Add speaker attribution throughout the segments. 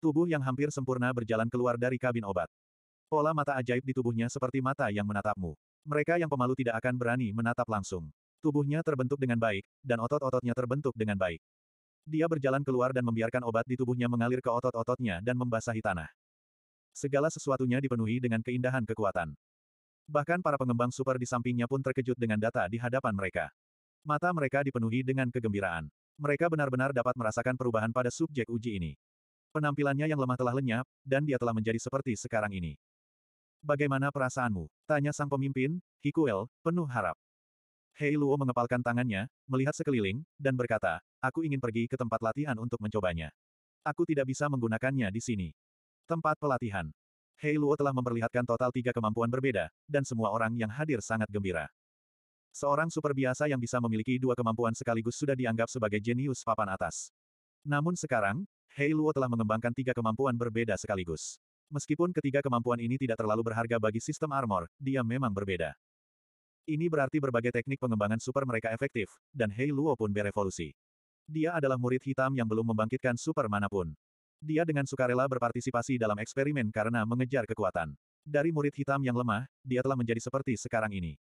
Speaker 1: Tubuh yang hampir sempurna berjalan keluar dari kabin obat. Pola mata ajaib di tubuhnya seperti mata yang menatapmu. Mereka yang pemalu tidak akan berani menatap langsung. Tubuhnya terbentuk dengan baik, dan otot-ototnya terbentuk dengan baik. Dia berjalan keluar dan membiarkan obat di tubuhnya mengalir ke otot-ototnya dan membasahi tanah. Segala sesuatunya dipenuhi dengan keindahan kekuatan. Bahkan para pengembang super di sampingnya pun terkejut dengan data di hadapan mereka. Mata mereka dipenuhi dengan kegembiraan. Mereka benar-benar dapat merasakan perubahan pada subjek uji ini. Penampilannya yang lemah telah lenyap, dan dia telah menjadi seperti sekarang ini. Bagaimana perasaanmu? Tanya sang pemimpin, Hikuel, penuh harap. Hei Luo mengepalkan tangannya, melihat sekeliling, dan berkata, aku ingin pergi ke tempat latihan untuk mencobanya. Aku tidak bisa menggunakannya di sini. Tempat pelatihan. Hei Luo telah memperlihatkan total tiga kemampuan berbeda, dan semua orang yang hadir sangat gembira. Seorang super biasa yang bisa memiliki dua kemampuan sekaligus sudah dianggap sebagai jenius papan atas. Namun sekarang, Hei Luo telah mengembangkan tiga kemampuan berbeda sekaligus. Meskipun ketiga kemampuan ini tidak terlalu berharga bagi sistem armor, dia memang berbeda. Ini berarti berbagai teknik pengembangan super mereka efektif, dan Hei Luo pun berevolusi. Dia adalah murid hitam yang belum membangkitkan super manapun. Dia dengan sukarela berpartisipasi dalam eksperimen karena mengejar kekuatan. Dari murid hitam yang lemah, dia telah menjadi seperti sekarang ini.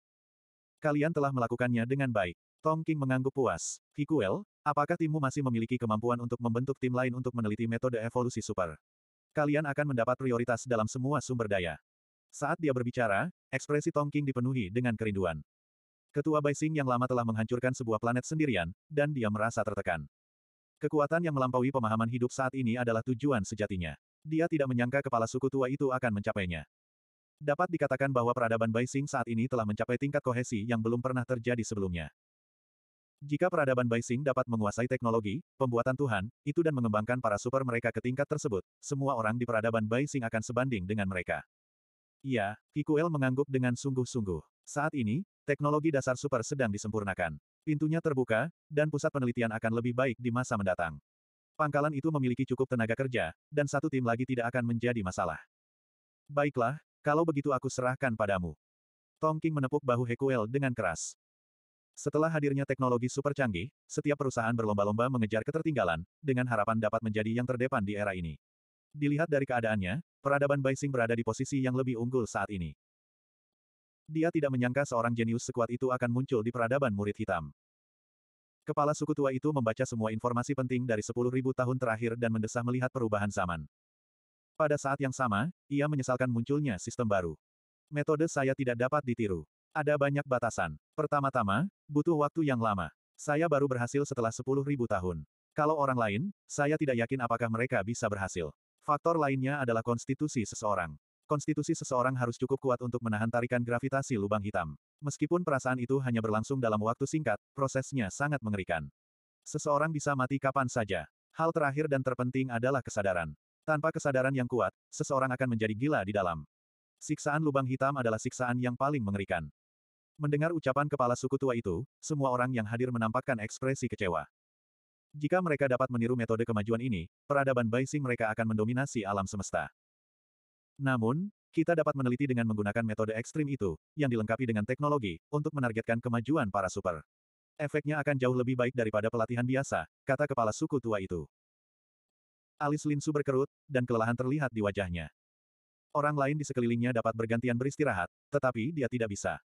Speaker 1: Kalian telah melakukannya dengan baik. Tong King mengangguk puas. Kikuel, apakah timmu masih memiliki kemampuan untuk membentuk tim lain untuk meneliti metode evolusi super? Kalian akan mendapat prioritas dalam semua sumber daya. Saat dia berbicara, ekspresi Tong King dipenuhi dengan kerinduan. Ketua Baising yang lama telah menghancurkan sebuah planet sendirian, dan dia merasa tertekan. Kekuatan yang melampaui pemahaman hidup saat ini adalah tujuan sejatinya. Dia tidak menyangka kepala suku tua itu akan mencapainya. Dapat dikatakan bahwa peradaban Baising saat ini telah mencapai tingkat kohesi yang belum pernah terjadi sebelumnya. Jika peradaban Baising dapat menguasai teknologi, pembuatan Tuhan, itu dan mengembangkan para super mereka ke tingkat tersebut, semua orang di peradaban Baising akan sebanding dengan mereka. Iya, Kikuel mengangguk dengan sungguh-sungguh. Saat ini, teknologi dasar super sedang disempurnakan. Pintunya terbuka, dan pusat penelitian akan lebih baik di masa mendatang. Pangkalan itu memiliki cukup tenaga kerja, dan satu tim lagi tidak akan menjadi masalah. Baiklah, kalau begitu aku serahkan padamu. Tongking menepuk bahu Hekuel dengan keras. Setelah hadirnya teknologi super canggih, setiap perusahaan berlomba-lomba mengejar ketertinggalan, dengan harapan dapat menjadi yang terdepan di era ini. Dilihat dari keadaannya, peradaban Baising berada di posisi yang lebih unggul saat ini. Dia tidak menyangka seorang jenius sekuat itu akan muncul di peradaban murid hitam. Kepala suku tua itu membaca semua informasi penting dari 10.000 tahun terakhir dan mendesah melihat perubahan zaman. Pada saat yang sama, ia menyesalkan munculnya sistem baru. Metode saya tidak dapat ditiru. Ada banyak batasan. Pertama-tama, butuh waktu yang lama. Saya baru berhasil setelah 10.000 tahun. Kalau orang lain, saya tidak yakin apakah mereka bisa berhasil. Faktor lainnya adalah konstitusi seseorang. Konstitusi seseorang harus cukup kuat untuk menahan tarikan gravitasi lubang hitam. Meskipun perasaan itu hanya berlangsung dalam waktu singkat, prosesnya sangat mengerikan. Seseorang bisa mati kapan saja. Hal terakhir dan terpenting adalah kesadaran. Tanpa kesadaran yang kuat, seseorang akan menjadi gila di dalam. Siksaan lubang hitam adalah siksaan yang paling mengerikan. Mendengar ucapan kepala suku tua itu, semua orang yang hadir menampakkan ekspresi kecewa. Jika mereka dapat meniru metode kemajuan ini, peradaban Baising mereka akan mendominasi alam semesta. Namun, kita dapat meneliti dengan menggunakan metode ekstrim itu, yang dilengkapi dengan teknologi, untuk menargetkan kemajuan para super. Efeknya akan jauh lebih baik daripada pelatihan biasa, kata kepala suku tua itu. Alis Linsu berkerut, dan kelelahan terlihat di wajahnya. Orang lain di sekelilingnya dapat bergantian beristirahat, tetapi dia tidak bisa.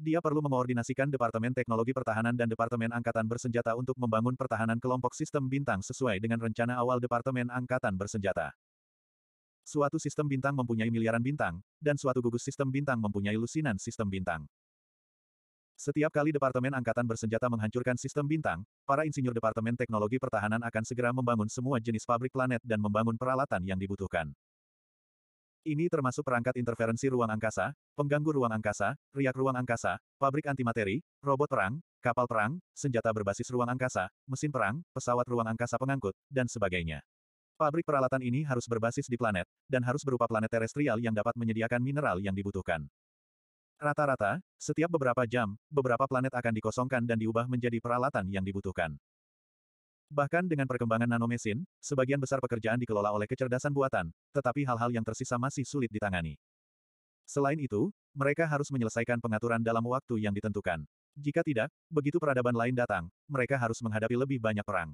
Speaker 1: Dia perlu mengoordinasikan Departemen Teknologi Pertahanan dan Departemen Angkatan Bersenjata untuk membangun pertahanan kelompok sistem bintang sesuai dengan rencana awal Departemen Angkatan Bersenjata. Suatu sistem bintang mempunyai miliaran bintang, dan suatu gugus sistem bintang mempunyai lusinan sistem bintang. Setiap kali Departemen Angkatan Bersenjata menghancurkan sistem bintang, para insinyur Departemen Teknologi Pertahanan akan segera membangun semua jenis pabrik planet dan membangun peralatan yang dibutuhkan. Ini termasuk perangkat interferensi ruang angkasa, pengganggu ruang angkasa, riak ruang angkasa, pabrik antimateri, robot perang, kapal perang, senjata berbasis ruang angkasa, mesin perang, pesawat ruang angkasa pengangkut, dan sebagainya. Pabrik peralatan ini harus berbasis di planet, dan harus berupa planet terestrial yang dapat menyediakan mineral yang dibutuhkan. Rata-rata, setiap beberapa jam, beberapa planet akan dikosongkan dan diubah menjadi peralatan yang dibutuhkan. Bahkan dengan perkembangan nanomesin, sebagian besar pekerjaan dikelola oleh kecerdasan buatan, tetapi hal-hal yang tersisa masih sulit ditangani. Selain itu, mereka harus menyelesaikan pengaturan dalam waktu yang ditentukan. Jika tidak, begitu peradaban lain datang, mereka harus menghadapi lebih banyak perang.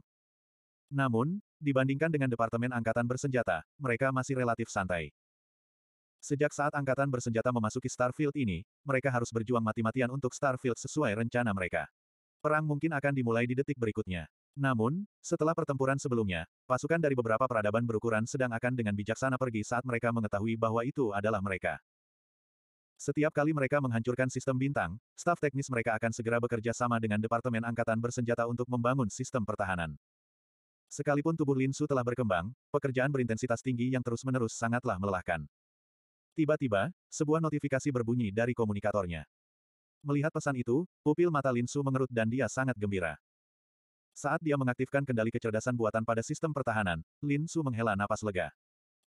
Speaker 1: Namun, dibandingkan dengan Departemen Angkatan Bersenjata, mereka masih relatif santai. Sejak saat Angkatan Bersenjata memasuki Starfield ini, mereka harus berjuang mati-matian untuk Starfield sesuai rencana mereka. Perang mungkin akan dimulai di detik berikutnya. Namun, setelah pertempuran sebelumnya, pasukan dari beberapa peradaban berukuran sedang akan dengan bijaksana pergi saat mereka mengetahui bahwa itu adalah mereka. Setiap kali mereka menghancurkan sistem bintang, staf teknis mereka akan segera bekerja sama dengan Departemen Angkatan Bersenjata untuk membangun sistem pertahanan. Sekalipun tubuh Lin Su telah berkembang, pekerjaan berintensitas tinggi yang terus-menerus sangatlah melelahkan. Tiba-tiba, sebuah notifikasi berbunyi dari komunikatornya. Melihat pesan itu, pupil mata Lin Su mengerut dan dia sangat gembira. Saat dia mengaktifkan kendali kecerdasan buatan pada sistem pertahanan, Lin Su menghela napas lega.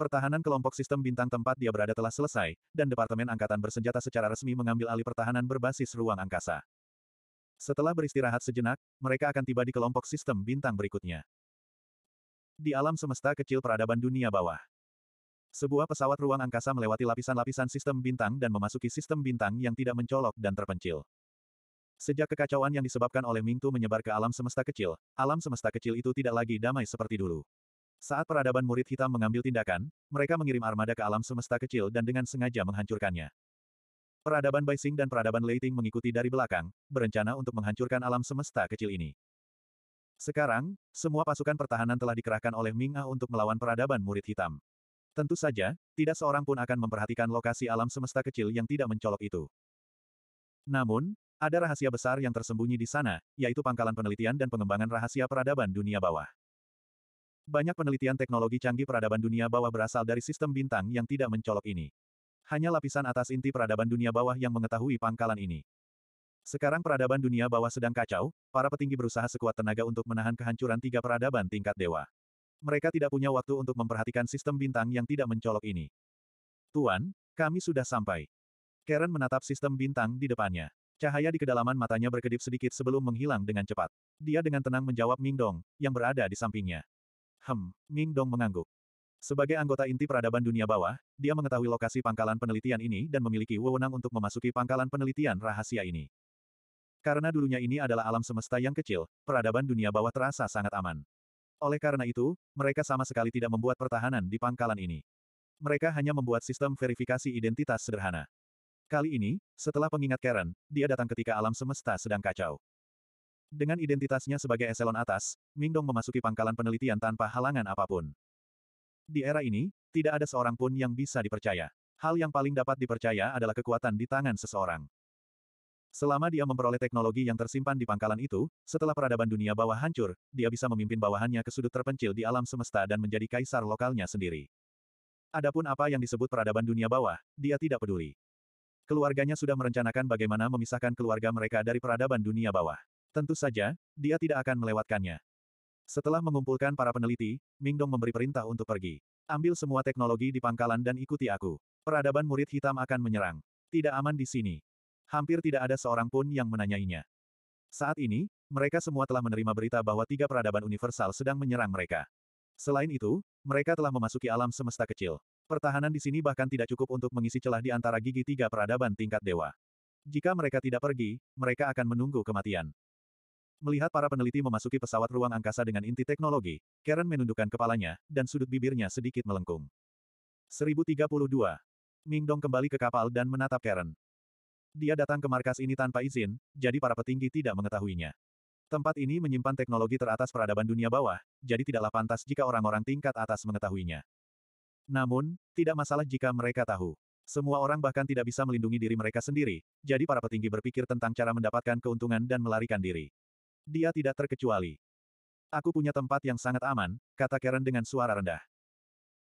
Speaker 1: Pertahanan kelompok sistem bintang tempat dia berada telah selesai, dan Departemen Angkatan Bersenjata secara resmi mengambil alih pertahanan berbasis ruang angkasa. Setelah beristirahat sejenak, mereka akan tiba di kelompok sistem bintang berikutnya. Di alam semesta kecil peradaban dunia bawah. Sebuah pesawat ruang angkasa melewati lapisan-lapisan sistem bintang dan memasuki sistem bintang yang tidak mencolok dan terpencil. Sejak kekacauan yang disebabkan oleh Mingtu menyebar ke alam semesta kecil, alam semesta kecil itu tidak lagi damai seperti dulu. Saat peradaban murid hitam mengambil tindakan, mereka mengirim armada ke alam semesta kecil dan dengan sengaja menghancurkannya. Peradaban Baising dan peradaban Leiting mengikuti dari belakang, berencana untuk menghancurkan alam semesta kecil ini. Sekarang, semua pasukan pertahanan telah dikerahkan oleh Ming A untuk melawan peradaban murid hitam. Tentu saja, tidak seorang pun akan memperhatikan lokasi alam semesta kecil yang tidak mencolok itu. Namun, ada rahasia besar yang tersembunyi di sana, yaitu pangkalan penelitian dan pengembangan rahasia peradaban dunia bawah. Banyak penelitian teknologi canggih peradaban dunia bawah berasal dari sistem bintang yang tidak mencolok ini. Hanya lapisan atas inti peradaban dunia bawah yang mengetahui pangkalan ini. Sekarang peradaban dunia bawah sedang kacau, para petinggi berusaha sekuat tenaga untuk menahan kehancuran tiga peradaban tingkat dewa. Mereka tidak punya waktu untuk memperhatikan sistem bintang yang tidak mencolok ini. Tuan, kami sudah sampai. Karen menatap sistem bintang di depannya. Cahaya di kedalaman matanya berkedip sedikit sebelum menghilang dengan cepat. Dia dengan tenang menjawab Ming Dong, yang berada di sampingnya. Hem, Ming Dong mengangguk. Sebagai anggota inti peradaban dunia bawah, dia mengetahui lokasi pangkalan penelitian ini dan memiliki wewenang untuk memasuki pangkalan penelitian rahasia ini. Karena dulunya ini adalah alam semesta yang kecil, peradaban dunia bawah terasa sangat aman. Oleh karena itu, mereka sama sekali tidak membuat pertahanan di pangkalan ini. Mereka hanya membuat sistem verifikasi identitas sederhana. Kali ini, setelah pengingat Karen, dia datang ketika alam semesta sedang kacau. Dengan identitasnya sebagai eselon atas, Mingdong memasuki pangkalan penelitian tanpa halangan apapun. Di era ini, tidak ada seorang pun yang bisa dipercaya. Hal yang paling dapat dipercaya adalah kekuatan di tangan seseorang. Selama dia memperoleh teknologi yang tersimpan di pangkalan itu, setelah peradaban dunia bawah hancur, dia bisa memimpin bawahannya ke sudut terpencil di alam semesta dan menjadi kaisar lokalnya sendiri. Adapun apa yang disebut peradaban dunia bawah, dia tidak peduli. Keluarganya sudah merencanakan bagaimana memisahkan keluarga mereka dari peradaban dunia bawah. Tentu saja, dia tidak akan melewatkannya. Setelah mengumpulkan para peneliti, Ming Dong memberi perintah untuk pergi. Ambil semua teknologi di pangkalan dan ikuti aku. Peradaban murid hitam akan menyerang. Tidak aman di sini. Hampir tidak ada seorang pun yang menanyainya. Saat ini, mereka semua telah menerima berita bahwa tiga peradaban universal sedang menyerang mereka. Selain itu, mereka telah memasuki alam semesta kecil. Pertahanan di sini bahkan tidak cukup untuk mengisi celah di antara gigi tiga peradaban tingkat dewa. Jika mereka tidak pergi, mereka akan menunggu kematian. Melihat para peneliti memasuki pesawat ruang angkasa dengan inti teknologi, Karen menundukkan kepalanya, dan sudut bibirnya sedikit melengkung. 1032. Dong kembali ke kapal dan menatap Karen. Dia datang ke markas ini tanpa izin, jadi para petinggi tidak mengetahuinya. Tempat ini menyimpan teknologi teratas peradaban dunia bawah, jadi tidaklah pantas jika orang-orang tingkat atas mengetahuinya. Namun, tidak masalah jika mereka tahu. Semua orang bahkan tidak bisa melindungi diri mereka sendiri, jadi para petinggi berpikir tentang cara mendapatkan keuntungan dan melarikan diri. Dia tidak terkecuali. Aku punya tempat yang sangat aman, kata Karen dengan suara rendah.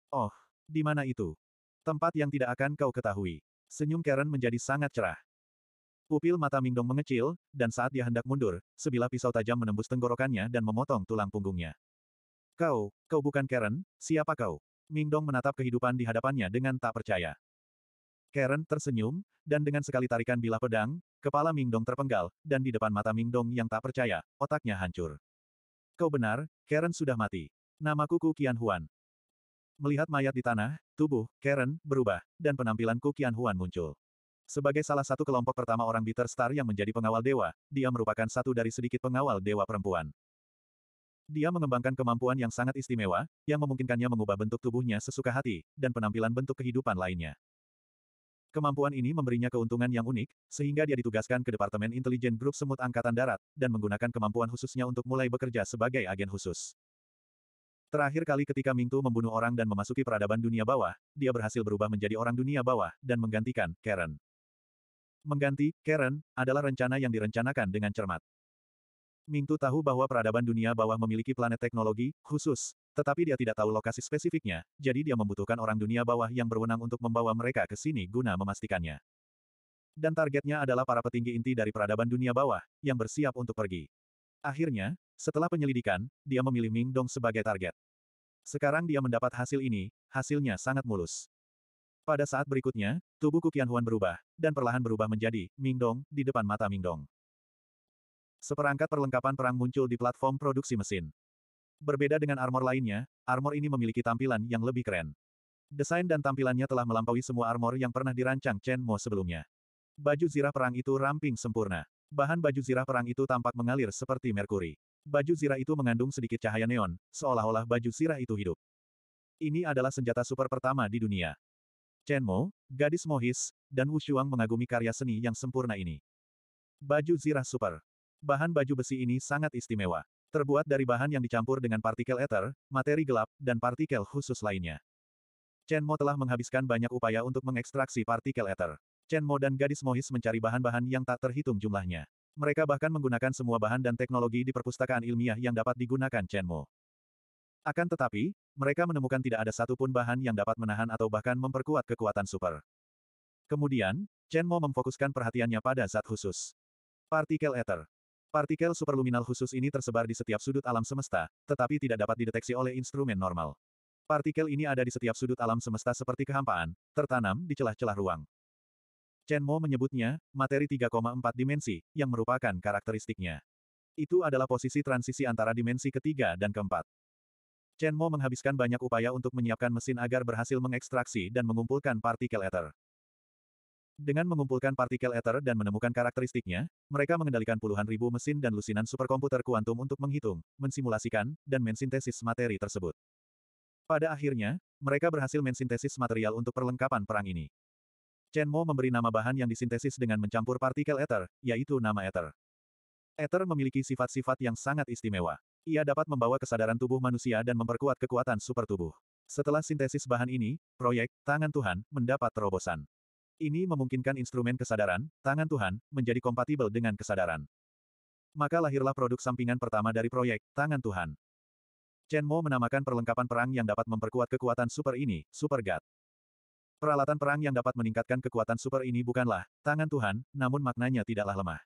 Speaker 1: Oh, di mana itu? Tempat yang tidak akan kau ketahui. Senyum Karen menjadi sangat cerah. Pupil mata Mingdong mengecil, dan saat dia hendak mundur, sebilah pisau tajam menembus tenggorokannya dan memotong tulang punggungnya. Kau, kau bukan Karen, siapa kau? Ming Dong menatap kehidupan di hadapannya dengan tak percaya. Karen tersenyum, dan dengan sekali tarikan bilah pedang, kepala Ming Dong terpenggal, dan di depan mata Ming Dong yang tak percaya, otaknya hancur. Kau benar, Karen sudah mati. Namaku Ku Kian Huan. Melihat mayat di tanah, tubuh, Karen, berubah, dan penampilan Ku Qian Huan muncul. Sebagai salah satu kelompok pertama orang Bitter Star yang menjadi pengawal dewa, dia merupakan satu dari sedikit pengawal dewa perempuan. Dia mengembangkan kemampuan yang sangat istimewa, yang memungkinkannya mengubah bentuk tubuhnya sesuka hati, dan penampilan bentuk kehidupan lainnya. Kemampuan ini memberinya keuntungan yang unik, sehingga dia ditugaskan ke Departemen Intelijen Grup Semut Angkatan Darat, dan menggunakan kemampuan khususnya untuk mulai bekerja sebagai agen khusus. Terakhir kali ketika Mingtu membunuh orang dan memasuki peradaban dunia bawah, dia berhasil berubah menjadi orang dunia bawah, dan menggantikan Karen. Mengganti, Karen, adalah rencana yang direncanakan dengan cermat. Mingtu tahu bahwa peradaban dunia bawah memiliki planet teknologi, khusus. Tetapi dia tidak tahu lokasi spesifiknya, jadi dia membutuhkan orang dunia bawah yang berwenang untuk membawa mereka ke sini guna memastikannya. Dan targetnya adalah para petinggi inti dari peradaban dunia bawah, yang bersiap untuk pergi. Akhirnya, setelah penyelidikan, dia memilih Ming Dong sebagai target. Sekarang dia mendapat hasil ini, hasilnya sangat mulus. Pada saat berikutnya, tubuh Kukian Huan berubah, dan perlahan berubah menjadi Ming Dong di depan mata Ming Dong. Seperangkat perlengkapan perang muncul di platform produksi mesin. Berbeda dengan armor lainnya, armor ini memiliki tampilan yang lebih keren. Desain dan tampilannya telah melampaui semua armor yang pernah dirancang Chen Mo sebelumnya. Baju zirah perang itu ramping sempurna. Bahan baju zirah perang itu tampak mengalir seperti merkuri. Baju zirah itu mengandung sedikit cahaya neon, seolah-olah baju zirah itu hidup. Ini adalah senjata super pertama di dunia. Chen Mo, gadis Mohis, dan Wu Shuang mengagumi karya seni yang sempurna ini. Baju zirah super. Bahan baju besi ini sangat istimewa. Terbuat dari bahan yang dicampur dengan partikel ether, materi gelap, dan partikel khusus lainnya. Chen Mo telah menghabiskan banyak upaya untuk mengekstraksi partikel ether. Chen Mo dan gadis Mohis mencari bahan-bahan yang tak terhitung jumlahnya. Mereka bahkan menggunakan semua bahan dan teknologi di perpustakaan ilmiah yang dapat digunakan Chen Mo. Akan tetapi, mereka menemukan tidak ada satupun bahan yang dapat menahan atau bahkan memperkuat kekuatan super. Kemudian, Chen Mo memfokuskan perhatiannya pada zat khusus. Partikel ether. Partikel superluminal khusus ini tersebar di setiap sudut alam semesta, tetapi tidak dapat dideteksi oleh instrumen normal. Partikel ini ada di setiap sudut alam semesta seperti kehampaan, tertanam di celah-celah ruang. Chen Mo menyebutnya, materi 3,4 dimensi, yang merupakan karakteristiknya. Itu adalah posisi transisi antara dimensi ketiga dan keempat. Chen Mo menghabiskan banyak upaya untuk menyiapkan mesin agar berhasil mengekstraksi dan mengumpulkan partikel ether. Dengan mengumpulkan partikel ether dan menemukan karakteristiknya, mereka mengendalikan puluhan ribu mesin dan lusinan superkomputer kuantum untuk menghitung, mensimulasikan, dan mensintesis materi tersebut. Pada akhirnya, mereka berhasil mensintesis material untuk perlengkapan perang ini. Chen Mo memberi nama bahan yang disintesis dengan mencampur partikel ether, yaitu nama ether. Ether memiliki sifat-sifat yang sangat istimewa. Ia dapat membawa kesadaran tubuh manusia dan memperkuat kekuatan super tubuh. Setelah sintesis bahan ini, proyek Tangan Tuhan mendapat terobosan. Ini memungkinkan instrumen kesadaran, tangan Tuhan, menjadi kompatibel dengan kesadaran. Maka lahirlah produk sampingan pertama dari proyek, tangan Tuhan. Chen Mo menamakan perlengkapan perang yang dapat memperkuat kekuatan super ini, Super God. Peralatan perang yang dapat meningkatkan kekuatan super ini bukanlah tangan Tuhan, namun maknanya tidaklah lemah.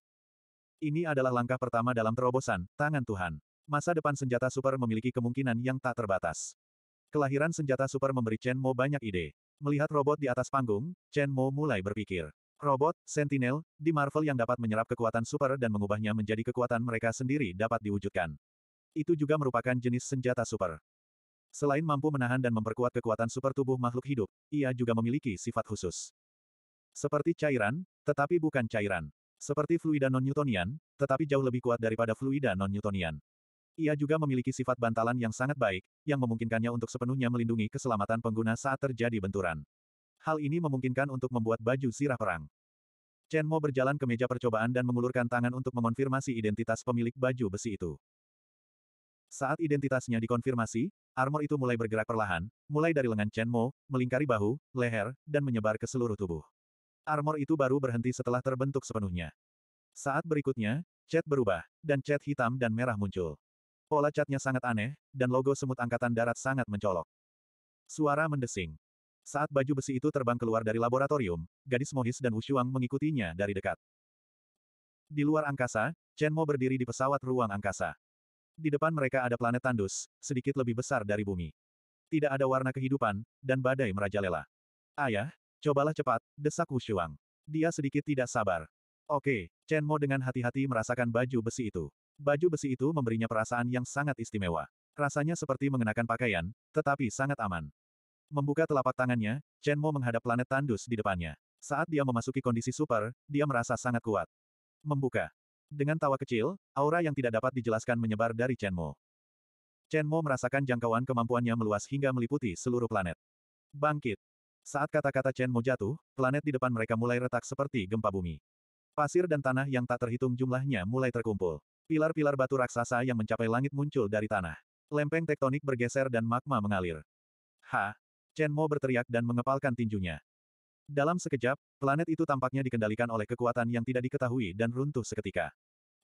Speaker 1: Ini adalah langkah pertama dalam terobosan, tangan Tuhan. Masa depan senjata super memiliki kemungkinan yang tak terbatas. Kelahiran senjata super memberi Chen Mo banyak ide. Melihat robot di atas panggung, Chen Mo mulai berpikir. Robot, Sentinel, di Marvel yang dapat menyerap kekuatan super dan mengubahnya menjadi kekuatan mereka sendiri dapat diwujudkan. Itu juga merupakan jenis senjata super. Selain mampu menahan dan memperkuat kekuatan super tubuh makhluk hidup, ia juga memiliki sifat khusus. Seperti cairan, tetapi bukan cairan. Seperti fluida non-Newtonian, tetapi jauh lebih kuat daripada fluida non-Newtonian. Ia juga memiliki sifat bantalan yang sangat baik, yang memungkinkannya untuk sepenuhnya melindungi keselamatan pengguna saat terjadi benturan. Hal ini memungkinkan untuk membuat baju sirah perang. Chen Mo berjalan ke meja percobaan dan mengulurkan tangan untuk mengonfirmasi identitas pemilik baju besi itu. Saat identitasnya dikonfirmasi, armor itu mulai bergerak perlahan, mulai dari lengan Chen Mo, melingkari bahu, leher, dan menyebar ke seluruh tubuh. Armor itu baru berhenti setelah terbentuk sepenuhnya. Saat berikutnya, cat berubah, dan cat hitam dan merah muncul. Pola catnya sangat aneh, dan logo semut angkatan darat sangat mencolok. Suara mendesing. Saat baju besi itu terbang keluar dari laboratorium, gadis Mohis dan Wushuang mengikutinya dari dekat. Di luar angkasa, Chen Mo berdiri di pesawat ruang angkasa. Di depan mereka ada planet Tandus, sedikit lebih besar dari bumi. Tidak ada warna kehidupan, dan badai merajalela. Ayah, cobalah cepat, desak Wushuang. Dia sedikit tidak sabar. Oke, Chen Mo dengan hati-hati merasakan baju besi itu. Baju besi itu memberinya perasaan yang sangat istimewa. Rasanya seperti mengenakan pakaian, tetapi sangat aman. Membuka telapak tangannya, Chen Mo menghadap planet tandus di depannya. Saat dia memasuki kondisi super, dia merasa sangat kuat. Membuka. Dengan tawa kecil, aura yang tidak dapat dijelaskan menyebar dari Chen Mo. Chen Mo merasakan jangkauan kemampuannya meluas hingga meliputi seluruh planet. Bangkit. Saat kata-kata Chen Mo jatuh, planet di depan mereka mulai retak seperti gempa bumi. Pasir dan tanah yang tak terhitung jumlahnya mulai terkumpul. Pilar-pilar batu raksasa yang mencapai langit muncul dari tanah. Lempeng tektonik bergeser dan magma mengalir. Ha! Chen Mo berteriak dan mengepalkan tinjunya. Dalam sekejap, planet itu tampaknya dikendalikan oleh kekuatan yang tidak diketahui dan runtuh seketika.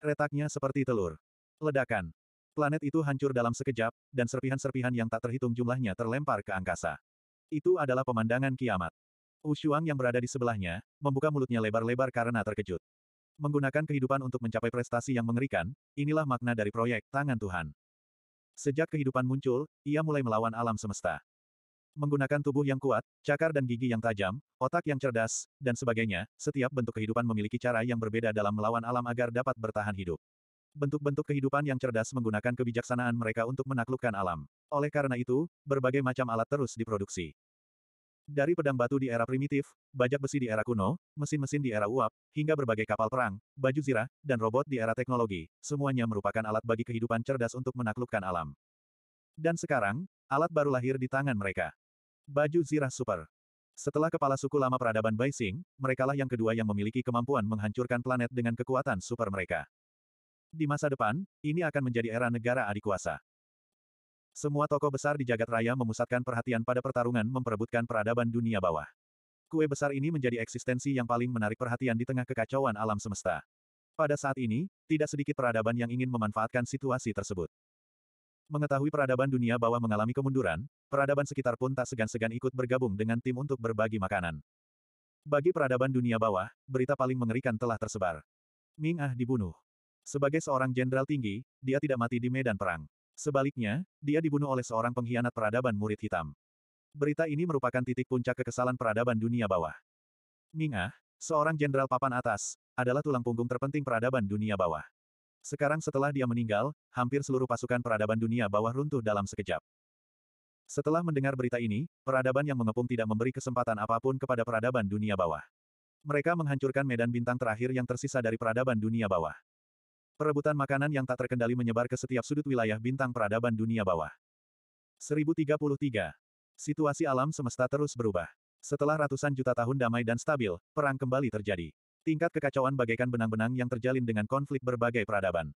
Speaker 1: Retaknya seperti telur. Ledakan. Planet itu hancur dalam sekejap, dan serpihan-serpihan yang tak terhitung jumlahnya terlempar ke angkasa. Itu adalah pemandangan kiamat. Wu Shuang yang berada di sebelahnya, membuka mulutnya lebar-lebar karena terkejut. Menggunakan kehidupan untuk mencapai prestasi yang mengerikan, inilah makna dari proyek Tangan Tuhan. Sejak kehidupan muncul, ia mulai melawan alam semesta. Menggunakan tubuh yang kuat, cakar dan gigi yang tajam, otak yang cerdas, dan sebagainya, setiap bentuk kehidupan memiliki cara yang berbeda dalam melawan alam agar dapat bertahan hidup. Bentuk-bentuk kehidupan yang cerdas menggunakan kebijaksanaan mereka untuk menaklukkan alam. Oleh karena itu, berbagai macam alat terus diproduksi. Dari pedang batu di era primitif, bajak besi di era kuno, mesin-mesin di era uap, hingga berbagai kapal perang, baju zirah, dan robot di era teknologi, semuanya merupakan alat bagi kehidupan cerdas untuk menaklukkan alam. Dan sekarang, alat baru lahir di tangan mereka. Baju zirah super. Setelah kepala suku lama peradaban Baising, merekalah yang kedua yang memiliki kemampuan menghancurkan planet dengan kekuatan super mereka. Di masa depan, ini akan menjadi era negara adikuasa. Semua tokoh besar di jagat raya memusatkan perhatian pada pertarungan memperebutkan peradaban dunia bawah. Kue besar ini menjadi eksistensi yang paling menarik perhatian di tengah kekacauan alam semesta. Pada saat ini, tidak sedikit peradaban yang ingin memanfaatkan situasi tersebut. Mengetahui peradaban dunia bawah mengalami kemunduran, peradaban sekitar pun tak segan-segan ikut bergabung dengan tim untuk berbagi makanan. Bagi peradaban dunia bawah, berita paling mengerikan telah tersebar. Ming Ah dibunuh. Sebagai seorang jenderal tinggi, dia tidak mati di medan perang. Sebaliknya, dia dibunuh oleh seorang pengkhianat peradaban murid hitam. Berita ini merupakan titik puncak kekesalan peradaban dunia bawah. Minga, ah, seorang jenderal papan atas, adalah tulang punggung terpenting peradaban dunia bawah. Sekarang setelah dia meninggal, hampir seluruh pasukan peradaban dunia bawah runtuh dalam sekejap. Setelah mendengar berita ini, peradaban yang mengepung tidak memberi kesempatan apapun kepada peradaban dunia bawah. Mereka menghancurkan medan bintang terakhir yang tersisa dari peradaban dunia bawah. Perebutan makanan yang tak terkendali menyebar ke setiap sudut wilayah bintang peradaban dunia bawah. 1033. Situasi alam semesta terus berubah. Setelah ratusan juta tahun damai dan stabil, perang kembali terjadi. Tingkat kekacauan bagaikan benang-benang yang terjalin dengan konflik berbagai peradaban.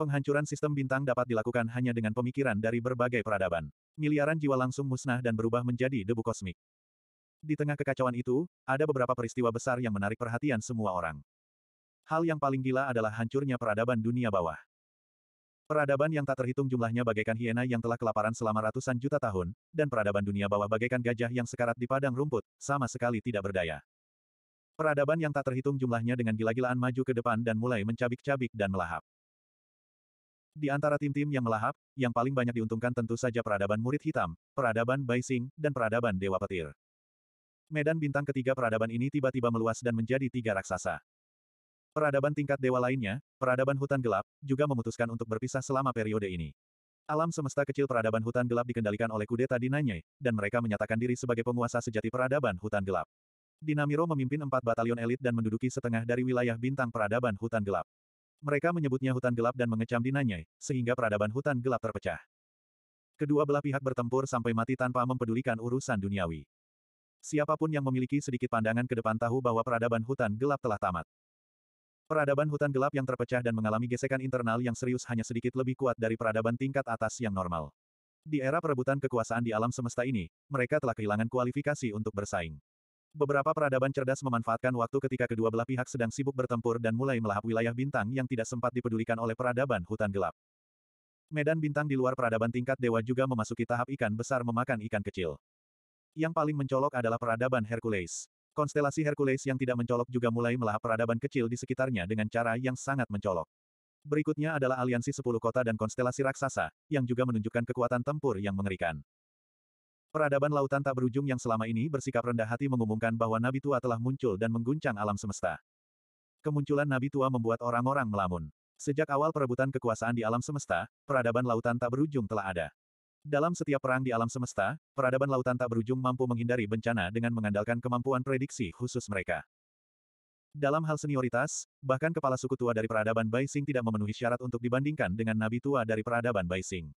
Speaker 1: Penghancuran sistem bintang dapat dilakukan hanya dengan pemikiran dari berbagai peradaban. Miliaran jiwa langsung musnah dan berubah menjadi debu kosmik. Di tengah kekacauan itu, ada beberapa peristiwa besar yang menarik perhatian semua orang. Hal yang paling gila adalah hancurnya peradaban dunia bawah. Peradaban yang tak terhitung jumlahnya bagaikan hiena yang telah kelaparan selama ratusan juta tahun, dan peradaban dunia bawah bagaikan gajah yang sekarat di padang rumput, sama sekali tidak berdaya. Peradaban yang tak terhitung jumlahnya dengan gila-gilaan maju ke depan dan mulai mencabik-cabik dan melahap. Di antara tim-tim yang melahap, yang paling banyak diuntungkan tentu saja peradaban murid hitam, peradaban Baising, dan peradaban Dewa Petir. Medan bintang ketiga peradaban ini tiba-tiba meluas dan menjadi tiga raksasa. Peradaban tingkat dewa lainnya, peradaban hutan gelap, juga memutuskan untuk berpisah selama periode ini. Alam semesta kecil peradaban hutan gelap dikendalikan oleh kudeta Dinanye, dan mereka menyatakan diri sebagai penguasa sejati peradaban hutan gelap. Dinamiro memimpin empat batalion elit dan menduduki setengah dari wilayah bintang peradaban hutan gelap. Mereka menyebutnya hutan gelap dan mengecam Dinanye, sehingga peradaban hutan gelap terpecah. Kedua belah pihak bertempur sampai mati tanpa mempedulikan urusan duniawi. Siapapun yang memiliki sedikit pandangan ke depan tahu bahwa peradaban hutan gelap telah tamat. Peradaban hutan gelap yang terpecah dan mengalami gesekan internal yang serius hanya sedikit lebih kuat dari peradaban tingkat atas yang normal. Di era perebutan kekuasaan di alam semesta ini, mereka telah kehilangan kualifikasi untuk bersaing. Beberapa peradaban cerdas memanfaatkan waktu ketika kedua belah pihak sedang sibuk bertempur dan mulai melahap wilayah bintang yang tidak sempat dipedulikan oleh peradaban hutan gelap. Medan bintang di luar peradaban tingkat dewa juga memasuki tahap ikan besar memakan ikan kecil. Yang paling mencolok adalah peradaban Hercules. Konstelasi Hercules yang tidak mencolok juga mulai melahap peradaban kecil di sekitarnya dengan cara yang sangat mencolok. Berikutnya adalah aliansi sepuluh kota dan konstelasi raksasa, yang juga menunjukkan kekuatan tempur yang mengerikan. Peradaban lautan tak berujung yang selama ini bersikap rendah hati mengumumkan bahwa Nabi Tua telah muncul dan mengguncang alam semesta. Kemunculan Nabi Tua membuat orang-orang melamun. Sejak awal perebutan kekuasaan di alam semesta, peradaban lautan tak berujung telah ada. Dalam setiap perang di alam semesta, peradaban lautan tak berujung mampu menghindari bencana dengan mengandalkan kemampuan prediksi khusus mereka. Dalam hal senioritas, bahkan kepala suku tua dari peradaban Baising tidak memenuhi syarat untuk dibandingkan dengan nabi tua dari peradaban Baising.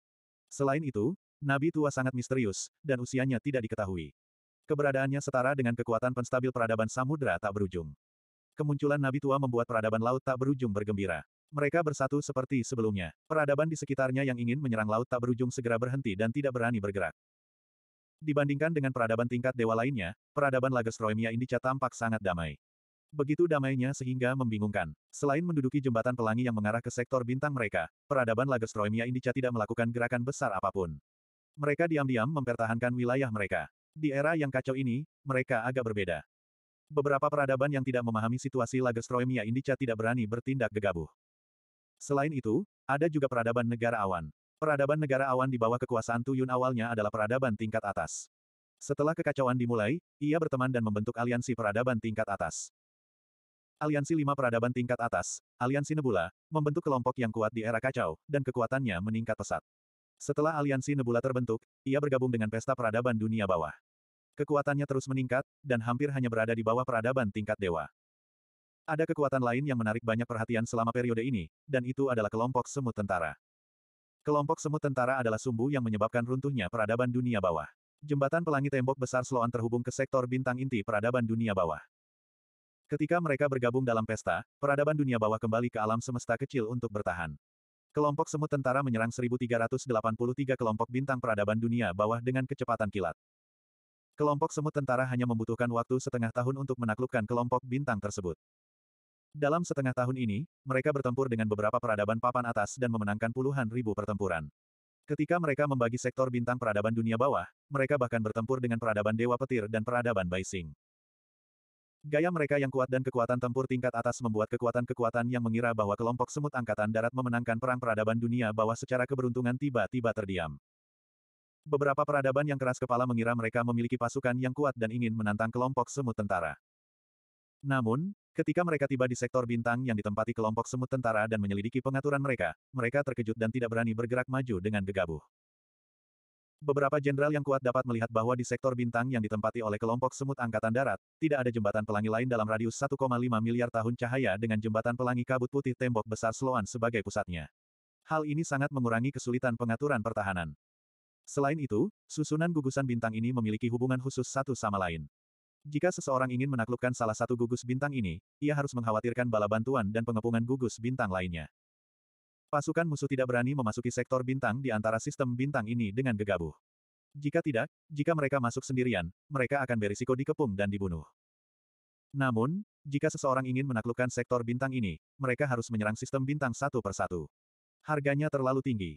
Speaker 1: Selain itu, nabi tua sangat misterius, dan usianya tidak diketahui. Keberadaannya setara dengan kekuatan penstabil peradaban samudera tak berujung. Kemunculan nabi tua membuat peradaban laut tak berujung bergembira. Mereka bersatu seperti sebelumnya. Peradaban di sekitarnya yang ingin menyerang laut tak berujung segera berhenti dan tidak berani bergerak. Dibandingkan dengan peradaban tingkat dewa lainnya, peradaban Lagestroemia Indica tampak sangat damai. Begitu damainya sehingga membingungkan. Selain menduduki jembatan pelangi yang mengarah ke sektor bintang mereka, peradaban Lagestroemia Indica tidak melakukan gerakan besar apapun. Mereka diam-diam mempertahankan wilayah mereka. Di era yang kacau ini, mereka agak berbeda. Beberapa peradaban yang tidak memahami situasi Lagestroemia Indica tidak berani bertindak gegabah. Selain itu, ada juga peradaban negara awan. Peradaban negara awan di bawah kekuasaan Tuyun awalnya adalah peradaban tingkat atas. Setelah kekacauan dimulai, ia berteman dan membentuk aliansi peradaban tingkat atas. Aliansi lima peradaban tingkat atas, aliansi Nebula, membentuk kelompok yang kuat di era kacau, dan kekuatannya meningkat pesat. Setelah aliansi Nebula terbentuk, ia bergabung dengan pesta peradaban dunia bawah. Kekuatannya terus meningkat, dan hampir hanya berada di bawah peradaban tingkat dewa. Ada kekuatan lain yang menarik banyak perhatian selama periode ini, dan itu adalah kelompok semut tentara. Kelompok semut tentara adalah sumbu yang menyebabkan runtuhnya peradaban dunia bawah. Jembatan pelangi tembok besar Sloan terhubung ke sektor bintang inti peradaban dunia bawah. Ketika mereka bergabung dalam pesta, peradaban dunia bawah kembali ke alam semesta kecil untuk bertahan. Kelompok semut tentara menyerang 1383 kelompok bintang peradaban dunia bawah dengan kecepatan kilat. Kelompok semut tentara hanya membutuhkan waktu setengah tahun untuk menaklukkan kelompok bintang tersebut. Dalam setengah tahun ini, mereka bertempur dengan beberapa peradaban papan atas dan memenangkan puluhan ribu pertempuran. Ketika mereka membagi sektor bintang peradaban dunia bawah, mereka bahkan bertempur dengan peradaban Dewa Petir dan peradaban Baising. Gaya mereka yang kuat dan kekuatan tempur tingkat atas membuat kekuatan-kekuatan yang mengira bahwa kelompok semut angkatan darat memenangkan perang peradaban dunia bawah secara keberuntungan tiba-tiba terdiam. Beberapa peradaban yang keras kepala mengira mereka memiliki pasukan yang kuat dan ingin menantang kelompok semut tentara. Namun, ketika mereka tiba di sektor bintang yang ditempati kelompok semut tentara dan menyelidiki pengaturan mereka, mereka terkejut dan tidak berani bergerak maju dengan gegabah. Beberapa jenderal yang kuat dapat melihat bahwa di sektor bintang yang ditempati oleh kelompok semut angkatan darat, tidak ada jembatan pelangi lain dalam radius 1,5 miliar tahun cahaya dengan jembatan pelangi kabut putih tembok besar Sloan sebagai pusatnya. Hal ini sangat mengurangi kesulitan pengaturan pertahanan. Selain itu, susunan gugusan bintang ini memiliki hubungan khusus satu sama lain. Jika seseorang ingin menaklukkan salah satu gugus bintang ini, ia harus mengkhawatirkan bala bantuan dan pengepungan gugus bintang lainnya. Pasukan musuh tidak berani memasuki sektor bintang di antara sistem bintang ini dengan gegabah. Jika tidak, jika mereka masuk sendirian, mereka akan berisiko dikepung dan dibunuh. Namun, jika seseorang ingin menaklukkan sektor bintang ini, mereka harus menyerang sistem bintang satu persatu. Harganya terlalu tinggi.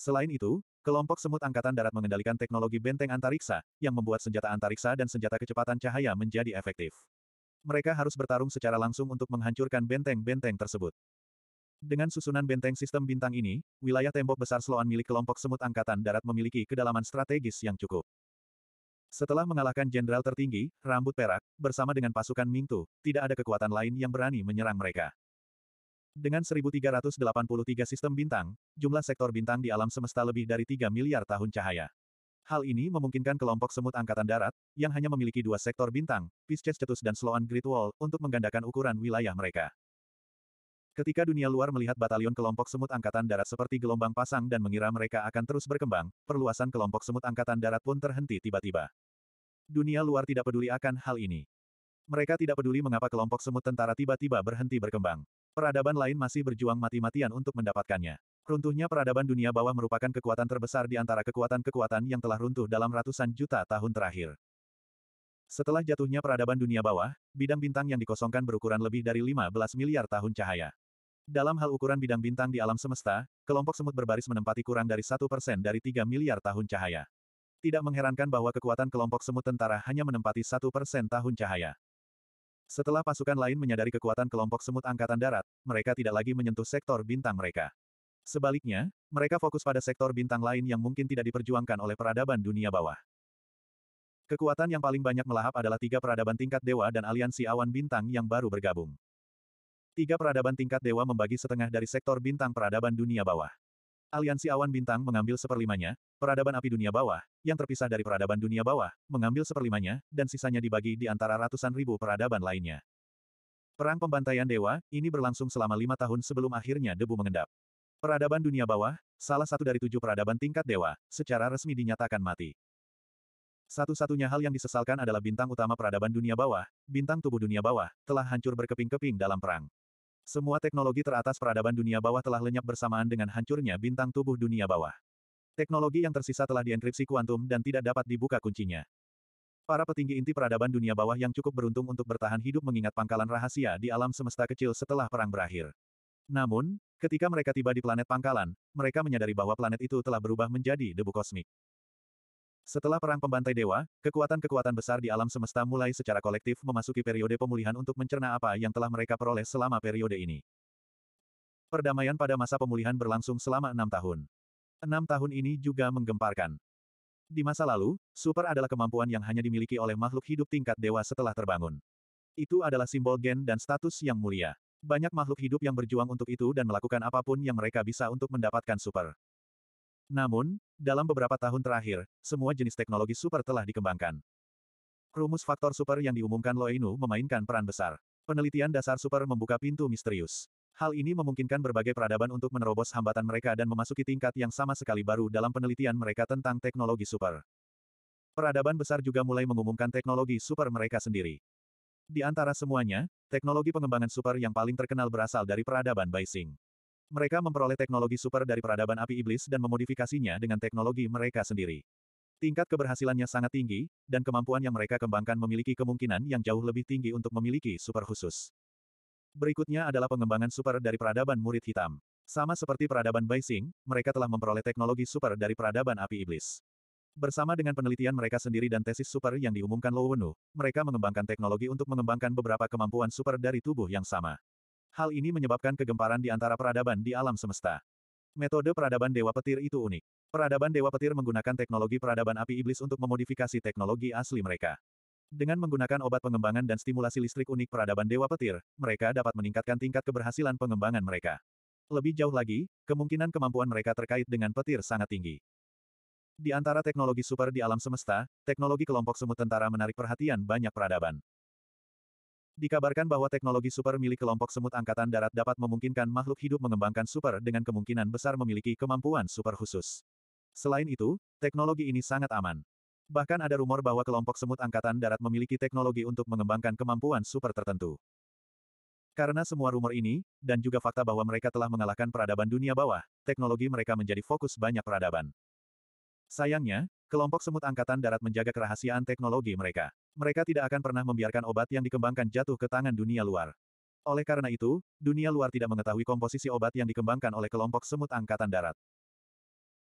Speaker 1: Selain itu, Kelompok semut angkatan darat mengendalikan teknologi benteng antariksa, yang membuat senjata antariksa dan senjata kecepatan cahaya menjadi efektif. Mereka harus bertarung secara langsung untuk menghancurkan benteng-benteng tersebut. Dengan susunan benteng sistem bintang ini, wilayah tembok besar Sloan milik kelompok semut angkatan darat memiliki kedalaman strategis yang cukup. Setelah mengalahkan jenderal tertinggi, rambut perak, bersama dengan pasukan Mingtu, tidak ada kekuatan lain yang berani menyerang mereka. Dengan 1383 sistem bintang, jumlah sektor bintang di alam semesta lebih dari 3 miliar tahun cahaya. Hal ini memungkinkan kelompok semut angkatan darat, yang hanya memiliki dua sektor bintang, Pisces Cetus dan Sloan Great Wall, untuk menggandakan ukuran wilayah mereka. Ketika dunia luar melihat batalion kelompok semut angkatan darat seperti gelombang pasang dan mengira mereka akan terus berkembang, perluasan kelompok semut angkatan darat pun terhenti tiba-tiba. Dunia luar tidak peduli akan hal ini. Mereka tidak peduli mengapa kelompok semut tentara tiba-tiba berhenti berkembang. Peradaban lain masih berjuang mati-matian untuk mendapatkannya. Runtuhnya peradaban dunia bawah merupakan kekuatan terbesar di antara kekuatan-kekuatan yang telah runtuh dalam ratusan juta tahun terakhir. Setelah jatuhnya peradaban dunia bawah, bidang bintang yang dikosongkan berukuran lebih dari 15 miliar tahun cahaya. Dalam hal ukuran bidang bintang di alam semesta, kelompok semut berbaris menempati kurang dari satu persen dari 3 miliar tahun cahaya. Tidak mengherankan bahwa kekuatan kelompok semut tentara hanya menempati satu persen tahun cahaya. Setelah pasukan lain menyadari kekuatan kelompok semut angkatan darat, mereka tidak lagi menyentuh sektor bintang mereka. Sebaliknya, mereka fokus pada sektor bintang lain yang mungkin tidak diperjuangkan oleh peradaban dunia bawah. Kekuatan yang paling banyak melahap adalah tiga peradaban tingkat dewa dan aliansi awan bintang yang baru bergabung. Tiga peradaban tingkat dewa membagi setengah dari sektor bintang peradaban dunia bawah. Aliansi Awan Bintang mengambil seperlimanya, peradaban api dunia bawah, yang terpisah dari peradaban dunia bawah, mengambil seperlimanya, dan sisanya dibagi di antara ratusan ribu peradaban lainnya. Perang pembantaian dewa, ini berlangsung selama lima tahun sebelum akhirnya debu mengendap. Peradaban dunia bawah, salah satu dari tujuh peradaban tingkat dewa, secara resmi dinyatakan mati. Satu-satunya hal yang disesalkan adalah bintang utama peradaban dunia bawah, bintang tubuh dunia bawah, telah hancur berkeping-keping dalam perang. Semua teknologi teratas peradaban dunia bawah telah lenyap bersamaan dengan hancurnya bintang tubuh dunia bawah. Teknologi yang tersisa telah dienkripsi kuantum dan tidak dapat dibuka kuncinya. Para petinggi inti peradaban dunia bawah yang cukup beruntung untuk bertahan hidup mengingat pangkalan rahasia di alam semesta kecil setelah perang berakhir. Namun, ketika mereka tiba di planet pangkalan, mereka menyadari bahwa planet itu telah berubah menjadi debu kosmik. Setelah perang pembantai dewa, kekuatan-kekuatan besar di alam semesta mulai secara kolektif memasuki periode pemulihan untuk mencerna apa yang telah mereka peroleh selama periode ini. Perdamaian pada masa pemulihan berlangsung selama enam tahun. Enam tahun ini juga menggemparkan. Di masa lalu, super adalah kemampuan yang hanya dimiliki oleh makhluk hidup tingkat dewa setelah terbangun. Itu adalah simbol gen dan status yang mulia. Banyak makhluk hidup yang berjuang untuk itu dan melakukan apapun yang mereka bisa untuk mendapatkan super. Namun, dalam beberapa tahun terakhir, semua jenis teknologi super telah dikembangkan. Rumus faktor super yang diumumkan Loinu memainkan peran besar. Penelitian dasar super membuka pintu misterius. Hal ini memungkinkan berbagai peradaban untuk menerobos hambatan mereka dan memasuki tingkat yang sama sekali baru dalam penelitian mereka tentang teknologi super. Peradaban besar juga mulai mengumumkan teknologi super mereka sendiri. Di antara semuanya, teknologi pengembangan super yang paling terkenal berasal dari peradaban Baising. Mereka memperoleh teknologi super dari peradaban api iblis dan memodifikasinya dengan teknologi mereka sendiri. Tingkat keberhasilannya sangat tinggi, dan kemampuan yang mereka kembangkan memiliki kemungkinan yang jauh lebih tinggi untuk memiliki super khusus. Berikutnya adalah pengembangan super dari peradaban murid hitam. Sama seperti peradaban Baising, mereka telah memperoleh teknologi super dari peradaban api iblis. Bersama dengan penelitian mereka sendiri dan tesis super yang diumumkan Lowenu, mereka mengembangkan teknologi untuk mengembangkan beberapa kemampuan super dari tubuh yang sama. Hal ini menyebabkan kegemparan di antara peradaban di alam semesta. Metode peradaban Dewa Petir itu unik. Peradaban Dewa Petir menggunakan teknologi peradaban api iblis untuk memodifikasi teknologi asli mereka. Dengan menggunakan obat pengembangan dan stimulasi listrik unik peradaban Dewa Petir, mereka dapat meningkatkan tingkat keberhasilan pengembangan mereka. Lebih jauh lagi, kemungkinan kemampuan mereka terkait dengan petir sangat tinggi. Di antara teknologi super di alam semesta, teknologi kelompok semut tentara menarik perhatian banyak peradaban. Dikabarkan bahwa teknologi super milik kelompok semut angkatan darat dapat memungkinkan makhluk hidup mengembangkan super dengan kemungkinan besar memiliki kemampuan super khusus. Selain itu, teknologi ini sangat aman. Bahkan ada rumor bahwa kelompok semut angkatan darat memiliki teknologi untuk mengembangkan kemampuan super tertentu. Karena semua rumor ini, dan juga fakta bahwa mereka telah mengalahkan peradaban dunia bawah, teknologi mereka menjadi fokus banyak peradaban. Sayangnya, kelompok semut angkatan darat menjaga kerahasiaan teknologi mereka. Mereka tidak akan pernah membiarkan obat yang dikembangkan jatuh ke tangan dunia luar. Oleh karena itu, dunia luar tidak mengetahui komposisi obat yang dikembangkan oleh kelompok semut angkatan darat.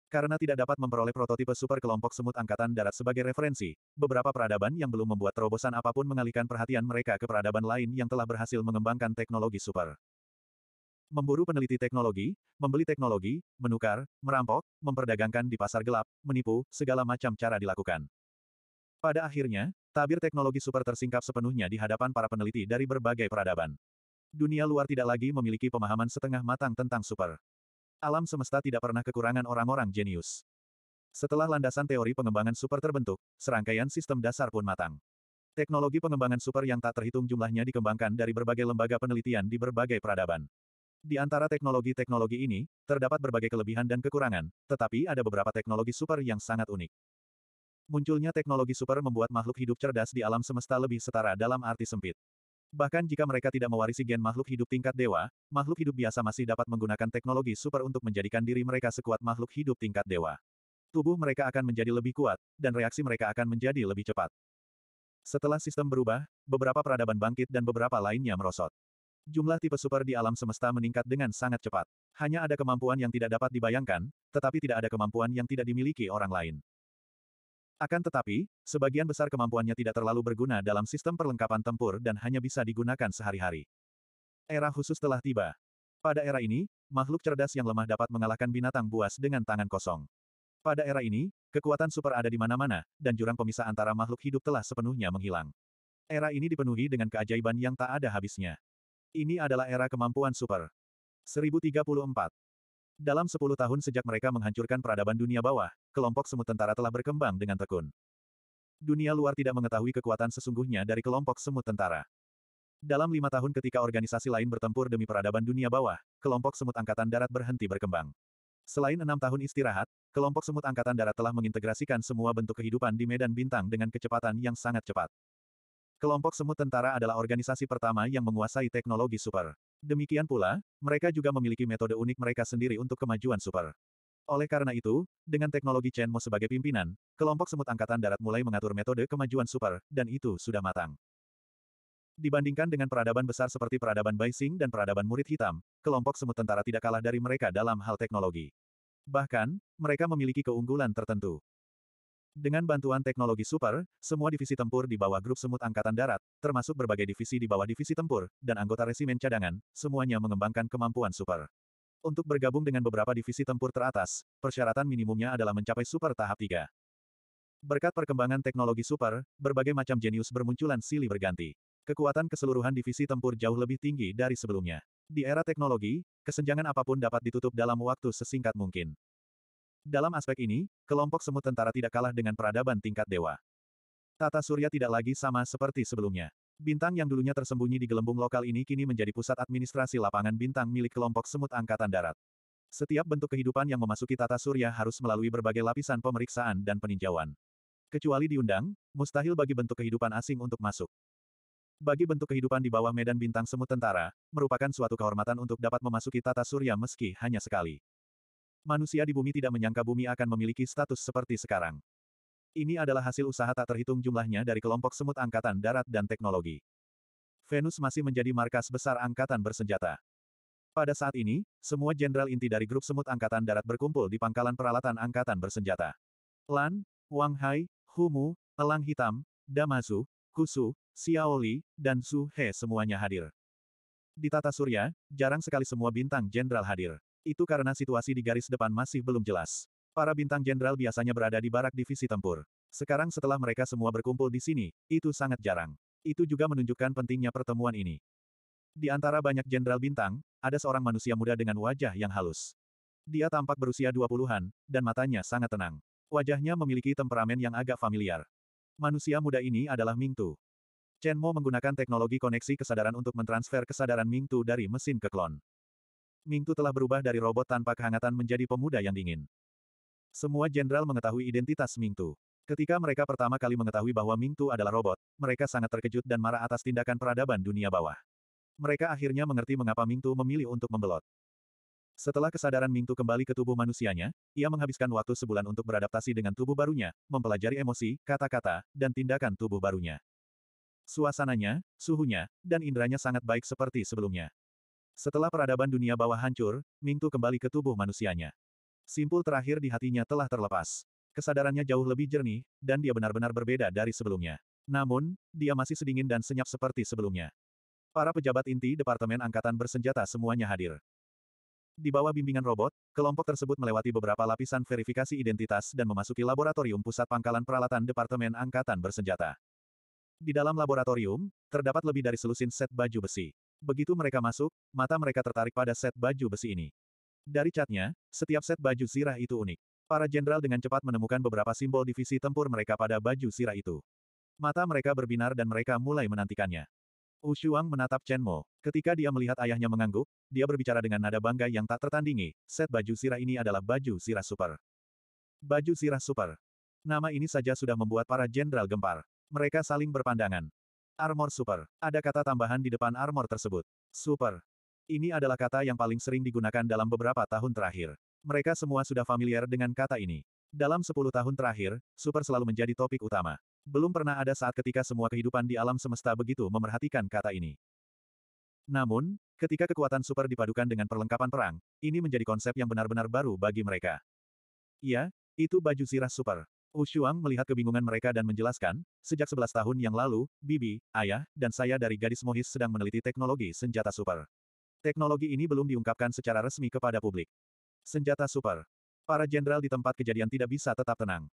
Speaker 1: Karena tidak dapat memperoleh prototipe super kelompok semut angkatan darat sebagai referensi, beberapa peradaban yang belum membuat terobosan apapun mengalihkan perhatian mereka ke peradaban lain yang telah berhasil mengembangkan teknologi super memburu peneliti teknologi, membeli teknologi, menukar, merampok, memperdagangkan di pasar gelap, menipu, segala macam cara dilakukan. Pada akhirnya, tabir teknologi super tersingkap sepenuhnya di hadapan para peneliti dari berbagai peradaban. Dunia luar tidak lagi memiliki pemahaman setengah matang tentang super. Alam semesta tidak pernah kekurangan orang-orang jenius. Setelah landasan teori pengembangan super terbentuk, serangkaian sistem dasar pun matang. Teknologi pengembangan super yang tak terhitung jumlahnya dikembangkan dari berbagai lembaga penelitian di berbagai peradaban. Di antara teknologi-teknologi ini, terdapat berbagai kelebihan dan kekurangan, tetapi ada beberapa teknologi super yang sangat unik. Munculnya teknologi super membuat makhluk hidup cerdas di alam semesta lebih setara dalam arti sempit. Bahkan jika mereka tidak mewarisi gen makhluk hidup tingkat dewa, makhluk hidup biasa masih dapat menggunakan teknologi super untuk menjadikan diri mereka sekuat makhluk hidup tingkat dewa. Tubuh mereka akan menjadi lebih kuat, dan reaksi mereka akan menjadi lebih cepat. Setelah sistem berubah, beberapa peradaban bangkit dan beberapa lainnya merosot jumlah tipe super di alam semesta meningkat dengan sangat cepat. Hanya ada kemampuan yang tidak dapat dibayangkan, tetapi tidak ada kemampuan yang tidak dimiliki orang lain. Akan tetapi, sebagian besar kemampuannya tidak terlalu berguna dalam sistem perlengkapan tempur dan hanya bisa digunakan sehari-hari. Era khusus telah tiba. Pada era ini, makhluk cerdas yang lemah dapat mengalahkan binatang buas dengan tangan kosong. Pada era ini, kekuatan super ada di mana-mana, dan jurang pemisah antara makhluk hidup telah sepenuhnya menghilang. Era ini dipenuhi dengan keajaiban yang tak ada habisnya. Ini adalah era kemampuan super. 1034. Dalam 10 tahun sejak mereka menghancurkan peradaban dunia bawah, kelompok semut tentara telah berkembang dengan tekun. Dunia luar tidak mengetahui kekuatan sesungguhnya dari kelompok semut tentara. Dalam lima tahun ketika organisasi lain bertempur demi peradaban dunia bawah, kelompok semut angkatan darat berhenti berkembang. Selain enam tahun istirahat, kelompok semut angkatan darat telah mengintegrasikan semua bentuk kehidupan di medan bintang dengan kecepatan yang sangat cepat. Kelompok Semut Tentara adalah organisasi pertama yang menguasai teknologi super. Demikian pula, mereka juga memiliki metode unik mereka sendiri untuk kemajuan super. Oleh karena itu, dengan teknologi Chen Mo sebagai pimpinan, kelompok semut angkatan darat mulai mengatur metode kemajuan super, dan itu sudah matang. Dibandingkan dengan peradaban besar seperti peradaban Baising dan peradaban murid hitam, kelompok semut tentara tidak kalah dari mereka dalam hal teknologi. Bahkan, mereka memiliki keunggulan tertentu. Dengan bantuan teknologi super, semua divisi tempur di bawah grup semut angkatan darat, termasuk berbagai divisi di bawah divisi tempur, dan anggota resimen cadangan, semuanya mengembangkan kemampuan super. Untuk bergabung dengan beberapa divisi tempur teratas, persyaratan minimumnya adalah mencapai super tahap 3. Berkat perkembangan teknologi super, berbagai macam jenius bermunculan silih berganti. Kekuatan keseluruhan divisi tempur jauh lebih tinggi dari sebelumnya. Di era teknologi, kesenjangan apapun dapat ditutup dalam waktu sesingkat mungkin. Dalam aspek ini, kelompok semut tentara tidak kalah dengan peradaban tingkat dewa. Tata surya tidak lagi sama seperti sebelumnya. Bintang yang dulunya tersembunyi di gelembung lokal ini kini menjadi pusat administrasi lapangan bintang milik kelompok semut angkatan darat. Setiap bentuk kehidupan yang memasuki tata surya harus melalui berbagai lapisan pemeriksaan dan peninjauan. Kecuali diundang, mustahil bagi bentuk kehidupan asing untuk masuk. Bagi bentuk kehidupan di bawah medan bintang semut tentara, merupakan suatu kehormatan untuk dapat memasuki tata surya meski hanya sekali. Manusia di bumi tidak menyangka bumi akan memiliki status seperti sekarang. Ini adalah hasil usaha tak terhitung jumlahnya dari kelompok semut angkatan darat dan teknologi. Venus masih menjadi markas besar angkatan bersenjata. Pada saat ini, semua jenderal inti dari grup semut angkatan darat berkumpul di pangkalan peralatan angkatan bersenjata. Lan, Wang Hai, Humu, Elang Hitam, Damazu, Kusu, Xiaoli, dan Su He semuanya hadir. Di tata surya, jarang sekali semua bintang jenderal hadir. Itu karena situasi di garis depan masih belum jelas. Para bintang jenderal biasanya berada di barak divisi tempur. Sekarang setelah mereka semua berkumpul di sini, itu sangat jarang. Itu juga menunjukkan pentingnya pertemuan ini. Di antara banyak jenderal bintang, ada seorang manusia muda dengan wajah yang halus. Dia tampak berusia 20-an, dan matanya sangat tenang. Wajahnya memiliki temperamen yang agak familiar. Manusia muda ini adalah Ming Tu. Chen Mo menggunakan teknologi koneksi kesadaran untuk mentransfer kesadaran Ming Tu dari mesin ke klon. Mingtu telah berubah dari robot tanpa kehangatan menjadi pemuda yang dingin. Semua jenderal mengetahui identitas Mingtu. Ketika mereka pertama kali mengetahui bahwa Mingtu adalah robot, mereka sangat terkejut dan marah atas tindakan peradaban dunia bawah. Mereka akhirnya mengerti mengapa Mingtu memilih untuk membelot. Setelah kesadaran Mingtu kembali ke tubuh manusianya, ia menghabiskan waktu sebulan untuk beradaptasi dengan tubuh barunya, mempelajari emosi, kata-kata, dan tindakan tubuh barunya. Suasananya, suhunya, dan inderanya sangat baik seperti sebelumnya. Setelah peradaban dunia bawah hancur, Mingtu kembali ke tubuh manusianya. Simpul terakhir di hatinya telah terlepas. Kesadarannya jauh lebih jernih, dan dia benar-benar berbeda dari sebelumnya. Namun, dia masih sedingin dan senyap seperti sebelumnya. Para pejabat inti Departemen Angkatan Bersenjata semuanya hadir. Di bawah bimbingan robot, kelompok tersebut melewati beberapa lapisan verifikasi identitas dan memasuki laboratorium pusat pangkalan peralatan Departemen Angkatan Bersenjata. Di dalam laboratorium, terdapat lebih dari selusin set baju besi. Begitu mereka masuk, mata mereka tertarik pada set baju besi ini. Dari catnya, setiap set baju sirah itu unik. Para jenderal dengan cepat menemukan beberapa simbol divisi tempur mereka pada baju sirah itu. Mata mereka berbinar dan mereka mulai menantikannya. Ushuang menatap Chen Mo. Ketika dia melihat ayahnya mengangguk, dia berbicara dengan nada bangga yang tak tertandingi, set baju sirah ini adalah baju sirah super. Baju sirah super. Nama ini saja sudah membuat para jenderal gempar. Mereka saling berpandangan. Armor Super. Ada kata tambahan di depan armor tersebut. Super. Ini adalah kata yang paling sering digunakan dalam beberapa tahun terakhir. Mereka semua sudah familiar dengan kata ini. Dalam 10 tahun terakhir, super selalu menjadi topik utama. Belum pernah ada saat ketika semua kehidupan di alam semesta begitu memerhatikan kata ini. Namun, ketika kekuatan super dipadukan dengan perlengkapan perang, ini menjadi konsep yang benar-benar baru bagi mereka. Ya, itu baju zirah super. Ushuang melihat kebingungan mereka dan menjelaskan, sejak 11 tahun yang lalu, Bibi, ayah, dan saya dari gadis Mohis sedang meneliti teknologi senjata super. Teknologi ini belum diungkapkan secara resmi kepada publik. Senjata super. Para jenderal di tempat kejadian tidak bisa tetap tenang.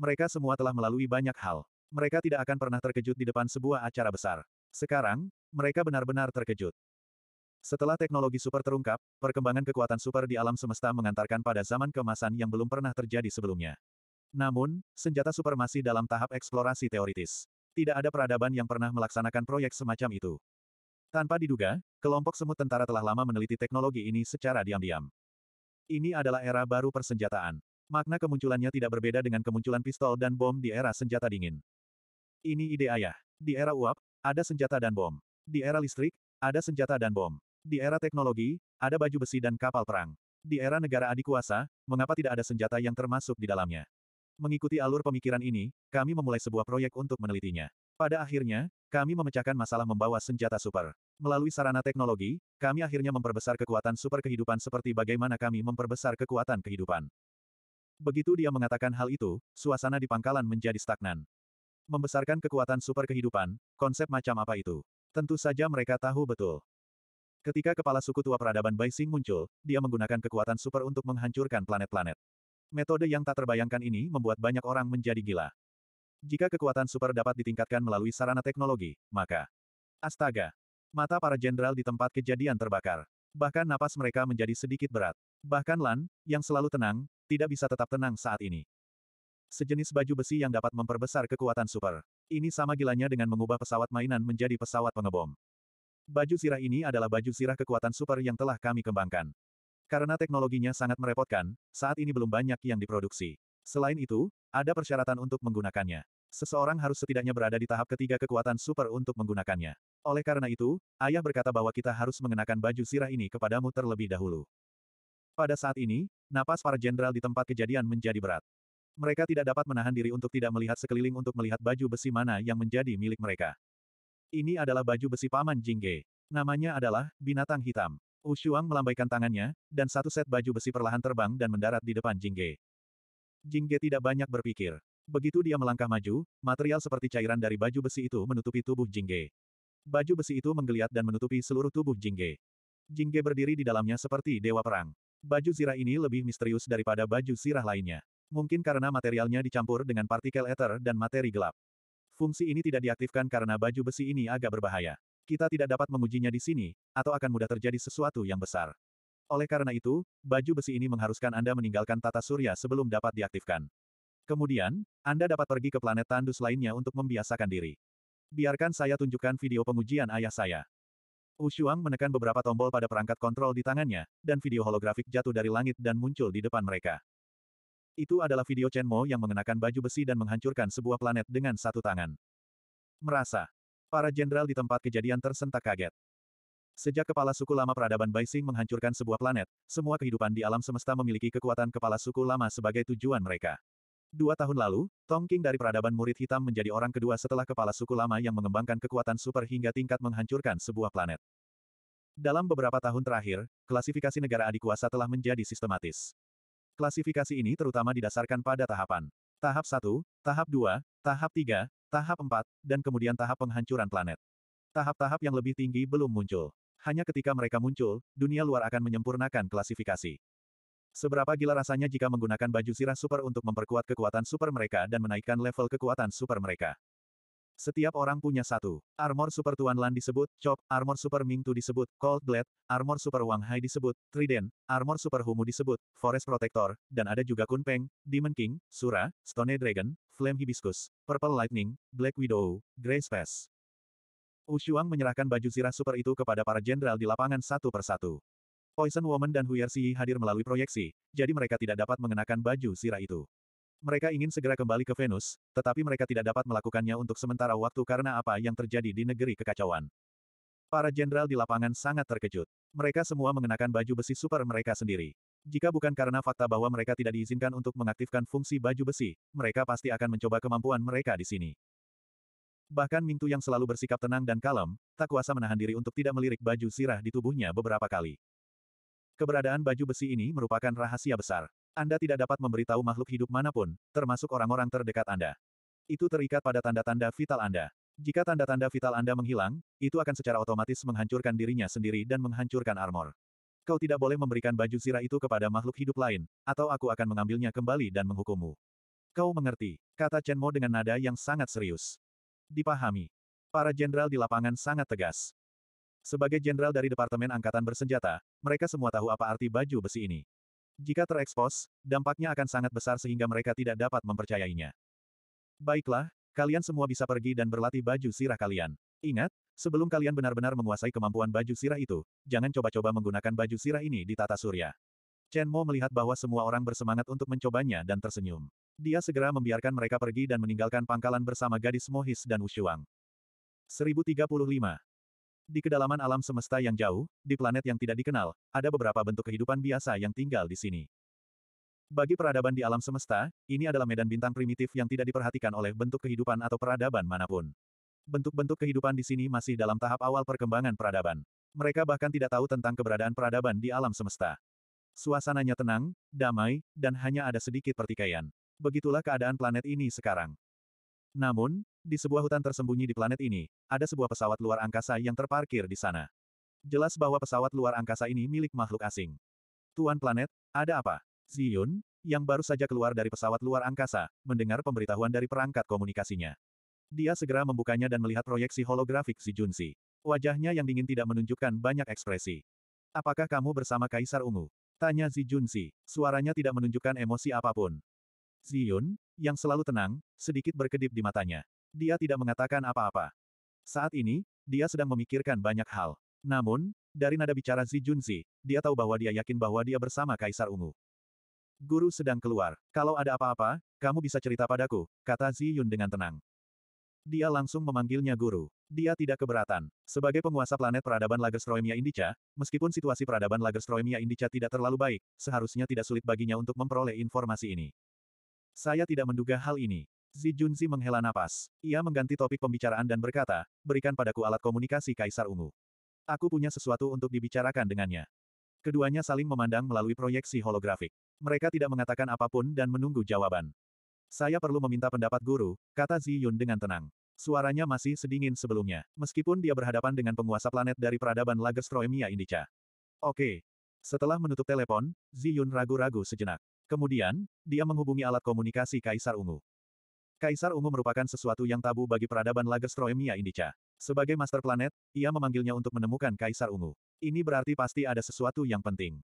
Speaker 1: Mereka semua telah melalui banyak hal. Mereka tidak akan pernah terkejut di depan sebuah acara besar. Sekarang, mereka benar-benar terkejut. Setelah teknologi super terungkap, perkembangan kekuatan super di alam semesta mengantarkan pada zaman kemasan yang belum pernah terjadi sebelumnya. Namun, senjata super masih dalam tahap eksplorasi teoritis. Tidak ada peradaban yang pernah melaksanakan proyek semacam itu. Tanpa diduga, kelompok semut tentara telah lama meneliti teknologi ini secara diam-diam. Ini adalah era baru persenjataan. Makna kemunculannya tidak berbeda dengan kemunculan pistol dan bom di era senjata dingin. Ini ide ayah. Di era uap, ada senjata dan bom. Di era listrik, ada senjata dan bom. Di era teknologi, ada baju besi dan kapal perang. Di era negara adik kuasa, mengapa tidak ada senjata yang termasuk di dalamnya? Mengikuti alur pemikiran ini, kami memulai sebuah proyek untuk menelitinya. Pada akhirnya, kami memecahkan masalah membawa senjata super. Melalui sarana teknologi, kami akhirnya memperbesar kekuatan super kehidupan seperti bagaimana kami memperbesar kekuatan kehidupan. Begitu dia mengatakan hal itu, suasana di pangkalan menjadi stagnan. Membesarkan kekuatan super kehidupan, konsep macam apa itu? Tentu saja mereka tahu betul. Ketika kepala suku tua peradaban Baising muncul, dia menggunakan kekuatan super untuk menghancurkan planet-planet. Metode yang tak terbayangkan ini membuat banyak orang menjadi gila. Jika kekuatan super dapat ditingkatkan melalui sarana teknologi, maka... Astaga! Mata para jenderal di tempat kejadian terbakar. Bahkan napas mereka menjadi sedikit berat. Bahkan Lan, yang selalu tenang, tidak bisa tetap tenang saat ini. Sejenis baju besi yang dapat memperbesar kekuatan super. Ini sama gilanya dengan mengubah pesawat mainan menjadi pesawat pengebom. Baju sirah ini adalah baju sirah kekuatan super yang telah kami kembangkan. Karena teknologinya sangat merepotkan, saat ini belum banyak yang diproduksi. Selain itu, ada persyaratan untuk menggunakannya. Seseorang harus setidaknya berada di tahap ketiga kekuatan super untuk menggunakannya. Oleh karena itu, ayah berkata bahwa kita harus mengenakan baju sirah ini kepadamu terlebih dahulu. Pada saat ini, napas para jenderal di tempat kejadian menjadi berat. Mereka tidak dapat menahan diri untuk tidak melihat sekeliling untuk melihat baju besi mana yang menjadi milik mereka. Ini adalah baju besi paman Jingge. Namanya adalah binatang hitam. Ushuang melambaikan tangannya, dan satu set baju besi perlahan terbang dan mendarat di depan Jingge. Jingge tidak banyak berpikir. Begitu dia melangkah maju, material seperti cairan dari baju besi itu menutupi tubuh Jingge. Baju besi itu menggeliat dan menutupi seluruh tubuh Jingge. Jingge berdiri di dalamnya seperti dewa perang. Baju zirah ini lebih misterius daripada baju sirah lainnya. Mungkin karena materialnya dicampur dengan partikel ether dan materi gelap. Fungsi ini tidak diaktifkan karena baju besi ini agak berbahaya. Kita tidak dapat mengujinya di sini, atau akan mudah terjadi sesuatu yang besar. Oleh karena itu, baju besi ini mengharuskan Anda meninggalkan tata surya sebelum dapat diaktifkan. Kemudian, Anda dapat pergi ke planet tandus lainnya untuk membiasakan diri. Biarkan saya tunjukkan video pengujian ayah saya. Ushuang menekan beberapa tombol pada perangkat kontrol di tangannya, dan video holografik jatuh dari langit dan muncul di depan mereka. Itu adalah video Chen Mo yang mengenakan baju besi dan menghancurkan sebuah planet dengan satu tangan. Merasa Para jenderal di tempat kejadian tersentak kaget. Sejak kepala suku lama peradaban Baising menghancurkan sebuah planet, semua kehidupan di alam semesta memiliki kekuatan kepala suku lama sebagai tujuan mereka. Dua tahun lalu, Tong King dari peradaban murid hitam menjadi orang kedua setelah kepala suku lama yang mengembangkan kekuatan super hingga tingkat menghancurkan sebuah planet. Dalam beberapa tahun terakhir, klasifikasi negara adikuasa telah menjadi sistematis. Klasifikasi ini terutama didasarkan pada tahapan. Tahap 1, tahap 2, tahap 3, tahap 4, dan kemudian tahap penghancuran planet. Tahap-tahap yang lebih tinggi belum muncul. Hanya ketika mereka muncul, dunia luar akan menyempurnakan klasifikasi. Seberapa gila rasanya jika menggunakan baju sirah super untuk memperkuat kekuatan super mereka dan menaikkan level kekuatan super mereka. Setiap orang punya satu. Armor Super Tuan Lan disebut Chop, Armor Super Ming Tu disebut Cold Blade, Armor Super Wang Hai disebut Trident, Armor Super Humu disebut Forest Protector, dan ada juga Kun Peng, Demon King, Sura, Stone Dragon, Flame Hibiscus, Purple Lightning, Black Widow, Grey Space. Ushuang menyerahkan baju zirah super itu kepada para jenderal di lapangan satu persatu. Poison Woman dan Huyersi hadir melalui proyeksi, jadi mereka tidak dapat mengenakan baju zirah itu. Mereka ingin segera kembali ke Venus, tetapi mereka tidak dapat melakukannya untuk sementara waktu karena apa yang terjadi di negeri kekacauan. Para jenderal di lapangan sangat terkejut. Mereka semua mengenakan baju besi super mereka sendiri. Jika bukan karena fakta bahwa mereka tidak diizinkan untuk mengaktifkan fungsi baju besi, mereka pasti akan mencoba kemampuan mereka di sini. Bahkan Mingtu yang selalu bersikap tenang dan kalem, tak kuasa menahan diri untuk tidak melirik baju sirah di tubuhnya beberapa kali. Keberadaan baju besi ini merupakan rahasia besar. Anda tidak dapat memberitahu makhluk hidup manapun, termasuk orang-orang terdekat Anda. Itu terikat pada tanda-tanda vital Anda. Jika tanda-tanda vital Anda menghilang, itu akan secara otomatis menghancurkan dirinya sendiri dan menghancurkan armor. Kau tidak boleh memberikan baju zirah itu kepada makhluk hidup lain, atau aku akan mengambilnya kembali dan menghukummu. Kau mengerti, kata Chen Mo dengan nada yang sangat serius. Dipahami. Para jenderal di lapangan sangat tegas. Sebagai jenderal dari Departemen Angkatan Bersenjata, mereka semua tahu apa arti baju besi ini. Jika terekspos, dampaknya akan sangat besar sehingga mereka tidak dapat mempercayainya. Baiklah, kalian semua bisa pergi dan berlatih baju sirah kalian. Ingat, sebelum kalian benar-benar menguasai kemampuan baju sirah itu, jangan coba-coba menggunakan baju sirah ini di tata surya. Chen Mo melihat bahwa semua orang bersemangat untuk mencobanya dan tersenyum. Dia segera membiarkan mereka pergi dan meninggalkan pangkalan bersama gadis Mohis dan Wushuang. 1035 di kedalaman alam semesta yang jauh, di planet yang tidak dikenal, ada beberapa bentuk kehidupan biasa yang tinggal di sini. Bagi peradaban di alam semesta, ini adalah medan bintang primitif yang tidak diperhatikan oleh bentuk kehidupan atau peradaban manapun. Bentuk-bentuk kehidupan di sini masih dalam tahap awal perkembangan peradaban. Mereka bahkan tidak tahu tentang keberadaan peradaban di alam semesta. Suasananya tenang, damai, dan hanya ada sedikit pertikaian. Begitulah keadaan planet ini sekarang. Namun, di sebuah hutan tersembunyi di planet ini, ada sebuah pesawat luar angkasa yang terparkir di sana. Jelas bahwa pesawat luar angkasa ini milik makhluk asing. Tuan planet, ada apa? Ziyun, yang baru saja keluar dari pesawat luar angkasa, mendengar pemberitahuan dari perangkat komunikasinya. Dia segera membukanya dan melihat proyeksi holografik si Junsi. Wajahnya yang dingin tidak menunjukkan banyak ekspresi. Apakah kamu bersama Kaisar Ungu? Tanya Zi Junsi. Suaranya tidak menunjukkan emosi apapun. Ziyun, yang selalu tenang, sedikit berkedip di matanya. Dia tidak mengatakan apa-apa. Saat ini, dia sedang memikirkan banyak hal. Namun, dari nada bicara Zi Junzi, dia tahu bahwa dia yakin bahwa dia bersama Kaisar Ungu. Guru sedang keluar. Kalau ada apa-apa, kamu bisa cerita padaku, kata Zi Yun dengan tenang. Dia langsung memanggilnya guru. Dia tidak keberatan. Sebagai penguasa planet peradaban Lagerstroemia Indica, meskipun situasi peradaban Lagerstroemia Indica tidak terlalu baik, seharusnya tidak sulit baginya untuk memperoleh informasi ini. Saya tidak menduga hal ini. Zi Junzi menghela napas. Ia mengganti topik pembicaraan dan berkata, berikan padaku alat komunikasi Kaisar Ungu. Aku punya sesuatu untuk dibicarakan dengannya. Keduanya saling memandang melalui proyeksi holografik. Mereka tidak mengatakan apapun dan menunggu jawaban. Saya perlu meminta pendapat guru, kata Zi Yun dengan tenang. Suaranya masih sedingin sebelumnya, meskipun dia berhadapan dengan penguasa planet dari peradaban Lagerstroemia Indica. Oke. Setelah menutup telepon, Zi Yun ragu-ragu sejenak. Kemudian, dia menghubungi alat komunikasi Kaisar Ungu. Kaisar Ungu merupakan sesuatu yang tabu bagi peradaban Lagerstroemia Indica. Sebagai master planet, ia memanggilnya untuk menemukan Kaisar Ungu. Ini berarti pasti ada sesuatu yang penting.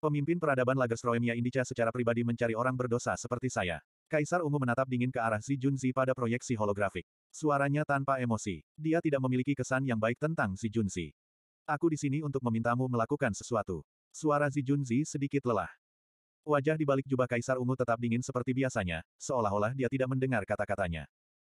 Speaker 1: Pemimpin peradaban Lagerstroemia Indica secara pribadi mencari orang berdosa seperti saya. Kaisar Ungu menatap dingin ke arah Xi Junzi pada proyeksi holografik. Suaranya tanpa emosi. Dia tidak memiliki kesan yang baik tentang Xi Junzi. Aku di sini untuk memintamu melakukan sesuatu. Suara Xi Junzi sedikit lelah. Wajah di balik jubah kaisar ungu tetap dingin seperti biasanya, seolah-olah dia tidak mendengar kata-katanya.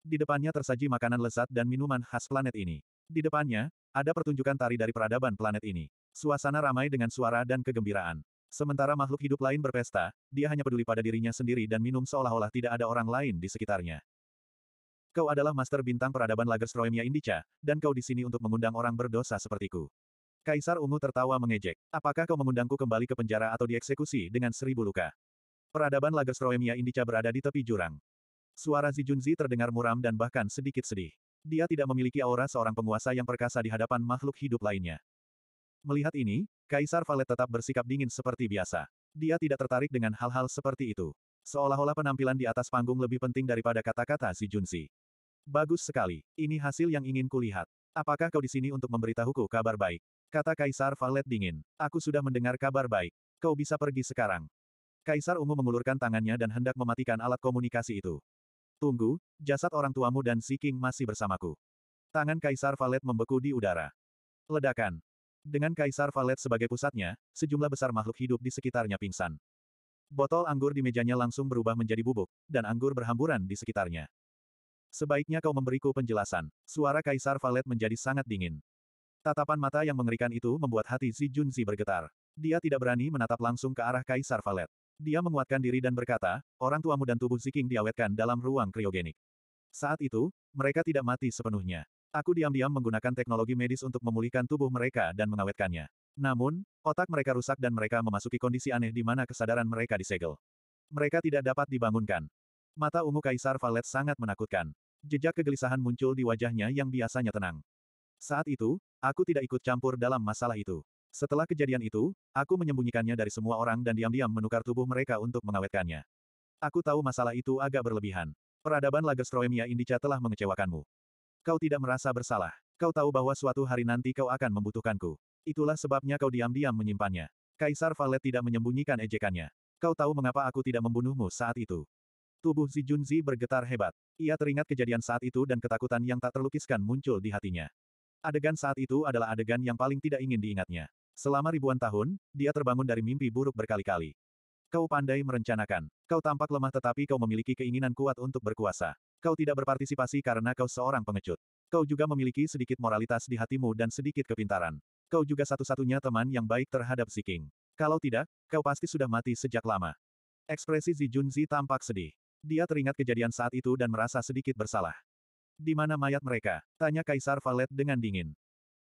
Speaker 1: Di depannya tersaji makanan lezat dan minuman khas planet ini. Di depannya, ada pertunjukan tari dari peradaban planet ini. Suasana ramai dengan suara dan kegembiraan. Sementara makhluk hidup lain berpesta, dia hanya peduli pada dirinya sendiri dan minum seolah-olah tidak ada orang lain di sekitarnya. Kau adalah master bintang peradaban Lagerstroemia Indica, dan kau di sini untuk mengundang orang berdosa sepertiku. Kaisar Ungu tertawa mengejek. Apakah kau mengundangku kembali ke penjara atau dieksekusi dengan seribu luka? Peradaban Lagasroemia Indica berada di tepi jurang. Suara Junzi terdengar muram dan bahkan sedikit sedih. Dia tidak memiliki aura seorang penguasa yang perkasa di hadapan makhluk hidup lainnya. Melihat ini, Kaisar Valet tetap bersikap dingin seperti biasa. Dia tidak tertarik dengan hal-hal seperti itu. Seolah-olah penampilan di atas panggung lebih penting daripada kata-kata si Junzi. Bagus sekali, ini hasil yang ingin kulihat. Apakah kau di sini untuk memberitahuku kabar baik? Kata Kaisar Valet dingin. Aku sudah mendengar kabar baik. Kau bisa pergi sekarang. Kaisar Ungu mengulurkan tangannya dan hendak mematikan alat komunikasi itu. Tunggu, jasad orang tuamu dan Si King masih bersamaku. Tangan Kaisar Valet membeku di udara. Ledakan. Dengan Kaisar Valet sebagai pusatnya, sejumlah besar makhluk hidup di sekitarnya pingsan. Botol anggur di mejanya langsung berubah menjadi bubuk, dan anggur berhamburan di sekitarnya. Sebaiknya kau memberiku penjelasan. Suara Kaisar Valet menjadi sangat dingin. Tatapan mata yang mengerikan itu membuat hati Zi Junzi bergetar. Dia tidak berani menatap langsung ke arah Kaisar Valet. Dia menguatkan diri dan berkata, orang tuamu dan tubuh Ziking diawetkan dalam ruang kriogenik. Saat itu, mereka tidak mati sepenuhnya. Aku diam-diam menggunakan teknologi medis untuk memulihkan tubuh mereka dan mengawetkannya. Namun, otak mereka rusak dan mereka memasuki kondisi aneh di mana kesadaran mereka disegel. Mereka tidak dapat dibangunkan. Mata ungu Kaisar Valet sangat menakutkan. Jejak kegelisahan muncul di wajahnya yang biasanya tenang. Saat itu, aku tidak ikut campur dalam masalah itu. Setelah kejadian itu, aku menyembunyikannya dari semua orang dan diam-diam menukar tubuh mereka untuk mengawetkannya. Aku tahu masalah itu agak berlebihan. Peradaban Lagerstroemia Indica telah mengecewakanmu. Kau tidak merasa bersalah. Kau tahu bahwa suatu hari nanti kau akan membutuhkanku. Itulah sebabnya kau diam-diam menyimpannya. Kaisar Valet tidak menyembunyikan ejekannya. Kau tahu mengapa aku tidak membunuhmu saat itu. Tubuh Zijunzi bergetar hebat. Ia teringat kejadian saat itu dan ketakutan yang tak terlukiskan muncul di hatinya. Adegan saat itu adalah adegan yang paling tidak ingin diingatnya. Selama ribuan tahun, dia terbangun dari mimpi buruk berkali-kali. Kau pandai merencanakan. Kau tampak lemah tetapi kau memiliki keinginan kuat untuk berkuasa. Kau tidak berpartisipasi karena kau seorang pengecut. Kau juga memiliki sedikit moralitas di hatimu dan sedikit kepintaran. Kau juga satu-satunya teman yang baik terhadap Si King. Kalau tidak, kau pasti sudah mati sejak lama. Ekspresi Zi tampak sedih. Dia teringat kejadian saat itu dan merasa sedikit bersalah. Di mana mayat mereka? Tanya Kaisar Valet dengan dingin.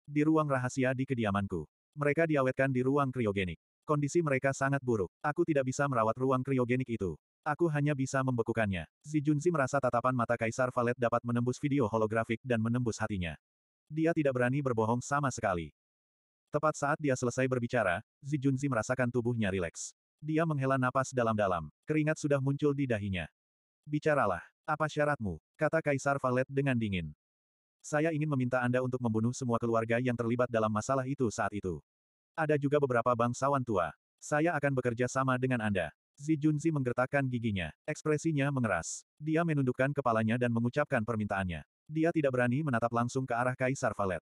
Speaker 1: Di ruang rahasia di kediamanku. Mereka diawetkan di ruang kriogenik. Kondisi mereka sangat buruk. Aku tidak bisa merawat ruang kriogenik itu. Aku hanya bisa membekukannya. Junzi merasa tatapan mata Kaisar Valet dapat menembus video holografik dan menembus hatinya. Dia tidak berani berbohong sama sekali. Tepat saat dia selesai berbicara, Zi Junzi merasakan tubuhnya rileks. Dia menghela napas dalam-dalam. Keringat sudah muncul di dahinya. Bicaralah. Apa syaratmu? Kata Kaisar Valet dengan dingin. Saya ingin meminta Anda untuk membunuh semua keluarga yang terlibat dalam masalah itu saat itu. Ada juga beberapa bangsawan tua. Saya akan bekerja sama dengan Anda. Zi Junzi menggertakkan giginya. Ekspresinya mengeras. Dia menundukkan kepalanya dan mengucapkan permintaannya. Dia tidak berani menatap langsung ke arah Kaisar Valet.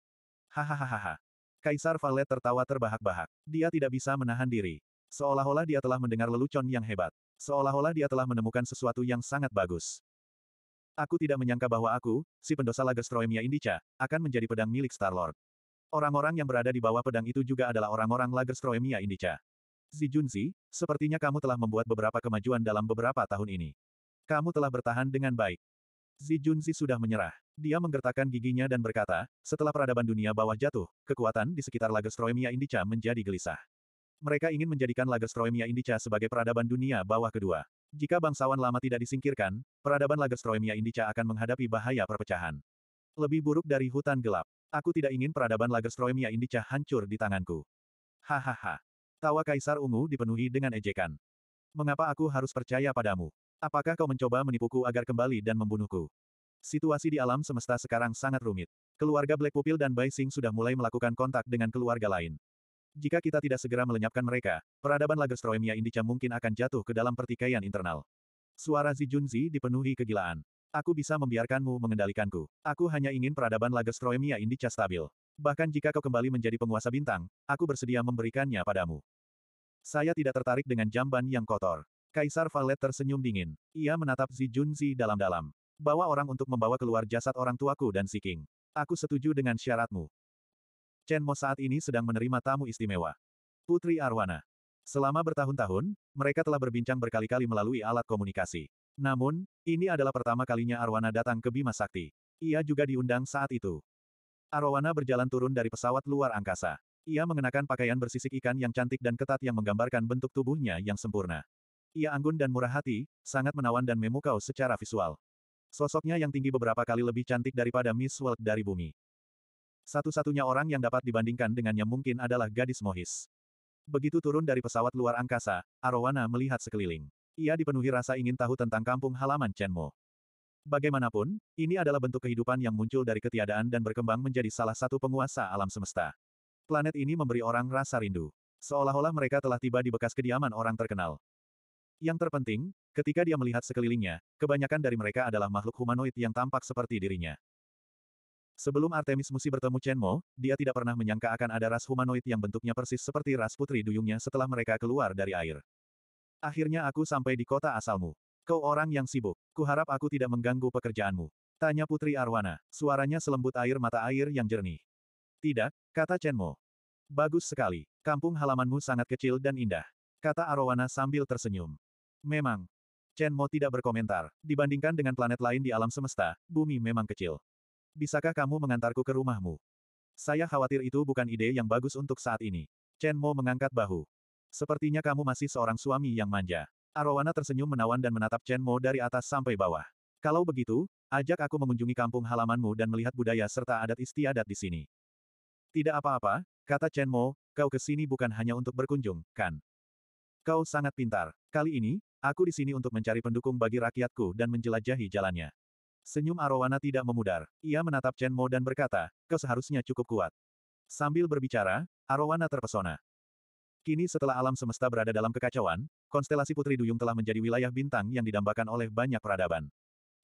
Speaker 1: Hahaha. Kaisar Valet tertawa terbahak-bahak. Dia tidak bisa menahan diri. Seolah-olah dia telah mendengar lelucon yang hebat. Seolah-olah dia telah menemukan sesuatu yang sangat bagus. Aku tidak menyangka bahwa aku, si pendosa Lagerstroemia Indica, akan menjadi pedang milik Star-Lord. Orang-orang yang berada di bawah pedang itu juga adalah orang-orang Lagerstroemia Indica. Zi Junzi, sepertinya kamu telah membuat beberapa kemajuan dalam beberapa tahun ini. Kamu telah bertahan dengan baik. Zi Junzi sudah menyerah. Dia menggertakkan giginya dan berkata, setelah peradaban dunia bawah jatuh, kekuatan di sekitar Lagerstroemia Indica menjadi gelisah. Mereka ingin menjadikan Lagerstroemia Indica sebagai peradaban dunia bawah kedua. Jika bangsawan lama tidak disingkirkan, peradaban Lagerstroemia Indica akan menghadapi bahaya perpecahan. Lebih buruk dari hutan gelap. Aku tidak ingin peradaban Lagerstroemia Indica hancur di tanganku. Hahaha. Tawa Kaisar Ungu dipenuhi dengan ejekan. Mengapa aku harus percaya padamu? Apakah kau mencoba menipuku agar kembali dan membunuhku? Situasi di alam semesta sekarang sangat rumit. Keluarga Black Pupil dan Bai Sing sudah mulai melakukan kontak dengan keluarga lain. Jika kita tidak segera melenyapkan mereka, peradaban Lagerstroemia Indica mungkin akan jatuh ke dalam pertikaian internal. Suara Zijunzi dipenuhi kegilaan. Aku bisa membiarkanmu mengendalikanku. Aku hanya ingin peradaban Lagerstroemia Indica stabil. Bahkan jika kau kembali menjadi penguasa bintang, aku bersedia memberikannya padamu. Saya tidak tertarik dengan jamban yang kotor. Kaisar Valet tersenyum dingin. Ia menatap Zi Junzi dalam-dalam. Bawa orang untuk membawa keluar jasad orang tuaku dan Si King. Aku setuju dengan syaratmu. Chen Mo saat ini sedang menerima tamu istimewa. Putri Arwana. Selama bertahun-tahun, mereka telah berbincang berkali-kali melalui alat komunikasi. Namun, ini adalah pertama kalinya Arwana datang ke Bima Sakti. Ia juga diundang saat itu. Arwana berjalan turun dari pesawat luar angkasa. Ia mengenakan pakaian bersisik ikan yang cantik dan ketat yang menggambarkan bentuk tubuhnya yang sempurna. Ia anggun dan murah hati, sangat menawan dan memukau secara visual. Sosoknya yang tinggi beberapa kali lebih cantik daripada Miss World dari bumi. Satu-satunya orang yang dapat dibandingkan dengannya mungkin adalah gadis Mohis. Begitu turun dari pesawat luar angkasa, Arowana melihat sekeliling. Ia dipenuhi rasa ingin tahu tentang kampung halaman Chenmo. Bagaimanapun, ini adalah bentuk kehidupan yang muncul dari ketiadaan dan berkembang menjadi salah satu penguasa alam semesta. Planet ini memberi orang rasa rindu. Seolah-olah mereka telah tiba di bekas kediaman orang terkenal. Yang terpenting, ketika dia melihat sekelilingnya, kebanyakan dari mereka adalah makhluk humanoid yang tampak seperti dirinya. Sebelum Artemis Musi bertemu Chen Mo, dia tidak pernah menyangka akan ada ras humanoid yang bentuknya persis seperti ras putri duyungnya setelah mereka keluar dari air. Akhirnya aku sampai di kota asalmu. Kau orang yang sibuk. Kuharap aku tidak mengganggu pekerjaanmu. Tanya Putri Arwana. Suaranya selembut air mata air yang jernih. Tidak, kata Chen Mo. Bagus sekali. Kampung halamanmu sangat kecil dan indah. Kata Arwana sambil tersenyum. Memang. Chen Mo tidak berkomentar. Dibandingkan dengan planet lain di alam semesta, bumi memang kecil. Bisakah kamu mengantarku ke rumahmu? Saya khawatir itu bukan ide yang bagus untuk saat ini. Chen Mo mengangkat bahu. Sepertinya kamu masih seorang suami yang manja. Arowana tersenyum menawan dan menatap Chen Mo dari atas sampai bawah. Kalau begitu, ajak aku mengunjungi kampung halamanmu dan melihat budaya serta adat istiadat di sini. Tidak apa-apa, kata Chen Mo, kau ke sini bukan hanya untuk berkunjung, kan? Kau sangat pintar. Kali ini, aku di sini untuk mencari pendukung bagi rakyatku dan menjelajahi jalannya. Senyum Arowana tidak memudar. Ia menatap Chen Mo dan berkata, kau seharusnya cukup kuat. Sambil berbicara, Arowana terpesona. Kini setelah alam semesta berada dalam kekacauan, konstelasi Putri Duyung telah menjadi wilayah bintang yang didambakan oleh banyak peradaban.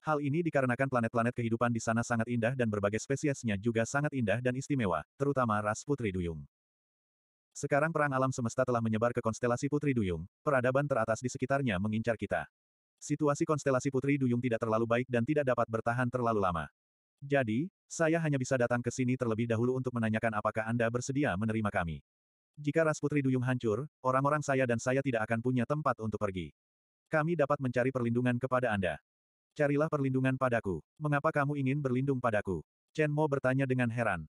Speaker 1: Hal ini dikarenakan planet-planet kehidupan di sana sangat indah dan berbagai spesiesnya juga sangat indah dan istimewa, terutama ras Putri Duyung. Sekarang perang alam semesta telah menyebar ke konstelasi Putri Duyung, peradaban teratas di sekitarnya mengincar kita. Situasi konstelasi Putri Duyung tidak terlalu baik dan tidak dapat bertahan terlalu lama. Jadi, saya hanya bisa datang ke sini terlebih dahulu untuk menanyakan apakah Anda bersedia menerima kami. Jika ras Putri Duyung hancur, orang-orang saya dan saya tidak akan punya tempat untuk pergi. Kami dapat mencari perlindungan kepada Anda. Carilah perlindungan padaku. Mengapa kamu ingin berlindung padaku? Chen Mo bertanya dengan heran.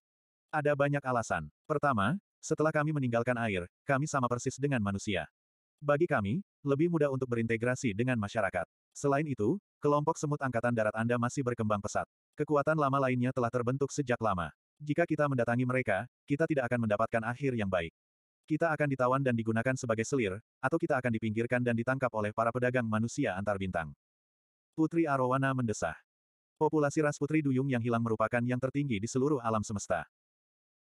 Speaker 1: Ada banyak alasan. Pertama, setelah kami meninggalkan air, kami sama persis dengan manusia. Bagi kami, lebih mudah untuk berintegrasi dengan masyarakat. Selain itu, kelompok semut angkatan darat Anda masih berkembang pesat. Kekuatan lama lainnya telah terbentuk sejak lama. Jika kita mendatangi mereka, kita tidak akan mendapatkan akhir yang baik. Kita akan ditawan dan digunakan sebagai selir, atau kita akan dipinggirkan dan ditangkap oleh para pedagang manusia antar bintang. Putri Arowana mendesah. Populasi ras Putri Duyung yang hilang merupakan yang tertinggi di seluruh alam semesta.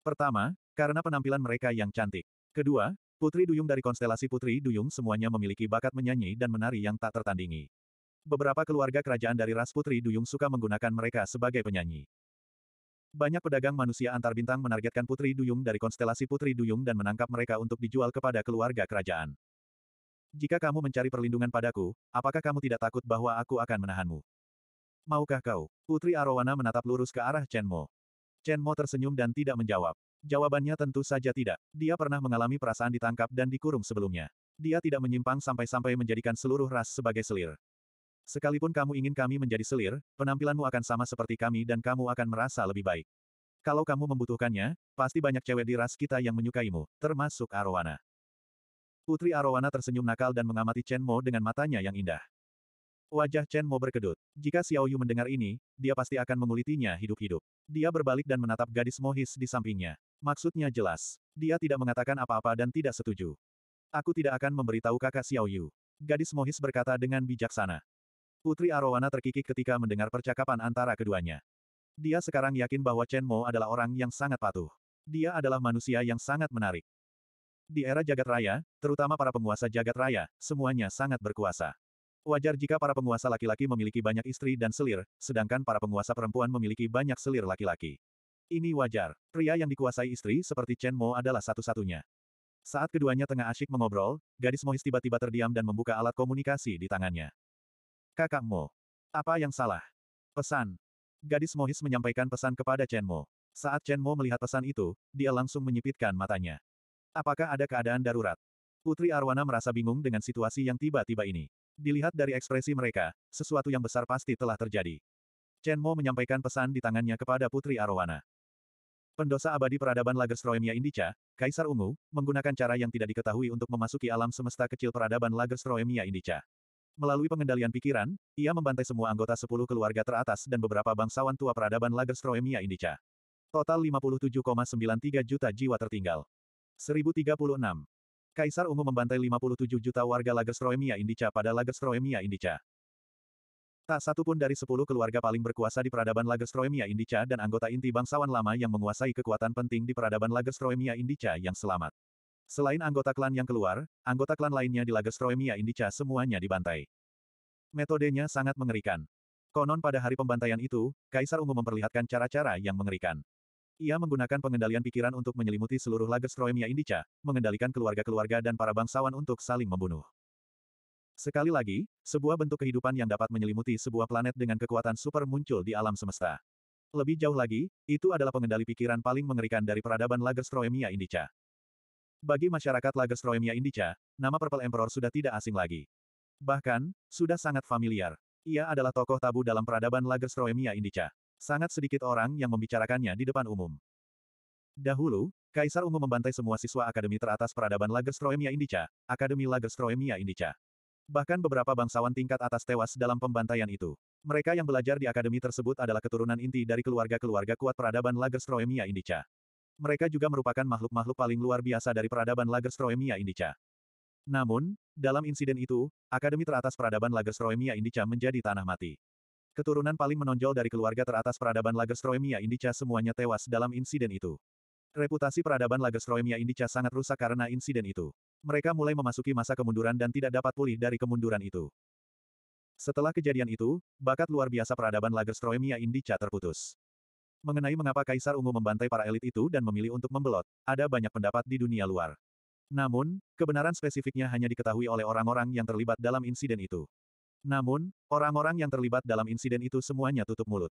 Speaker 1: Pertama, karena penampilan mereka yang cantik. Kedua, Putri Duyung dari konstelasi Putri Duyung semuanya memiliki bakat menyanyi dan menari yang tak tertandingi. Beberapa keluarga kerajaan dari ras Putri Duyung suka menggunakan mereka sebagai penyanyi. Banyak pedagang manusia antar bintang menargetkan Putri Duyung dari konstelasi Putri Duyung dan menangkap mereka untuk dijual kepada keluarga kerajaan. Jika kamu mencari perlindungan padaku, apakah kamu tidak takut bahwa aku akan menahanmu? Maukah kau? Putri Arowana menatap lurus ke arah Chen Mo. Chen Mo tersenyum dan tidak menjawab. Jawabannya tentu saja tidak. Dia pernah mengalami perasaan ditangkap dan dikurung sebelumnya. Dia tidak menyimpang sampai-sampai menjadikan seluruh ras sebagai selir. Sekalipun kamu ingin kami menjadi selir, penampilanmu akan sama seperti kami dan kamu akan merasa lebih baik. Kalau kamu membutuhkannya, pasti banyak cewek di ras kita yang menyukaimu, termasuk Arowana. Putri Arowana tersenyum nakal dan mengamati Chen Mo dengan matanya yang indah. Wajah Chen Mo berkedut. Jika Xiao Yu mendengar ini, dia pasti akan mengulitinya hidup-hidup. Dia berbalik dan menatap gadis Mohis di sampingnya. Maksudnya jelas. Dia tidak mengatakan apa-apa dan tidak setuju. Aku tidak akan memberitahu kakak Xiao Yu. Gadis Mohis berkata dengan bijaksana. Putri Arowana terkikik ketika mendengar percakapan antara keduanya. Dia sekarang yakin bahwa Chen Mo adalah orang yang sangat patuh. Dia adalah manusia yang sangat menarik. Di era jagat raya, terutama para penguasa jagat raya, semuanya sangat berkuasa. Wajar jika para penguasa laki-laki memiliki banyak istri dan selir, sedangkan para penguasa perempuan memiliki banyak selir laki-laki. Ini wajar. Pria yang dikuasai istri seperti Chen Mo adalah satu-satunya. Saat keduanya tengah asyik mengobrol, gadis Mohis tiba-tiba terdiam dan membuka alat komunikasi di tangannya. Kakak Mo. Apa yang salah? Pesan. Gadis Mohis menyampaikan pesan kepada Chen Mo. Saat Chen Mo melihat pesan itu, dia langsung menyipitkan matanya. Apakah ada keadaan darurat? Putri Arwana merasa bingung dengan situasi yang tiba-tiba ini. Dilihat dari ekspresi mereka, sesuatu yang besar pasti telah terjadi. Chen Mo menyampaikan pesan di tangannya kepada Putri Arwana. Pendosa abadi peradaban Lagerstroemia Indica, Kaisar Ungu, menggunakan cara yang tidak diketahui untuk memasuki alam semesta kecil peradaban Lagerstroemia Indica. Melalui pengendalian pikiran, ia membantai semua anggota 10 keluarga teratas dan beberapa bangsawan tua peradaban Lagerstroemia Indica. Total 57,93 juta jiwa tertinggal. 1036. Kaisar Ungu membantai 57 juta warga Lagerstroemia Indica pada Lagerstroemia Indica. Tak satu pun dari sepuluh keluarga paling berkuasa di peradaban Lagerstroemia Indica dan anggota inti bangsawan lama yang menguasai kekuatan penting di peradaban Lagerstroemia Indica yang selamat. Selain anggota klan yang keluar, anggota klan lainnya di Lagerstroemia Indica semuanya dibantai. Metodenya sangat mengerikan. Konon pada hari pembantaian itu, Kaisar Ungu memperlihatkan cara-cara yang mengerikan. Ia menggunakan pengendalian pikiran untuk menyelimuti seluruh Lagerstroemia Indica, mengendalikan keluarga-keluarga dan para bangsawan untuk saling membunuh. Sekali lagi, sebuah bentuk kehidupan yang dapat menyelimuti sebuah planet dengan kekuatan super muncul di alam semesta. Lebih jauh lagi, itu adalah pengendali pikiran paling mengerikan dari peradaban Lagerstroemia indica. Bagi masyarakat Lagerstroemia indica, nama Purple Emperor sudah tidak asing lagi. Bahkan, sudah sangat familiar. Ia adalah tokoh tabu dalam peradaban Lagerstroemia indica. Sangat sedikit orang yang membicarakannya di depan umum. Dahulu, Kaisar Ungu membantai semua siswa akademi teratas peradaban Lagerstroemia indica, Akademi Lagerstroemia indica. Bahkan beberapa bangsawan tingkat atas tewas dalam pembantaian itu. Mereka yang belajar di akademi tersebut adalah keturunan inti dari keluarga-keluarga kuat peradaban Lagerstroemia Indica. Mereka juga merupakan makhluk-makhluk paling luar biasa dari peradaban Lagerstroemia Indica. Namun, dalam insiden itu, akademi teratas peradaban Lagerstroemia Indica menjadi tanah mati. Keturunan paling menonjol dari keluarga teratas peradaban Lagerstroemia Indica semuanya tewas dalam insiden itu. Reputasi peradaban Lagerstroemia Indica sangat rusak karena insiden itu mereka mulai memasuki masa kemunduran dan tidak dapat pulih dari kemunduran itu. Setelah kejadian itu, bakat luar biasa peradaban Lagerstroemia Indica terputus. Mengenai mengapa Kaisar Ungu membantai para elit itu dan memilih untuk membelot, ada banyak pendapat di dunia luar. Namun, kebenaran spesifiknya hanya diketahui oleh orang-orang yang terlibat dalam insiden itu. Namun, orang-orang yang terlibat dalam insiden itu semuanya tutup mulut.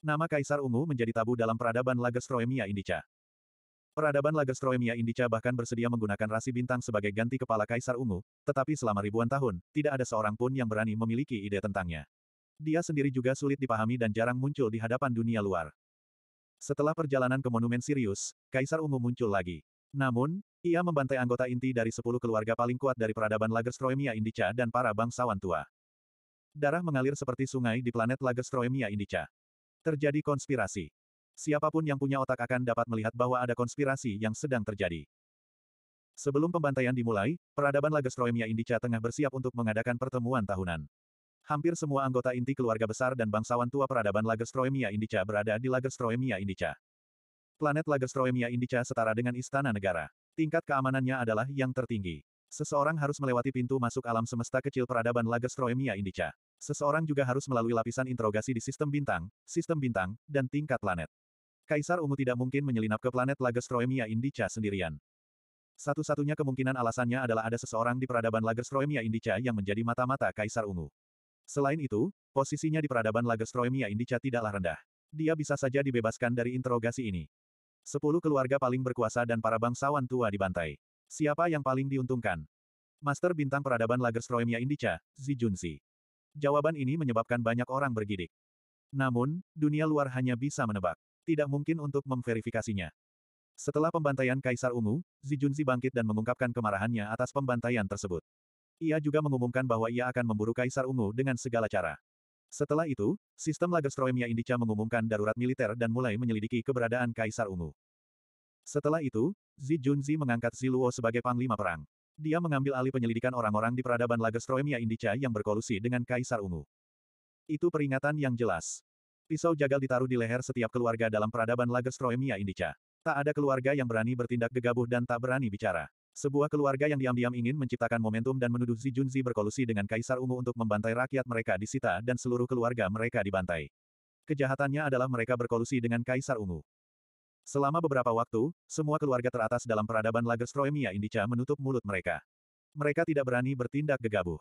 Speaker 1: Nama Kaisar Ungu menjadi tabu dalam peradaban Lagerstroemia Indica. Peradaban Lagastroemia Indica bahkan bersedia menggunakan rasi bintang sebagai ganti kepala Kaisar Ungu, tetapi selama ribuan tahun, tidak ada seorang pun yang berani memiliki ide tentangnya. Dia sendiri juga sulit dipahami dan jarang muncul di hadapan dunia luar. Setelah perjalanan ke Monumen Sirius, Kaisar Ungu muncul lagi. Namun, ia membantai anggota inti dari sepuluh keluarga paling kuat dari peradaban Lagerstroemia Indica dan para bangsawan tua. Darah mengalir seperti sungai di planet Lagerstroemia Indica. Terjadi konspirasi. Siapapun yang punya otak akan dapat melihat bahwa ada konspirasi yang sedang terjadi. Sebelum pembantaian dimulai, peradaban Lagastroemia Indica tengah bersiap untuk mengadakan pertemuan tahunan. Hampir semua anggota inti keluarga besar dan bangsawan tua peradaban Lagastroemia Indica berada di Lagastroemia Indica. Planet Lagastroemia Indica setara dengan istana negara. Tingkat keamanannya adalah yang tertinggi. Seseorang harus melewati pintu masuk alam semesta kecil peradaban Lagastroemia Indica. Seseorang juga harus melalui lapisan interogasi di sistem bintang, sistem bintang, dan tingkat planet. Kaisar Ungu tidak mungkin menyelinap ke planet Lagerstroemia Indica sendirian. Satu-satunya kemungkinan alasannya adalah ada seseorang di peradaban Lagerstroemia Indica yang menjadi mata-mata Kaisar Ungu. Selain itu, posisinya di peradaban Lagerstroemia Indica tidaklah rendah. Dia bisa saja dibebaskan dari interogasi ini. Sepuluh keluarga paling berkuasa dan para bangsawan tua dibantai. Siapa yang paling diuntungkan? Master bintang peradaban Lagerstroemia Indica, Zi Junsi. Jawaban ini menyebabkan banyak orang bergidik. Namun, dunia luar hanya bisa menebak tidak mungkin untuk memverifikasinya. Setelah pembantaian Kaisar Ungu, Zijunzi bangkit dan mengungkapkan kemarahannya atas pembantaian tersebut. Ia juga mengumumkan bahwa ia akan memburu Kaisar Ungu dengan segala cara. Setelah itu, sistem Lagerstroemia Indica mengumumkan darurat militer dan mulai menyelidiki keberadaan Kaisar Ungu. Setelah itu, Zi Junzi mengangkat Ziluo sebagai panglima perang. Dia mengambil alih penyelidikan orang-orang di peradaban Lagerstroemia Indica yang berkolusi dengan Kaisar Ungu. Itu peringatan yang jelas. Pisau jagal ditaruh di leher setiap keluarga dalam peradaban Lagerstroemia Indica. Tak ada keluarga yang berani bertindak gegabah dan tak berani bicara. Sebuah keluarga yang diam-diam ingin menciptakan momentum dan menuduh Zi Junzi berkolusi dengan Kaisar Ungu untuk membantai rakyat mereka di Sita dan seluruh keluarga mereka dibantai. Kejahatannya adalah mereka berkolusi dengan Kaisar Ungu. Selama beberapa waktu, semua keluarga teratas dalam peradaban Lagerstroemia Indica menutup mulut mereka. Mereka tidak berani bertindak gegabah.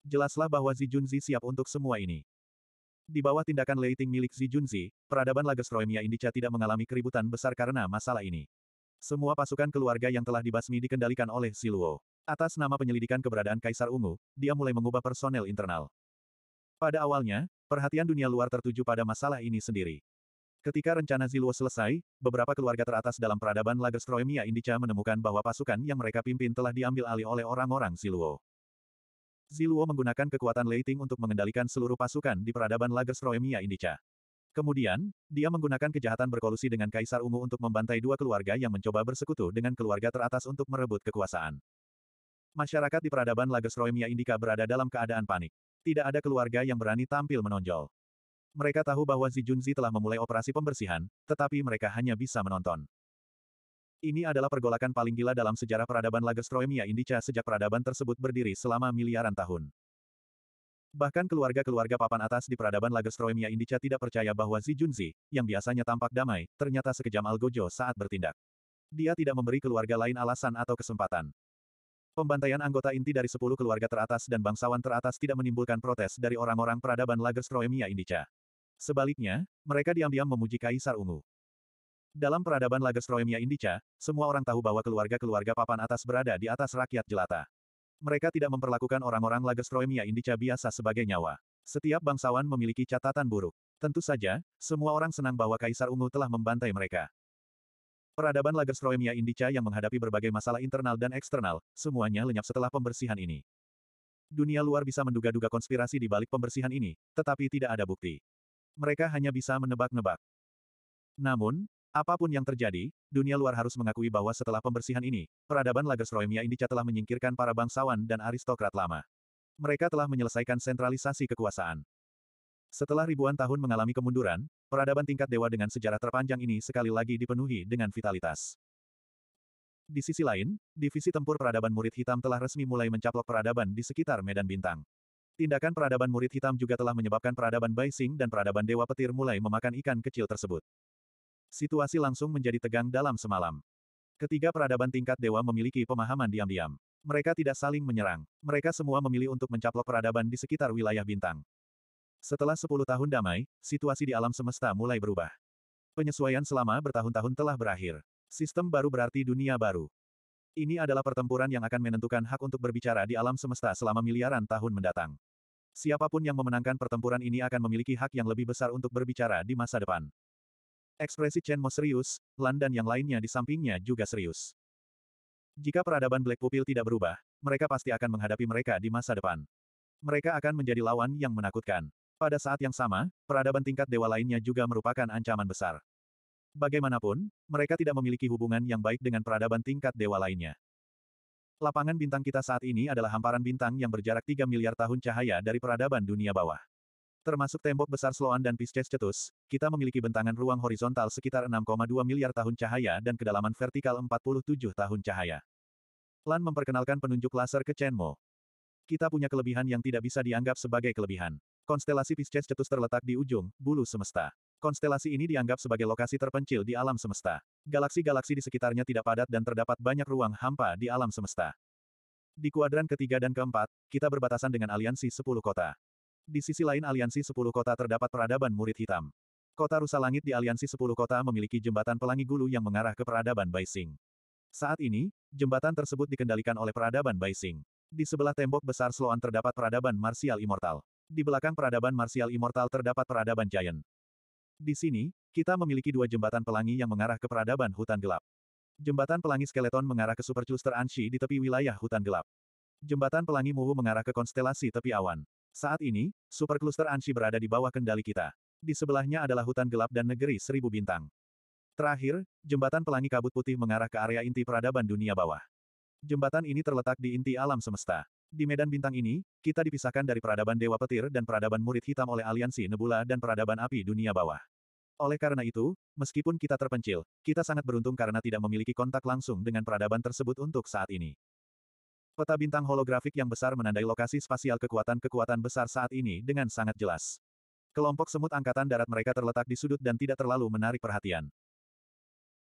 Speaker 1: Jelaslah bahwa Zi Junzi siap untuk semua ini. Di bawah tindakan Leiting milik Xi Junzi, peradaban Lagesroemia Indica tidak mengalami keributan besar karena masalah ini. Semua pasukan keluarga yang telah dibasmi dikendalikan oleh Siluo. Atas nama penyelidikan keberadaan Kaisar Ungu, dia mulai mengubah personel internal. Pada awalnya, perhatian dunia luar tertuju pada masalah ini sendiri. Ketika rencana Ziluo selesai, beberapa keluarga teratas dalam peradaban Lagerstroemia Indica menemukan bahwa pasukan yang mereka pimpin telah diambil alih oleh orang-orang Ziluo. Ziluo menggunakan kekuatan Leiting untuk mengendalikan seluruh pasukan di peradaban Lagersroemia Indica. Kemudian, dia menggunakan kejahatan berkolusi dengan Kaisar Ungu untuk membantai dua keluarga yang mencoba bersekutu dengan keluarga teratas untuk merebut kekuasaan. Masyarakat di peradaban Lagersroemia Indica berada dalam keadaan panik. Tidak ada keluarga yang berani tampil menonjol. Mereka tahu bahwa Zijunzi telah memulai operasi pembersihan, tetapi mereka hanya bisa menonton. Ini adalah pergolakan paling gila dalam sejarah peradaban Lagerstroemia Indica sejak peradaban tersebut berdiri selama miliaran tahun. Bahkan keluarga-keluarga papan atas di peradaban Lagerstroemia Indica tidak percaya bahwa Zi Junzi, yang biasanya tampak damai, ternyata sekejam Algojo saat bertindak. Dia tidak memberi keluarga lain alasan atau kesempatan. Pembantaian anggota inti dari sepuluh keluarga teratas dan bangsawan teratas tidak menimbulkan protes dari orang-orang peradaban Lagerstroemia Indica. Sebaliknya, mereka diam-diam memuji Kaisar Ungu. Dalam peradaban Lagesroemia Indica, semua orang tahu bahwa keluarga-keluarga papan atas berada di atas rakyat jelata. Mereka tidak memperlakukan orang-orang Lagesroemia Indica biasa sebagai nyawa. Setiap bangsawan memiliki catatan buruk. Tentu saja, semua orang senang bahwa Kaisar Ungu telah membantai mereka. Peradaban Lagesroemia Indica yang menghadapi berbagai masalah internal dan eksternal, semuanya lenyap setelah pembersihan ini. Dunia luar bisa menduga-duga konspirasi di balik pembersihan ini, tetapi tidak ada bukti. Mereka hanya bisa menebak-nebak. Namun, Apapun yang terjadi, dunia luar harus mengakui bahwa setelah pembersihan ini, peradaban Lagersroemia Indica telah menyingkirkan para bangsawan dan aristokrat lama. Mereka telah menyelesaikan sentralisasi kekuasaan. Setelah ribuan tahun mengalami kemunduran, peradaban tingkat dewa dengan sejarah terpanjang ini sekali lagi dipenuhi dengan vitalitas. Di sisi lain, divisi tempur peradaban murid hitam telah resmi mulai mencaplok peradaban di sekitar Medan Bintang. Tindakan peradaban murid hitam juga telah menyebabkan peradaban Baising dan peradaban Dewa Petir mulai memakan ikan kecil tersebut. Situasi langsung menjadi tegang dalam semalam. Ketiga peradaban tingkat dewa memiliki pemahaman diam-diam. Mereka tidak saling menyerang. Mereka semua memilih untuk mencaplok peradaban di sekitar wilayah bintang. Setelah sepuluh tahun damai, situasi di alam semesta mulai berubah. Penyesuaian selama bertahun-tahun telah berakhir. Sistem baru berarti dunia baru. Ini adalah pertempuran yang akan menentukan hak untuk berbicara di alam semesta selama miliaran tahun mendatang. Siapapun yang memenangkan pertempuran ini akan memiliki hak yang lebih besar untuk berbicara di masa depan. Ekspresi Chen Mo serius, Lan dan yang lainnya di sampingnya juga serius. Jika peradaban Black Pupil tidak berubah, mereka pasti akan menghadapi mereka di masa depan. Mereka akan menjadi lawan yang menakutkan. Pada saat yang sama, peradaban tingkat dewa lainnya juga merupakan ancaman besar. Bagaimanapun, mereka tidak memiliki hubungan yang baik dengan peradaban tingkat dewa lainnya. Lapangan bintang kita saat ini adalah hamparan bintang yang berjarak 3 miliar tahun cahaya dari peradaban dunia bawah. Termasuk tembok besar Sloan dan Pisces Cetus, kita memiliki bentangan ruang horizontal sekitar 6,2 miliar tahun cahaya dan kedalaman vertikal 47 tahun cahaya. Lan memperkenalkan penunjuk laser ke Chen Mo. Kita punya kelebihan yang tidak bisa dianggap sebagai kelebihan. Konstelasi Pisces Cetus terletak di ujung, bulu semesta. Konstelasi ini dianggap sebagai lokasi terpencil di alam semesta. Galaksi-galaksi di sekitarnya tidak padat dan terdapat banyak ruang hampa di alam semesta. Di kuadran ketiga dan keempat, kita berbatasan dengan aliansi Sepuluh kota. Di sisi lain aliansi sepuluh kota terdapat peradaban murid hitam. Kota Rusa Langit di aliansi sepuluh kota memiliki jembatan pelangi gulu yang mengarah ke peradaban Baising. Saat ini, jembatan tersebut dikendalikan oleh peradaban Baising. Di sebelah tembok besar Sloan terdapat peradaban Martial Immortal. Di belakang peradaban Martial Immortal terdapat peradaban Giant. Di sini, kita memiliki dua jembatan pelangi yang mengarah ke peradaban hutan gelap. Jembatan pelangi skeleton mengarah ke Supercluster Anshi di tepi wilayah hutan gelap. Jembatan pelangi Muhu mengarah ke konstelasi tepi awan. Saat ini, superkluster Anshi berada di bawah kendali kita. Di sebelahnya adalah hutan gelap dan negeri seribu bintang. Terakhir, jembatan pelangi kabut putih mengarah ke area inti peradaban dunia bawah. Jembatan ini terletak di inti alam semesta. Di medan bintang ini, kita dipisahkan dari peradaban Dewa Petir dan peradaban Murid Hitam oleh aliansi Nebula dan peradaban api dunia bawah. Oleh karena itu, meskipun kita terpencil, kita sangat beruntung karena tidak memiliki kontak langsung dengan peradaban tersebut untuk saat ini. Peta bintang holografik yang besar menandai lokasi spasial kekuatan-kekuatan besar saat ini dengan sangat jelas. Kelompok semut angkatan darat mereka terletak di sudut dan tidak terlalu menarik perhatian.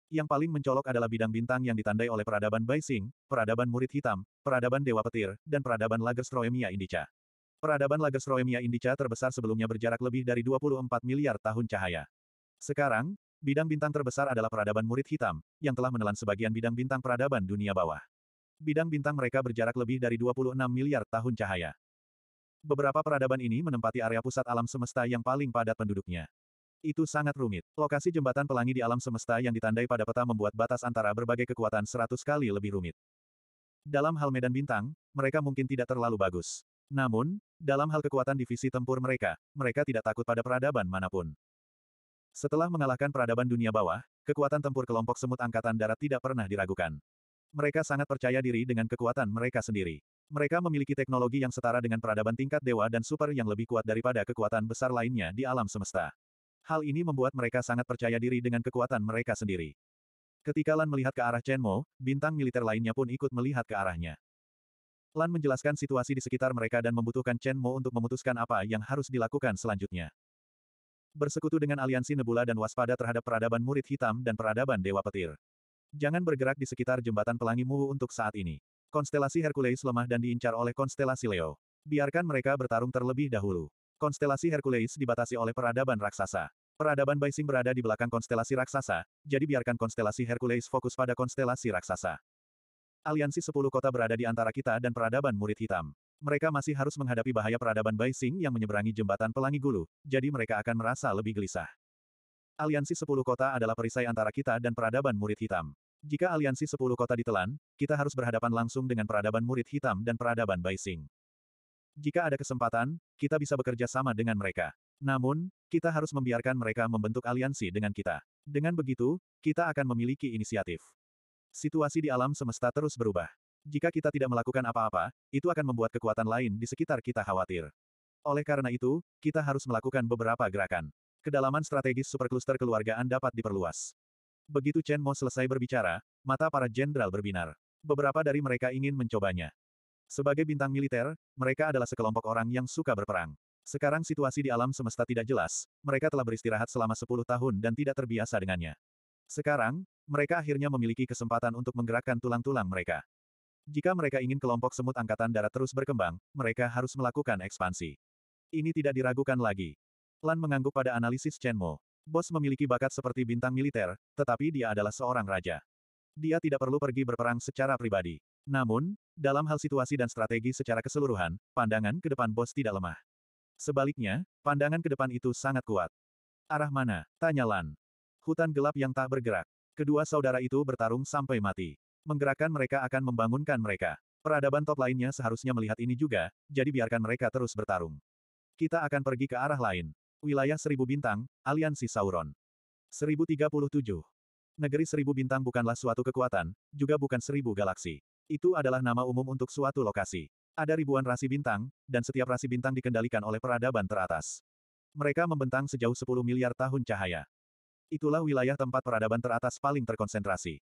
Speaker 1: Yang paling mencolok adalah bidang bintang yang ditandai oleh peradaban Baising, peradaban murid hitam, peradaban dewa petir, dan peradaban Lagerstroemia indica. Peradaban Lagerstroemia indica terbesar sebelumnya berjarak lebih dari 24 miliar tahun cahaya. Sekarang, bidang bintang terbesar adalah peradaban murid hitam, yang telah menelan sebagian bidang bintang peradaban dunia bawah. Bidang bintang mereka berjarak lebih dari 26 miliar tahun cahaya. Beberapa peradaban ini menempati area pusat alam semesta yang paling padat penduduknya. Itu sangat rumit. Lokasi jembatan pelangi di alam semesta yang ditandai pada peta membuat batas antara berbagai kekuatan 100 kali lebih rumit. Dalam hal medan bintang, mereka mungkin tidak terlalu bagus. Namun, dalam hal kekuatan divisi tempur mereka, mereka tidak takut pada peradaban manapun. Setelah mengalahkan peradaban dunia bawah, kekuatan tempur kelompok semut angkatan darat tidak pernah diragukan. Mereka sangat percaya diri dengan kekuatan mereka sendiri. Mereka memiliki teknologi yang setara dengan peradaban tingkat dewa dan super yang lebih kuat daripada kekuatan besar lainnya di alam semesta. Hal ini membuat mereka sangat percaya diri dengan kekuatan mereka sendiri. Ketika Lan melihat ke arah Chen Mo, bintang militer lainnya pun ikut melihat ke arahnya. Lan menjelaskan situasi di sekitar mereka dan membutuhkan Chen Mo untuk memutuskan apa yang harus dilakukan selanjutnya. Bersekutu dengan aliansi Nebula dan waspada terhadap peradaban murid hitam dan peradaban Dewa Petir. Jangan bergerak di sekitar jembatan pelangi Muwu untuk saat ini. Konstelasi Hercules lemah dan diincar oleh konstelasi Leo. Biarkan mereka bertarung terlebih dahulu. Konstelasi Hercules dibatasi oleh peradaban raksasa. Peradaban Baising berada di belakang konstelasi raksasa, jadi biarkan konstelasi Hercules fokus pada konstelasi raksasa. Aliansi sepuluh kota berada di antara kita dan peradaban murid hitam. Mereka masih harus menghadapi bahaya peradaban Baising yang menyeberangi jembatan pelangi gulu, jadi mereka akan merasa lebih gelisah. Aliansi Sepuluh Kota adalah perisai antara kita dan peradaban murid hitam. Jika aliansi sepuluh kota ditelan, kita harus berhadapan langsung dengan peradaban murid hitam dan peradaban Baising. Jika ada kesempatan, kita bisa bekerja sama dengan mereka. Namun, kita harus membiarkan mereka membentuk aliansi dengan kita. Dengan begitu, kita akan memiliki inisiatif. Situasi di alam semesta terus berubah. Jika kita tidak melakukan apa-apa, itu akan membuat kekuatan lain di sekitar kita khawatir. Oleh karena itu, kita harus melakukan beberapa gerakan. Kedalaman strategis superkluster keluargaan dapat diperluas. Begitu Chen Mo selesai berbicara, mata para jenderal berbinar. Beberapa dari mereka ingin mencobanya. Sebagai bintang militer, mereka adalah sekelompok orang yang suka berperang. Sekarang situasi di alam semesta tidak jelas, mereka telah beristirahat selama 10 tahun dan tidak terbiasa dengannya. Sekarang, mereka akhirnya memiliki kesempatan untuk menggerakkan tulang-tulang mereka. Jika mereka ingin kelompok semut angkatan darat terus berkembang, mereka harus melakukan ekspansi. Ini tidak diragukan lagi. Lan mengangguk pada analisis Chen Mo. Bos memiliki bakat seperti bintang militer, tetapi dia adalah seorang raja. Dia tidak perlu pergi berperang secara pribadi. Namun, dalam hal situasi dan strategi secara keseluruhan, pandangan ke depan bos tidak lemah. Sebaliknya, pandangan ke depan itu sangat kuat. Arah mana? Tanya Lan. Hutan gelap yang tak bergerak. Kedua saudara itu bertarung sampai mati. Menggerakkan mereka akan membangunkan mereka. Peradaban top lainnya seharusnya melihat ini juga, jadi biarkan mereka terus bertarung. Kita akan pergi ke arah lain. Wilayah Seribu Bintang, Aliansi Sauron. 1037. Negeri Seribu Bintang bukanlah suatu kekuatan, juga bukan seribu galaksi. Itu adalah nama umum untuk suatu lokasi. Ada ribuan rasi bintang, dan setiap rasi bintang dikendalikan oleh peradaban teratas. Mereka membentang sejauh 10 miliar tahun cahaya. Itulah wilayah tempat peradaban teratas paling terkonsentrasi.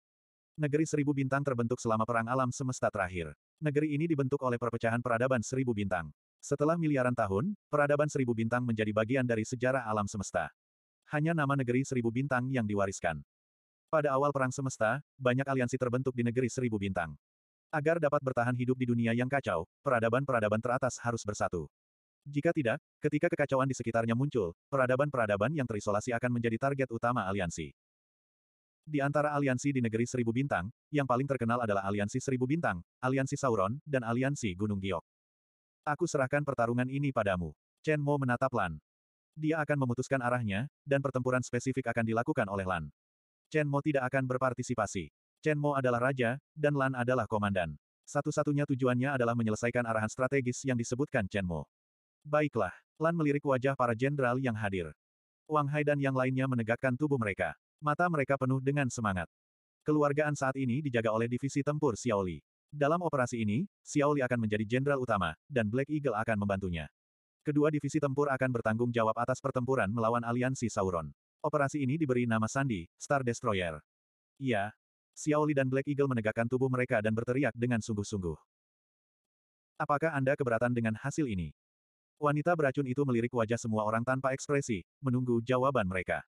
Speaker 1: Negeri Seribu Bintang terbentuk selama Perang Alam Semesta terakhir. Negeri ini dibentuk oleh perpecahan peradaban Seribu Bintang. Setelah miliaran tahun, peradaban seribu bintang menjadi bagian dari sejarah alam semesta. Hanya nama negeri seribu bintang yang diwariskan. Pada awal perang semesta, banyak aliansi terbentuk di negeri seribu bintang. Agar dapat bertahan hidup di dunia yang kacau, peradaban-peradaban teratas harus bersatu. Jika tidak, ketika kekacauan di sekitarnya muncul, peradaban-peradaban yang terisolasi akan menjadi target utama aliansi. Di antara aliansi di negeri Seribu Bintang, yang paling terkenal adalah Aliansi Seribu Bintang, Aliansi Sauron, dan Aliansi Gunung Giok. Aku serahkan pertarungan ini padamu. Chen Mo menatap Lan. Dia akan memutuskan arahnya, dan pertempuran spesifik akan dilakukan oleh Lan. Chen Mo tidak akan berpartisipasi. Chen Mo adalah raja, dan Lan adalah komandan. Satu-satunya tujuannya adalah menyelesaikan arahan strategis yang disebutkan Chen Mo. Baiklah, Lan melirik wajah para jenderal yang hadir. Wang Hai dan yang lainnya menegakkan tubuh mereka. Mata mereka penuh dengan semangat. Keluargaan saat ini dijaga oleh divisi tempur Xiaoli. Dalam operasi ini, Xiao Li akan menjadi jenderal utama, dan Black Eagle akan membantunya. Kedua divisi tempur akan bertanggung jawab atas pertempuran melawan aliansi Sauron. Operasi ini diberi nama Sandi, Star Destroyer. Iya. Xiao Li dan Black Eagle menegakkan tubuh mereka dan berteriak dengan sungguh-sungguh. Apakah Anda keberatan dengan hasil ini? Wanita beracun itu melirik wajah semua orang tanpa ekspresi, menunggu jawaban mereka.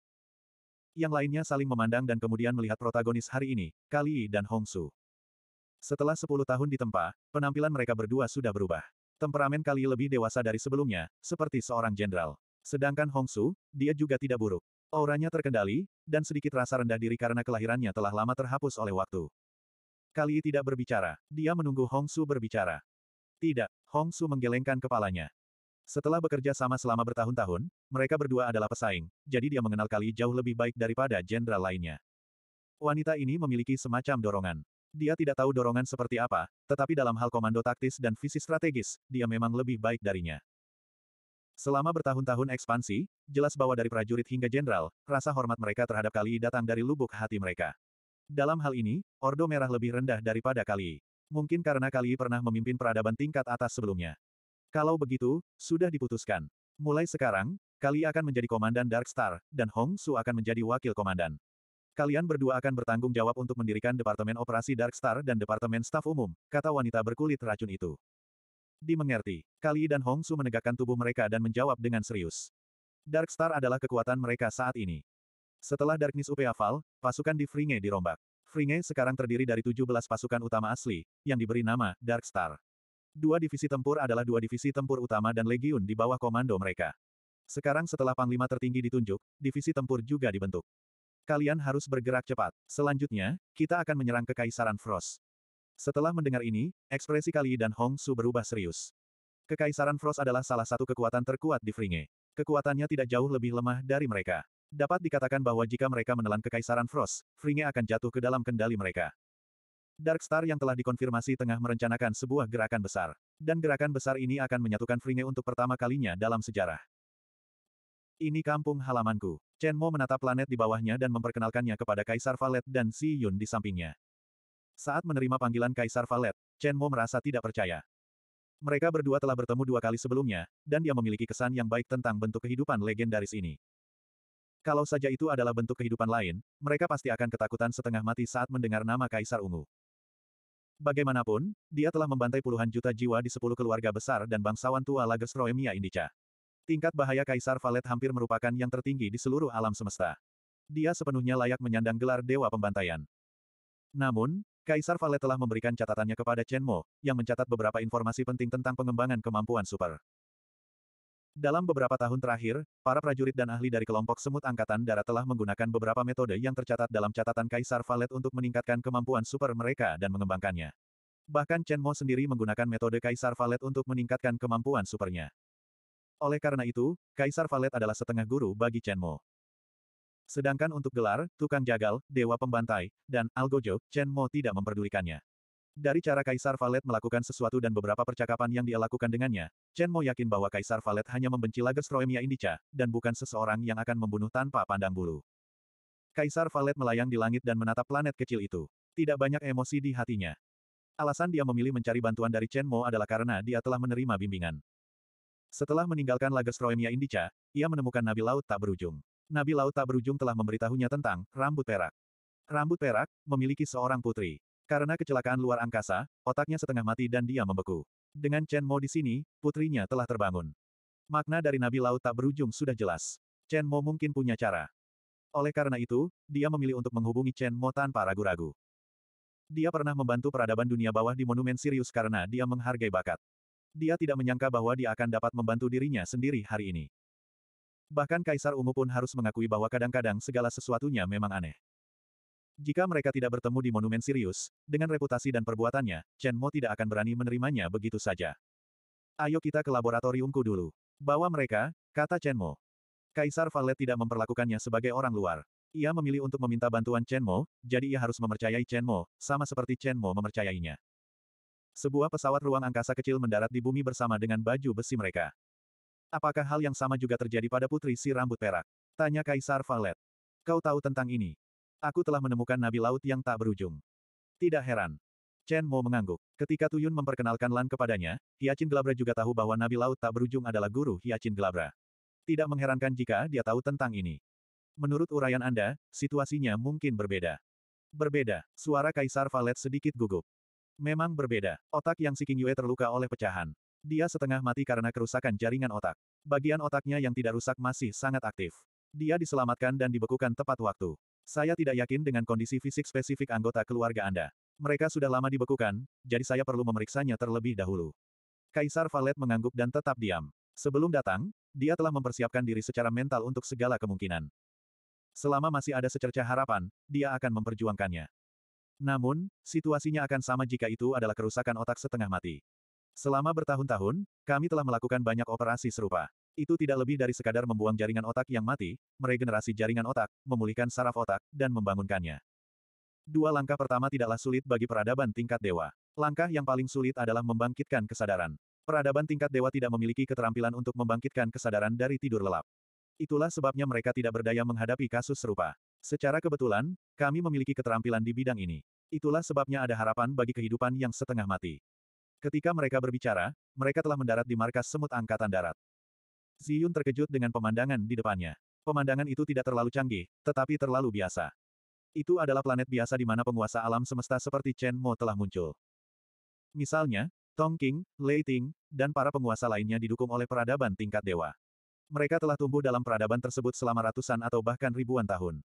Speaker 1: Yang lainnya saling memandang dan kemudian melihat protagonis hari ini, Kali dan Hong Su. Setelah 10 tahun ditempa, penampilan mereka berdua sudah berubah. Temperamen kali lebih dewasa dari sebelumnya, seperti seorang jenderal. Sedangkan Hong Su, dia juga tidak buruk. Auranya terkendali, dan sedikit rasa rendah diri karena kelahirannya telah lama terhapus oleh waktu. Kali tidak berbicara, dia menunggu Hong Su berbicara. Tidak, Hong Su menggelengkan kepalanya. Setelah bekerja sama selama bertahun-tahun, mereka berdua adalah pesaing, jadi dia mengenal Kali jauh lebih baik daripada jenderal lainnya. Wanita ini memiliki semacam dorongan. Dia tidak tahu dorongan seperti apa, tetapi dalam hal komando taktis dan visi strategis, dia memang lebih baik darinya. Selama bertahun-tahun ekspansi, jelas bahwa dari prajurit hingga jenderal, rasa hormat mereka terhadap Kali datang dari lubuk hati mereka. Dalam hal ini, Ordo Merah lebih rendah daripada Kali. Mungkin karena Kali pernah memimpin peradaban tingkat atas sebelumnya. Kalau begitu, sudah diputuskan. Mulai sekarang, Kali akan menjadi komandan Dark Star, dan Hong Su akan menjadi wakil komandan. Kalian berdua akan bertanggung jawab untuk mendirikan Departemen Operasi Dark Star dan Departemen Staf Umum, kata wanita berkulit racun itu. Dimengerti, Kali dan Hong Su menegakkan tubuh mereka dan menjawab dengan serius. Dark Star adalah kekuatan mereka saat ini. Setelah Darkness UP hafal, pasukan di Fringe dirombak. Fringe sekarang terdiri dari 17 pasukan utama asli, yang diberi nama Dark Star. Dua divisi tempur adalah dua divisi tempur utama dan legiun di bawah komando mereka. Sekarang setelah panglima tertinggi ditunjuk, divisi tempur juga dibentuk. Kalian harus bergerak cepat. Selanjutnya, kita akan menyerang Kekaisaran Frost. Setelah mendengar ini, ekspresi Kali dan Hong Su berubah serius. Kekaisaran Frost adalah salah satu kekuatan terkuat di Fringe. Kekuatannya tidak jauh lebih lemah dari mereka. Dapat dikatakan bahwa jika mereka menelan Kekaisaran Frost, Fringe akan jatuh ke dalam kendali mereka. Darkstar yang telah dikonfirmasi tengah merencanakan sebuah gerakan besar. Dan gerakan besar ini akan menyatukan Fringe untuk pertama kalinya dalam sejarah. Ini kampung halamanku. Chen Mo menatap planet di bawahnya dan memperkenalkannya kepada Kaisar Valet dan Si Yun di sampingnya. Saat menerima panggilan Kaisar Valet, Chen Mo merasa tidak percaya. Mereka berdua telah bertemu dua kali sebelumnya, dan dia memiliki kesan yang baik tentang bentuk kehidupan legendaris ini. Kalau saja itu adalah bentuk kehidupan lain, mereka pasti akan ketakutan setengah mati saat mendengar nama Kaisar Ungu. Bagaimanapun, dia telah membantai puluhan juta jiwa di sepuluh keluarga besar dan bangsawan tua Lagesroemia Indica. Tingkat bahaya Kaisar Valet hampir merupakan yang tertinggi di seluruh alam semesta. Dia sepenuhnya layak menyandang gelar Dewa Pembantaian. Namun, Kaisar Valet telah memberikan catatannya kepada Chen Mo, yang mencatat beberapa informasi penting tentang pengembangan kemampuan super. Dalam beberapa tahun terakhir, para prajurit dan ahli dari kelompok semut angkatan darat telah menggunakan beberapa metode yang tercatat dalam catatan Kaisar Valet untuk meningkatkan kemampuan super mereka dan mengembangkannya. Bahkan Chen Mo sendiri menggunakan metode Kaisar Valet untuk meningkatkan kemampuan supernya. Oleh karena itu, Kaisar Valet adalah setengah guru bagi Chen Mo. Sedangkan untuk gelar, tukang jagal, dewa pembantai, dan algojo, Chen Mo tidak memperdulikannya. Dari cara Kaisar Valet melakukan sesuatu dan beberapa percakapan yang dia lakukan dengannya, Chen Mo yakin bahwa Kaisar Valet hanya membenci Lagerstroemia Indica, dan bukan seseorang yang akan membunuh tanpa pandang bulu. Kaisar Valet melayang di langit dan menatap planet kecil itu. Tidak banyak emosi di hatinya. Alasan dia memilih mencari bantuan dari Chen Mo adalah karena dia telah menerima bimbingan. Setelah meninggalkan Lagos Roemia Indica, ia menemukan Nabi Laut tak berujung. Nabi Laut tak berujung telah memberitahunya tentang rambut perak. Rambut perak memiliki seorang putri. Karena kecelakaan luar angkasa, otaknya setengah mati dan dia membeku. Dengan Chen Mo di sini, putrinya telah terbangun. Makna dari Nabi Laut tak berujung sudah jelas. Chen Mo mungkin punya cara. Oleh karena itu, dia memilih untuk menghubungi Chen Mo tanpa ragu-ragu. Dia pernah membantu peradaban dunia bawah di Monumen Sirius karena dia menghargai bakat. Dia tidak menyangka bahwa dia akan dapat membantu dirinya sendiri hari ini. Bahkan Kaisar Ungu pun harus mengakui bahwa kadang-kadang segala sesuatunya memang aneh. Jika mereka tidak bertemu di Monumen Sirius, dengan reputasi dan perbuatannya, Chen Mo tidak akan berani menerimanya begitu saja. Ayo kita ke laboratoriumku dulu. Bawa mereka, kata Chen Mo. Kaisar Valet tidak memperlakukannya sebagai orang luar. Ia memilih untuk meminta bantuan Chen Mo, jadi ia harus mempercayai Chen Mo, sama seperti Chen Mo memercayainya. Sebuah pesawat ruang angkasa kecil mendarat di bumi bersama dengan baju besi mereka. Apakah hal yang sama juga terjadi pada putri si rambut perak? Tanya Kaisar Valet. Kau tahu tentang ini? Aku telah menemukan nabi laut yang tak berujung. Tidak heran. Chen Mo mengangguk. Ketika Tuyun memperkenalkan Lan kepadanya, Hiacin Gelabra juga tahu bahwa nabi laut tak berujung adalah guru Hiacin Gelabra. Tidak mengherankan jika dia tahu tentang ini. Menurut uraian Anda, situasinya mungkin berbeda. Berbeda, suara Kaisar Valet sedikit gugup. Memang berbeda. Otak yang si King Yue terluka oleh pecahan. Dia setengah mati karena kerusakan jaringan otak. Bagian otaknya yang tidak rusak masih sangat aktif. Dia diselamatkan dan dibekukan tepat waktu. Saya tidak yakin dengan kondisi fisik spesifik anggota keluarga Anda. Mereka sudah lama dibekukan, jadi saya perlu memeriksanya terlebih dahulu. Kaisar Valet mengangguk dan tetap diam. Sebelum datang, dia telah mempersiapkan diri secara mental untuk segala kemungkinan. Selama masih ada secerca harapan, dia akan memperjuangkannya. Namun, situasinya akan sama jika itu adalah kerusakan otak setengah mati. Selama bertahun-tahun, kami telah melakukan banyak operasi serupa. Itu tidak lebih dari sekadar membuang jaringan otak yang mati, meregenerasi jaringan otak, memulihkan saraf otak, dan membangunkannya. Dua langkah pertama tidaklah sulit bagi peradaban tingkat dewa. Langkah yang paling sulit adalah membangkitkan kesadaran. Peradaban tingkat dewa tidak memiliki keterampilan untuk membangkitkan kesadaran dari tidur lelap. Itulah sebabnya mereka tidak berdaya menghadapi kasus serupa. Secara kebetulan, kami memiliki keterampilan di bidang ini. Itulah sebabnya ada harapan bagi kehidupan yang setengah mati. Ketika mereka berbicara, mereka telah mendarat di markas semut angkatan darat. Ziyun terkejut dengan pemandangan di depannya. Pemandangan itu tidak terlalu canggih, tetapi terlalu biasa. Itu adalah planet biasa di mana penguasa alam semesta seperti Chen Mo telah muncul. Misalnya, Tong King, Lei Ting, dan para penguasa lainnya didukung oleh peradaban tingkat dewa. Mereka telah tumbuh dalam peradaban tersebut selama ratusan atau bahkan ribuan tahun.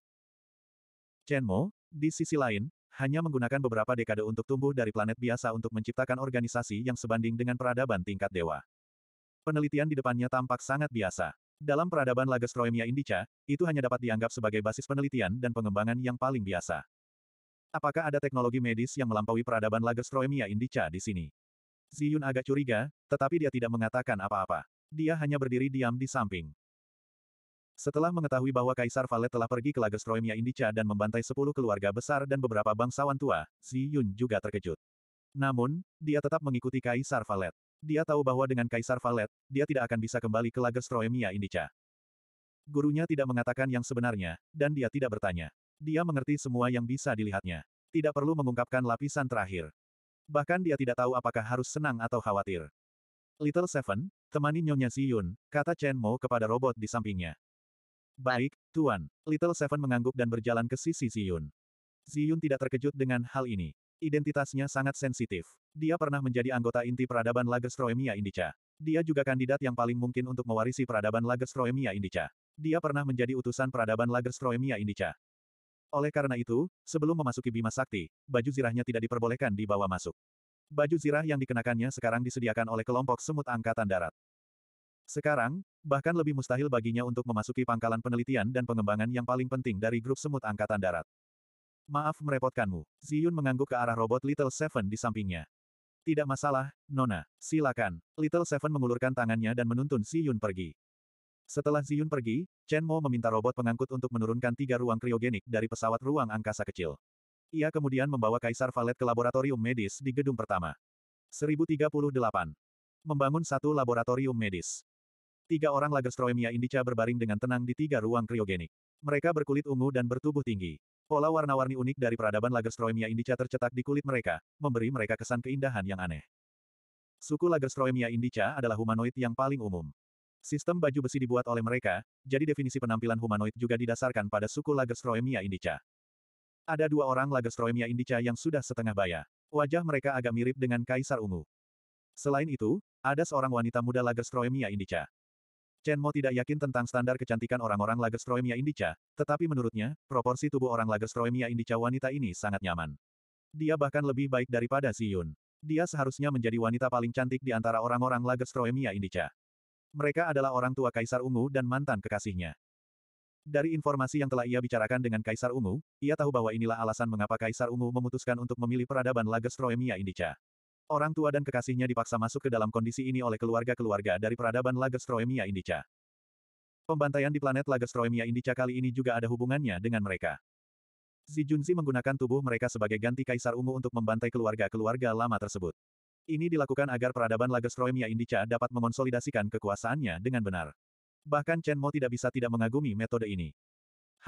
Speaker 1: Chen Mo, di sisi lain, hanya menggunakan beberapa dekade untuk tumbuh dari planet biasa untuk menciptakan organisasi yang sebanding dengan peradaban tingkat dewa. Penelitian di depannya tampak sangat biasa. Dalam peradaban Lagestroemia Indica, itu hanya dapat dianggap sebagai basis penelitian dan pengembangan yang paling biasa. Apakah ada teknologi medis yang melampaui peradaban Lagestroemia Indica di sini? Ziyun agak curiga, tetapi dia tidak mengatakan apa-apa. Dia hanya berdiri diam di samping. Setelah mengetahui bahwa Kaisar Valet telah pergi ke Lagestroemia Indica dan membantai sepuluh keluarga besar dan beberapa bangsawan tua, Si Yun juga terkejut. Namun, dia tetap mengikuti Kaisar Valet. Dia tahu bahwa dengan Kaisar Valet, dia tidak akan bisa kembali ke Lagestroemia Indica. Gurunya tidak mengatakan yang sebenarnya, dan dia tidak bertanya. Dia mengerti semua yang bisa dilihatnya. Tidak perlu mengungkapkan lapisan terakhir. Bahkan dia tidak tahu apakah harus senang atau khawatir. Little Seven, temani Nyonya Si Yun, kata Chen Mo kepada robot di sampingnya. Baik, Tuan. Little Seven mengangguk dan berjalan ke sisi Ziyun. Ziyun tidak terkejut dengan hal ini. Identitasnya sangat sensitif. Dia pernah menjadi anggota inti peradaban Lagestroemia Indica. Dia juga kandidat yang paling mungkin untuk mewarisi peradaban Lagestroemia Indica. Dia pernah menjadi utusan peradaban Lagestroemia Indica. Oleh karena itu, sebelum memasuki Bima Sakti, baju zirahnya tidak diperbolehkan dibawa masuk. Baju zirah yang dikenakannya sekarang disediakan oleh kelompok semut angkatan darat. Sekarang, bahkan lebih mustahil baginya untuk memasuki pangkalan penelitian dan pengembangan yang paling penting dari grup semut angkatan darat. Maaf merepotkanmu. Ziyun mengangguk ke arah robot Little Seven di sampingnya. Tidak masalah, Nona. Silakan. Little Seven mengulurkan tangannya dan menuntun Ziyun pergi. Setelah Ziyun pergi, Chen Mo meminta robot pengangkut untuk menurunkan tiga ruang kriogenik dari pesawat ruang angkasa kecil. Ia kemudian membawa Kaisar Valet ke laboratorium medis di gedung pertama. 1038. Membangun satu laboratorium medis. Tiga orang Lagerstroemia indica berbaring dengan tenang di tiga ruang kriogenik. Mereka berkulit ungu dan bertubuh tinggi. Pola warna-warni unik dari peradaban Lagerstroemia indica tercetak di kulit mereka, memberi mereka kesan keindahan yang aneh. Suku Lagerstroemia indica adalah humanoid yang paling umum. Sistem baju besi dibuat oleh mereka, jadi definisi penampilan humanoid juga didasarkan pada suku Lagerstroemia indica. Ada dua orang Lagerstroemia indica yang sudah setengah baya. Wajah mereka agak mirip dengan Kaisar Ungu. Selain itu, ada seorang wanita muda Lagerstroemia indica. Chen Mo tidak yakin tentang standar kecantikan orang-orang Lagerstroemia Indica, tetapi menurutnya, proporsi tubuh orang Lagerstroemia Indica wanita ini sangat nyaman. Dia bahkan lebih baik daripada Si Yun. Dia seharusnya menjadi wanita paling cantik di antara orang-orang Lagerstroemia Indica. Mereka adalah orang tua Kaisar Ungu dan mantan kekasihnya. Dari informasi yang telah ia bicarakan dengan Kaisar Ungu, ia tahu bahwa inilah alasan mengapa Kaisar Ungu memutuskan untuk memilih peradaban Lagerstroemia Indica. Orang tua dan kekasihnya dipaksa masuk ke dalam kondisi ini oleh keluarga-keluarga dari peradaban Lagerstroemia Indica. Pembantaian di planet Lagerstroemia Indica kali ini juga ada hubungannya dengan mereka. Junzi menggunakan tubuh mereka sebagai ganti Kaisar Ungu untuk membantai keluarga-keluarga lama tersebut. Ini dilakukan agar peradaban Lagerstroemia Indica dapat mengonsolidasikan kekuasaannya dengan benar. Bahkan Chen Mo tidak bisa tidak mengagumi metode ini.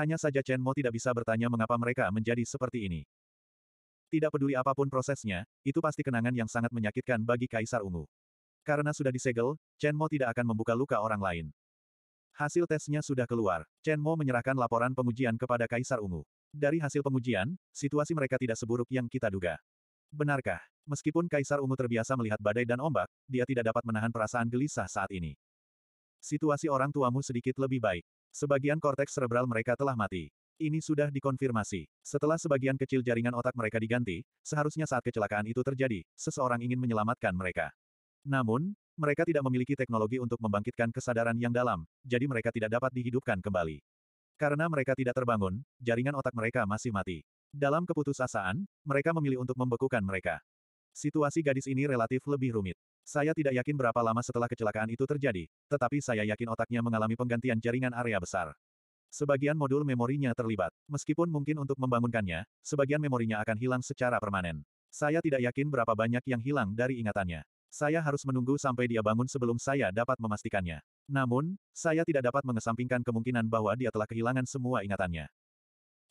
Speaker 1: Hanya saja Chen Mo tidak bisa bertanya mengapa mereka menjadi seperti ini. Tidak peduli apapun prosesnya, itu pasti kenangan yang sangat menyakitkan bagi Kaisar Ungu. Karena sudah disegel, Chen Mo tidak akan membuka luka orang lain. Hasil tesnya sudah keluar. Chen Mo menyerahkan laporan pengujian kepada Kaisar Ungu. Dari hasil pengujian, situasi mereka tidak seburuk yang kita duga. Benarkah? Meskipun Kaisar Ungu terbiasa melihat badai dan ombak, dia tidak dapat menahan perasaan gelisah saat ini. Situasi orang tuamu sedikit lebih baik. Sebagian korteks serebral mereka telah mati. Ini sudah dikonfirmasi. Setelah sebagian kecil jaringan otak mereka diganti, seharusnya saat kecelakaan itu terjadi, seseorang ingin menyelamatkan mereka. Namun, mereka tidak memiliki teknologi untuk membangkitkan kesadaran yang dalam, jadi mereka tidak dapat dihidupkan kembali. Karena mereka tidak terbangun, jaringan otak mereka masih mati. Dalam keputusasaan, mereka memilih untuk membekukan mereka. Situasi gadis ini relatif lebih rumit. Saya tidak yakin berapa lama setelah kecelakaan itu terjadi, tetapi saya yakin otaknya mengalami penggantian jaringan area besar. Sebagian modul memorinya terlibat. Meskipun mungkin untuk membangunkannya, sebagian memorinya akan hilang secara permanen. Saya tidak yakin berapa banyak yang hilang dari ingatannya. Saya harus menunggu sampai dia bangun sebelum saya dapat memastikannya. Namun, saya tidak dapat mengesampingkan kemungkinan bahwa dia telah kehilangan semua ingatannya.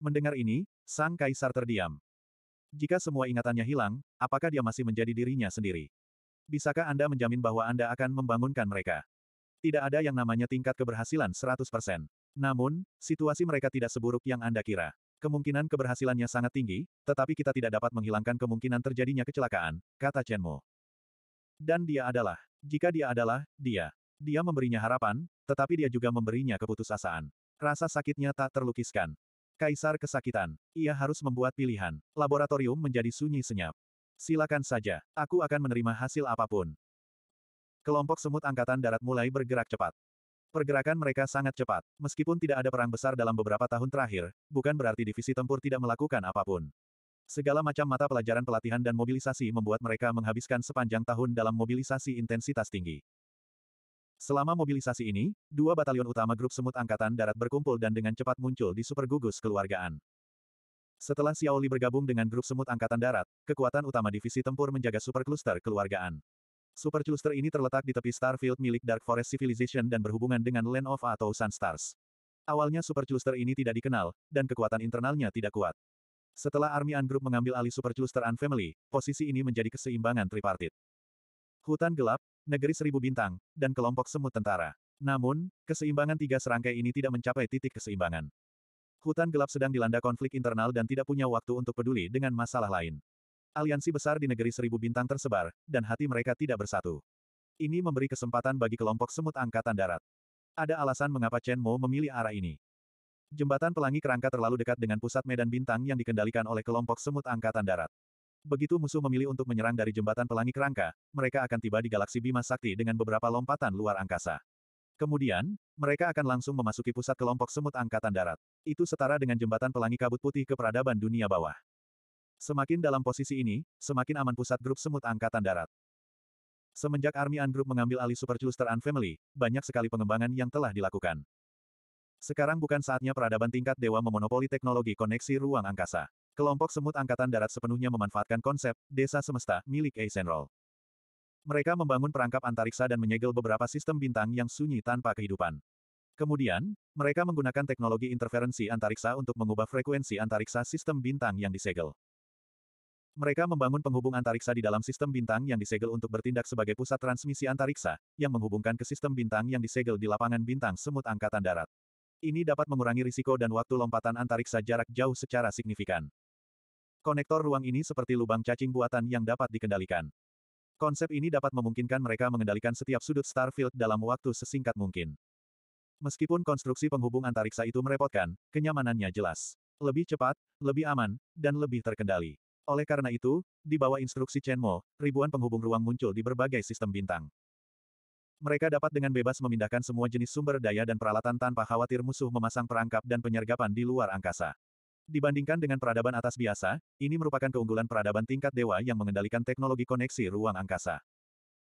Speaker 1: Mendengar ini, Sang Kaisar terdiam. Jika semua ingatannya hilang, apakah dia masih menjadi dirinya sendiri? Bisakah Anda menjamin bahwa Anda akan membangunkan mereka? Tidak ada yang namanya tingkat keberhasilan 100%. Namun, situasi mereka tidak seburuk yang Anda kira. Kemungkinan keberhasilannya sangat tinggi, tetapi kita tidak dapat menghilangkan kemungkinan terjadinya kecelakaan, kata Chen Mo. Dan dia adalah, jika dia adalah, dia. Dia memberinya harapan, tetapi dia juga memberinya keputusasaan. Rasa sakitnya tak terlukiskan. Kaisar kesakitan. Ia harus membuat pilihan. Laboratorium menjadi sunyi senyap. Silakan saja, aku akan menerima hasil apapun. Kelompok semut angkatan darat mulai bergerak cepat. Pergerakan mereka sangat cepat. Meskipun tidak ada perang besar dalam beberapa tahun terakhir, bukan berarti divisi tempur tidak melakukan apapun. Segala macam mata pelajaran pelatihan dan mobilisasi membuat mereka menghabiskan sepanjang tahun dalam mobilisasi intensitas tinggi. Selama mobilisasi ini, dua batalion utama grup semut angkatan darat berkumpul dan dengan cepat muncul di super gugus keluargaan. Setelah Xiaoli bergabung dengan grup semut angkatan darat, kekuatan utama divisi tempur menjaga super kluster keluargaan. Super Cluster ini terletak di tepi Starfield milik Dark Forest Civilization dan berhubungan dengan Land of atau Sun Stars. Awalnya Super Cluster ini tidak dikenal, dan kekuatan internalnya tidak kuat. Setelah Army Ant Group mengambil alih Super Cluster Unfamily, Family, posisi ini menjadi keseimbangan tripartit. Hutan gelap, negeri seribu bintang, dan kelompok semut tentara. Namun, keseimbangan tiga serangkai ini tidak mencapai titik keseimbangan. Hutan gelap sedang dilanda konflik internal dan tidak punya waktu untuk peduli dengan masalah lain. Aliansi besar di negeri seribu bintang tersebar, dan hati mereka tidak bersatu. Ini memberi kesempatan bagi kelompok semut angkatan darat. Ada alasan mengapa Chen Mo memilih arah ini. Jembatan pelangi kerangka terlalu dekat dengan pusat medan bintang yang dikendalikan oleh kelompok semut angkatan darat. Begitu musuh memilih untuk menyerang dari jembatan pelangi kerangka, mereka akan tiba di galaksi Bima Sakti dengan beberapa lompatan luar angkasa. Kemudian, mereka akan langsung memasuki pusat kelompok semut angkatan darat. Itu setara dengan jembatan pelangi kabut putih ke peradaban dunia bawah. Semakin dalam posisi ini, semakin aman pusat grup semut angkatan darat. Semenjak Army An Group mengambil alih Super Cluster An Family, banyak sekali pengembangan yang telah dilakukan. Sekarang bukan saatnya peradaban tingkat dewa memonopoli teknologi koneksi ruang angkasa. Kelompok semut angkatan darat sepenuhnya memanfaatkan konsep desa semesta milik Eisenroll. Mereka membangun perangkap antariksa dan menyegel beberapa sistem bintang yang sunyi tanpa kehidupan. Kemudian, mereka menggunakan teknologi interferensi antariksa untuk mengubah frekuensi antariksa sistem bintang yang disegel. Mereka membangun penghubung antariksa di dalam sistem bintang yang disegel untuk bertindak sebagai pusat transmisi antariksa, yang menghubungkan ke sistem bintang yang disegel di lapangan bintang semut angkatan darat. Ini dapat mengurangi risiko dan waktu lompatan antariksa jarak jauh secara signifikan. Konektor ruang ini seperti lubang cacing buatan yang dapat dikendalikan. Konsep ini dapat memungkinkan mereka mengendalikan setiap sudut Starfield dalam waktu sesingkat mungkin. Meskipun konstruksi penghubung antariksa itu merepotkan, kenyamanannya jelas. Lebih cepat, lebih aman, dan lebih terkendali. Oleh karena itu, di bawah instruksi Chen Mo, ribuan penghubung ruang muncul di berbagai sistem bintang. Mereka dapat dengan bebas memindahkan semua jenis sumber daya dan peralatan tanpa khawatir musuh memasang perangkap dan penyergapan di luar angkasa. Dibandingkan dengan peradaban atas biasa, ini merupakan keunggulan peradaban tingkat dewa yang mengendalikan teknologi koneksi ruang angkasa.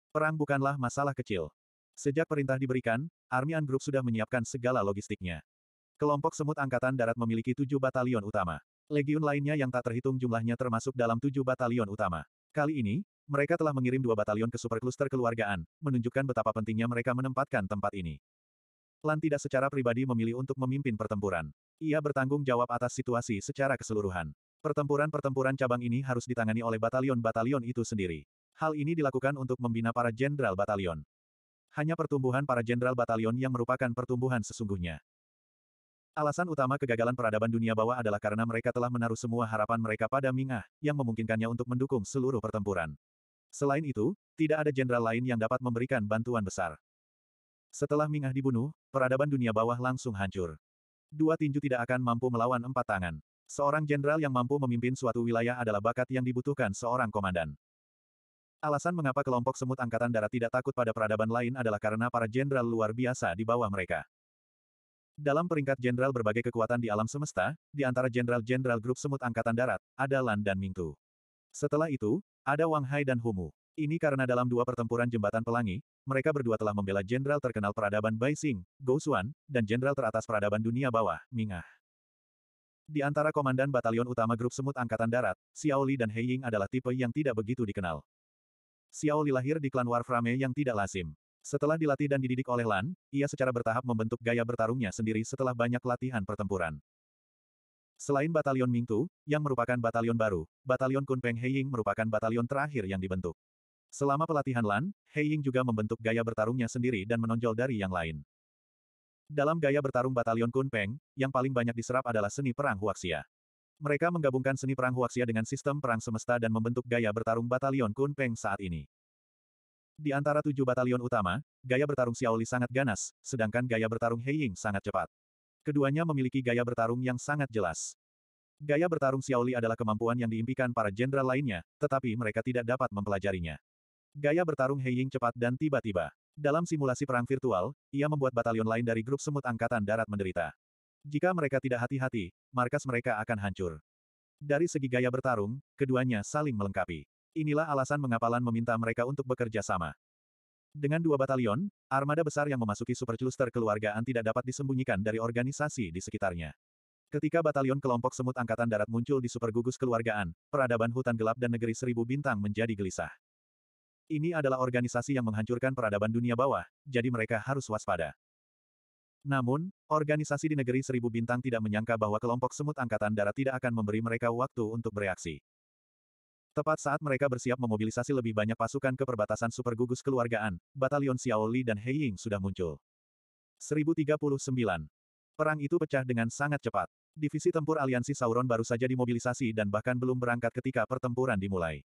Speaker 1: Perang bukanlah masalah kecil. Sejak perintah diberikan, Army An Group sudah menyiapkan segala logistiknya. Kelompok Semut Angkatan Darat memiliki tujuh batalion utama. Legiun lainnya yang tak terhitung jumlahnya termasuk dalam tujuh batalion utama. Kali ini, mereka telah mengirim dua batalion ke supercluster keluargaan, menunjukkan betapa pentingnya mereka menempatkan tempat ini. Lan tidak secara pribadi memilih untuk memimpin pertempuran. Ia bertanggung jawab atas situasi secara keseluruhan. Pertempuran-pertempuran cabang ini harus ditangani oleh batalion-batalion itu sendiri. Hal ini dilakukan untuk membina para jenderal batalion. Hanya pertumbuhan para jenderal batalion yang merupakan pertumbuhan sesungguhnya. Alasan utama kegagalan peradaban dunia bawah adalah karena mereka telah menaruh semua harapan mereka pada Mingah, yang memungkinkannya untuk mendukung seluruh pertempuran. Selain itu, tidak ada jenderal lain yang dapat memberikan bantuan besar. Setelah Mingah dibunuh, peradaban dunia bawah langsung hancur. Dua tinju tidak akan mampu melawan empat tangan. Seorang jenderal yang mampu memimpin suatu wilayah adalah bakat yang dibutuhkan seorang komandan. Alasan mengapa kelompok semut angkatan darat tidak takut pada peradaban lain adalah karena para jenderal luar biasa di bawah mereka. Dalam peringkat jenderal berbagai kekuatan di alam semesta, di antara jenderal-jenderal grup semut angkatan darat, ada Lan dan Mingtu. Setelah itu, ada Wang Hai dan Humu. Ini karena dalam dua pertempuran jembatan pelangi, mereka berdua telah membela jenderal terkenal peradaban Bai Xing, Gou Xuan, dan jenderal teratas peradaban dunia bawah, Mingah. Di antara komandan batalion utama grup semut angkatan darat, Xiaoli dan Hei Ying adalah tipe yang tidak begitu dikenal. Xiaoli lahir di klan Warframe yang tidak lazim. Setelah dilatih dan dididik oleh Lan, ia secara bertahap membentuk gaya bertarungnya sendiri setelah banyak latihan pertempuran. Selain Batalion Mingtu, yang merupakan batalion baru, Batalion Kunpeng Heying merupakan batalion terakhir yang dibentuk. Selama pelatihan Lan, Heying juga membentuk gaya bertarungnya sendiri dan menonjol dari yang lain. Dalam gaya bertarung Batalion Kunpeng, yang paling banyak diserap adalah seni perang Huaxia. Mereka menggabungkan seni perang Huaxia dengan sistem perang semesta dan membentuk gaya bertarung Batalion Kunpeng saat ini. Di antara tujuh batalion utama, gaya bertarung Xiaoli sangat ganas, sedangkan gaya bertarung Ying sangat cepat. Keduanya memiliki gaya bertarung yang sangat jelas. Gaya bertarung Xiaoli adalah kemampuan yang diimpikan para jenderal lainnya, tetapi mereka tidak dapat mempelajarinya. Gaya bertarung Ying cepat dan tiba-tiba. Dalam simulasi perang virtual, ia membuat batalion lain dari grup semut angkatan darat menderita. Jika mereka tidak hati-hati, markas mereka akan hancur. Dari segi gaya bertarung, keduanya saling melengkapi. Inilah alasan mengapa Lan meminta mereka untuk bekerja sama. Dengan dua batalion, armada besar yang memasuki supercluster keluargaan tidak dapat disembunyikan dari organisasi di sekitarnya. Ketika batalion kelompok semut angkatan darat muncul di supergugus keluargaan, peradaban hutan gelap dan negeri seribu bintang menjadi gelisah. Ini adalah organisasi yang menghancurkan peradaban dunia bawah, jadi mereka harus waspada. Namun, organisasi di negeri seribu bintang tidak menyangka bahwa kelompok semut angkatan darat tidak akan memberi mereka waktu untuk bereaksi. Tepat saat mereka bersiap memobilisasi lebih banyak pasukan ke perbatasan super gugus keluargaan, Batalion Xiaoli dan Hei Ying sudah muncul. 1039. Perang itu pecah dengan sangat cepat. Divisi tempur aliansi Sauron baru saja dimobilisasi dan bahkan belum berangkat ketika pertempuran dimulai.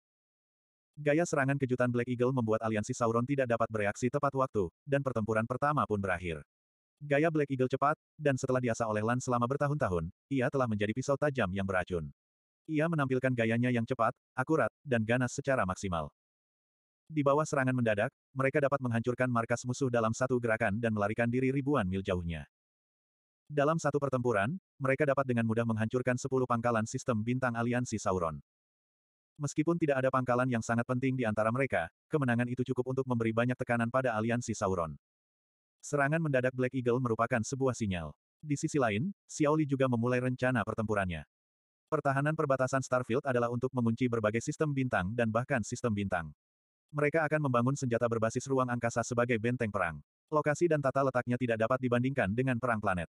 Speaker 1: Gaya serangan kejutan Black Eagle membuat aliansi Sauron tidak dapat bereaksi tepat waktu, dan pertempuran pertama pun berakhir. Gaya Black Eagle cepat, dan setelah diasah oleh Lan selama bertahun-tahun, ia telah menjadi pisau tajam yang beracun. Ia menampilkan gayanya yang cepat, akurat, dan ganas secara maksimal. Di bawah serangan mendadak, mereka dapat menghancurkan markas musuh dalam satu gerakan dan melarikan diri ribuan mil jauhnya. Dalam satu pertempuran, mereka dapat dengan mudah menghancurkan sepuluh pangkalan sistem bintang aliansi Sauron. Meskipun tidak ada pangkalan yang sangat penting di antara mereka, kemenangan itu cukup untuk memberi banyak tekanan pada aliansi Sauron. Serangan mendadak Black Eagle merupakan sebuah sinyal. Di sisi lain, Xiaoli juga memulai rencana pertempurannya. Pertahanan perbatasan Starfield adalah untuk mengunci berbagai sistem bintang dan bahkan sistem bintang. Mereka akan membangun senjata berbasis ruang angkasa sebagai benteng perang. Lokasi dan tata letaknya tidak dapat dibandingkan dengan perang planet.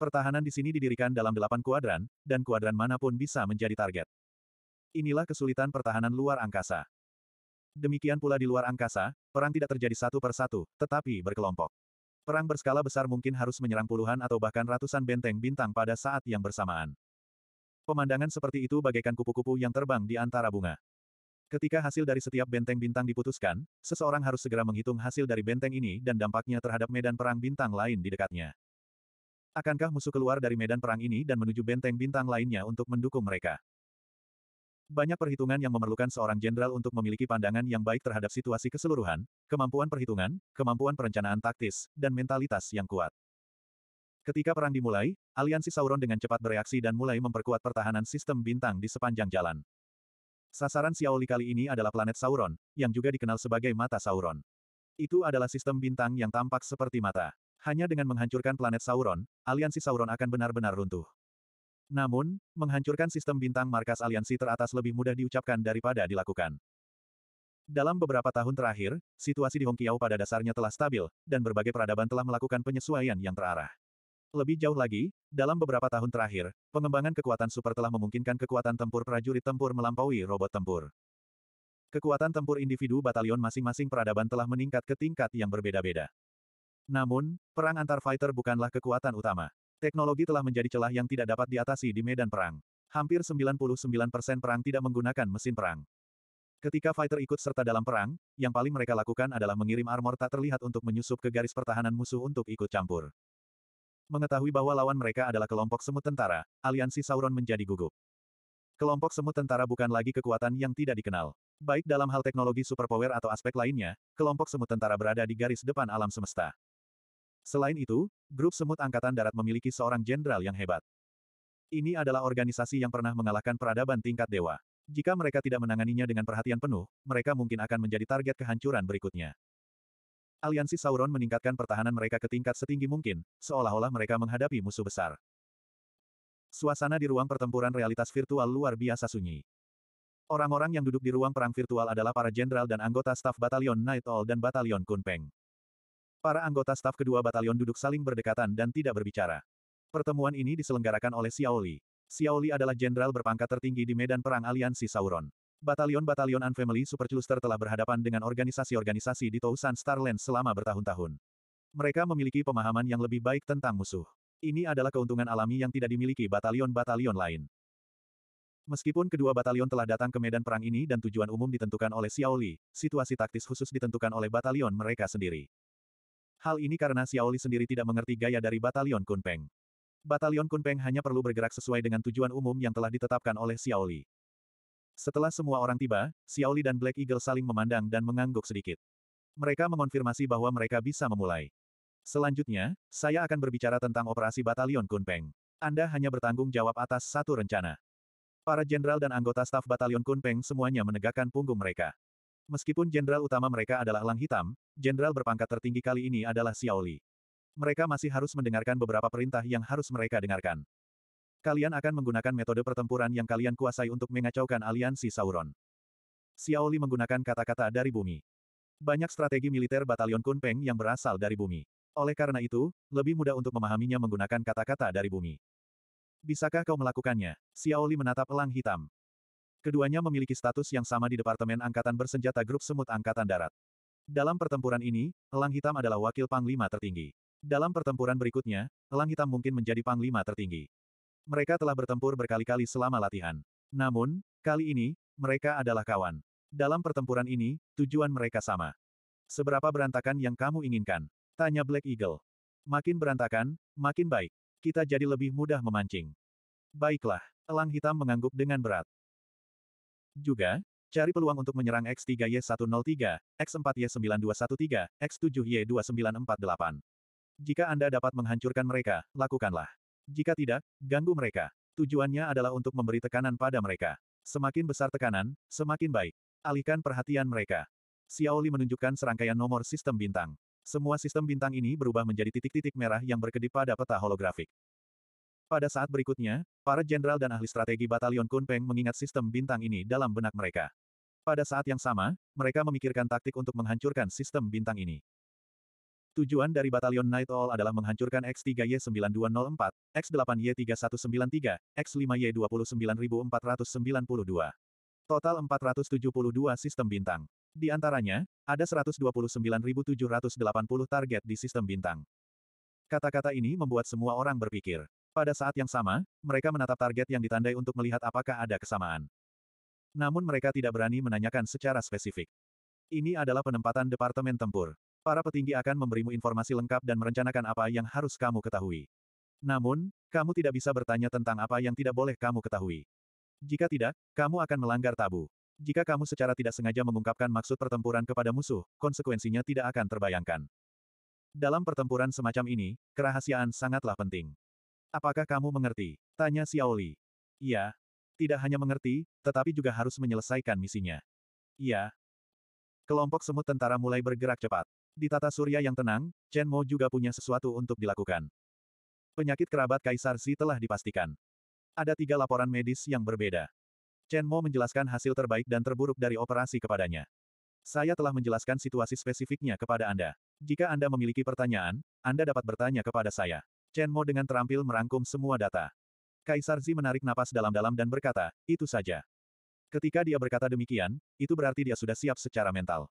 Speaker 1: Pertahanan di sini didirikan dalam delapan kuadran, dan kuadran manapun bisa menjadi target. Inilah kesulitan pertahanan luar angkasa. Demikian pula di luar angkasa, perang tidak terjadi satu per satu, tetapi berkelompok. Perang berskala besar mungkin harus menyerang puluhan atau bahkan ratusan benteng bintang pada saat yang bersamaan. Pemandangan seperti itu bagaikan kupu-kupu yang terbang di antara bunga. Ketika hasil dari setiap benteng bintang diputuskan, seseorang harus segera menghitung hasil dari benteng ini dan dampaknya terhadap medan perang bintang lain di dekatnya. Akankah musuh keluar dari medan perang ini dan menuju benteng bintang lainnya untuk mendukung mereka? Banyak perhitungan yang memerlukan seorang jenderal untuk memiliki pandangan yang baik terhadap situasi keseluruhan, kemampuan perhitungan, kemampuan perencanaan taktis, dan mentalitas yang kuat. Ketika perang dimulai, aliansi Sauron dengan cepat bereaksi dan mulai memperkuat pertahanan sistem bintang di sepanjang jalan. Sasaran Xiaoli kali ini adalah planet Sauron, yang juga dikenal sebagai mata Sauron. Itu adalah sistem bintang yang tampak seperti mata. Hanya dengan menghancurkan planet Sauron, aliansi Sauron akan benar-benar runtuh. Namun, menghancurkan sistem bintang markas aliansi teratas lebih mudah diucapkan daripada dilakukan. Dalam beberapa tahun terakhir, situasi di Hongqiao pada dasarnya telah stabil, dan berbagai peradaban telah melakukan penyesuaian yang terarah. Lebih jauh lagi, dalam beberapa tahun terakhir, pengembangan kekuatan super telah memungkinkan kekuatan tempur prajurit tempur melampaui robot tempur. Kekuatan tempur individu batalion masing-masing peradaban telah meningkat ke tingkat yang berbeda-beda. Namun, perang antar fighter bukanlah kekuatan utama. Teknologi telah menjadi celah yang tidak dapat diatasi di medan perang. Hampir 99% perang tidak menggunakan mesin perang. Ketika fighter ikut serta dalam perang, yang paling mereka lakukan adalah mengirim armor tak terlihat untuk menyusup ke garis pertahanan musuh untuk ikut campur. Mengetahui bahwa lawan mereka adalah kelompok semut tentara, aliansi Sauron menjadi gugup. Kelompok semut tentara bukan lagi kekuatan yang tidak dikenal. Baik dalam hal teknologi superpower atau aspek lainnya, kelompok semut tentara berada di garis depan alam semesta. Selain itu, grup semut angkatan darat memiliki seorang jenderal yang hebat. Ini adalah organisasi yang pernah mengalahkan peradaban tingkat dewa. Jika mereka tidak menanganinya dengan perhatian penuh, mereka mungkin akan menjadi target kehancuran berikutnya. Aliansi Sauron meningkatkan pertahanan mereka ke tingkat setinggi mungkin, seolah-olah mereka menghadapi musuh besar. Suasana di ruang pertempuran realitas virtual luar biasa sunyi. Orang-orang yang duduk di ruang perang virtual adalah para jenderal dan anggota staf batalion Night Owl dan batalion Kunpeng. Para anggota staf kedua batalion duduk saling berdekatan dan tidak berbicara. Pertemuan ini diselenggarakan oleh Xiaoli. Xiaoli adalah jenderal berpangkat tertinggi di medan perang aliansi Sauron. Batalion-batalion Unfamily Supercluster telah berhadapan dengan organisasi-organisasi di Tousan Starlands selama bertahun-tahun. Mereka memiliki pemahaman yang lebih baik tentang musuh. Ini adalah keuntungan alami yang tidak dimiliki batalion-batalion lain. Meskipun kedua batalion telah datang ke medan perang ini dan tujuan umum ditentukan oleh Xiaoli, situasi taktis khusus ditentukan oleh batalion mereka sendiri. Hal ini karena Xiaoli sendiri tidak mengerti gaya dari batalion Kunpeng. Batalion Kunpeng hanya perlu bergerak sesuai dengan tujuan umum yang telah ditetapkan oleh Xiaoli. Setelah semua orang tiba, Xiaoli dan Black Eagle saling memandang dan mengangguk sedikit. Mereka mengonfirmasi bahwa mereka bisa memulai. Selanjutnya, saya akan berbicara tentang operasi Batalion Kunpeng. Anda hanya bertanggung jawab atas satu rencana. Para jenderal dan anggota staf Batalion Kunpeng semuanya menegakkan punggung mereka. Meskipun jenderal utama mereka adalah Lang Hitam, jenderal berpangkat tertinggi kali ini adalah Xiaoli. Mereka masih harus mendengarkan beberapa perintah yang harus mereka dengarkan. Kalian akan menggunakan metode pertempuran yang kalian kuasai untuk mengacaukan aliansi Sauron. Xiaoli menggunakan kata-kata dari bumi. Banyak strategi militer batalion Kunpeng yang berasal dari bumi. Oleh karena itu, lebih mudah untuk memahaminya menggunakan kata-kata dari bumi. Bisakah kau melakukannya? Xiaoli menatap elang hitam. Keduanya memiliki status yang sama di Departemen Angkatan Bersenjata Grup Semut Angkatan Darat. Dalam pertempuran ini, elang hitam adalah wakil panglima tertinggi. Dalam pertempuran berikutnya, elang hitam mungkin menjadi panglima tertinggi. Mereka telah bertempur berkali-kali selama latihan. Namun, kali ini, mereka adalah kawan. Dalam pertempuran ini, tujuan mereka sama. Seberapa berantakan yang kamu inginkan? Tanya Black Eagle. Makin berantakan, makin baik. Kita jadi lebih mudah memancing. Baiklah, Elang Hitam mengangguk dengan berat. Juga, cari peluang untuk menyerang X3Y103, X4Y9213, X7Y2948. Jika Anda dapat menghancurkan mereka, lakukanlah. Jika tidak, ganggu mereka. Tujuannya adalah untuk memberi tekanan pada mereka. Semakin besar tekanan, semakin baik. Alihkan perhatian mereka. Xiaoli menunjukkan serangkaian nomor sistem bintang. Semua sistem bintang ini berubah menjadi titik-titik merah yang berkedip pada peta holografik. Pada saat berikutnya, para jenderal dan ahli strategi batalion Kunpeng mengingat sistem bintang ini dalam benak mereka. Pada saat yang sama, mereka memikirkan taktik untuk menghancurkan sistem bintang ini. Tujuan dari Batalion Night Owl adalah menghancurkan X3Y9204, X8Y3193, X5Y29492. Total 472 sistem bintang. Di antaranya, ada 129.780 target di sistem bintang. Kata-kata ini membuat semua orang berpikir. Pada saat yang sama, mereka menatap target yang ditandai untuk melihat apakah ada kesamaan. Namun mereka tidak berani menanyakan secara spesifik. Ini adalah penempatan Departemen Tempur. Para petinggi akan memberimu informasi lengkap dan merencanakan apa yang harus kamu ketahui. Namun, kamu tidak bisa bertanya tentang apa yang tidak boleh kamu ketahui. Jika tidak, kamu akan melanggar tabu. Jika kamu secara tidak sengaja mengungkapkan maksud pertempuran kepada musuh, konsekuensinya tidak akan terbayangkan. Dalam pertempuran semacam ini, kerahasiaan sangatlah penting. Apakah kamu mengerti? Tanya Xiaoli. Iya. Tidak hanya mengerti, tetapi juga harus menyelesaikan misinya. Iya. Kelompok semut tentara mulai bergerak cepat. Di tata surya yang tenang, Chen Mo juga punya sesuatu untuk dilakukan. Penyakit kerabat Kaisar Xi telah dipastikan. Ada tiga laporan medis yang berbeda. Chen Mo menjelaskan hasil terbaik dan terburuk dari operasi kepadanya. Saya telah menjelaskan situasi spesifiknya kepada Anda. Jika Anda memiliki pertanyaan, Anda dapat bertanya kepada saya. Chen Mo dengan terampil merangkum semua data. Kaisar Zi menarik napas dalam-dalam dan berkata, itu saja. Ketika dia berkata demikian, itu berarti dia sudah siap secara mental.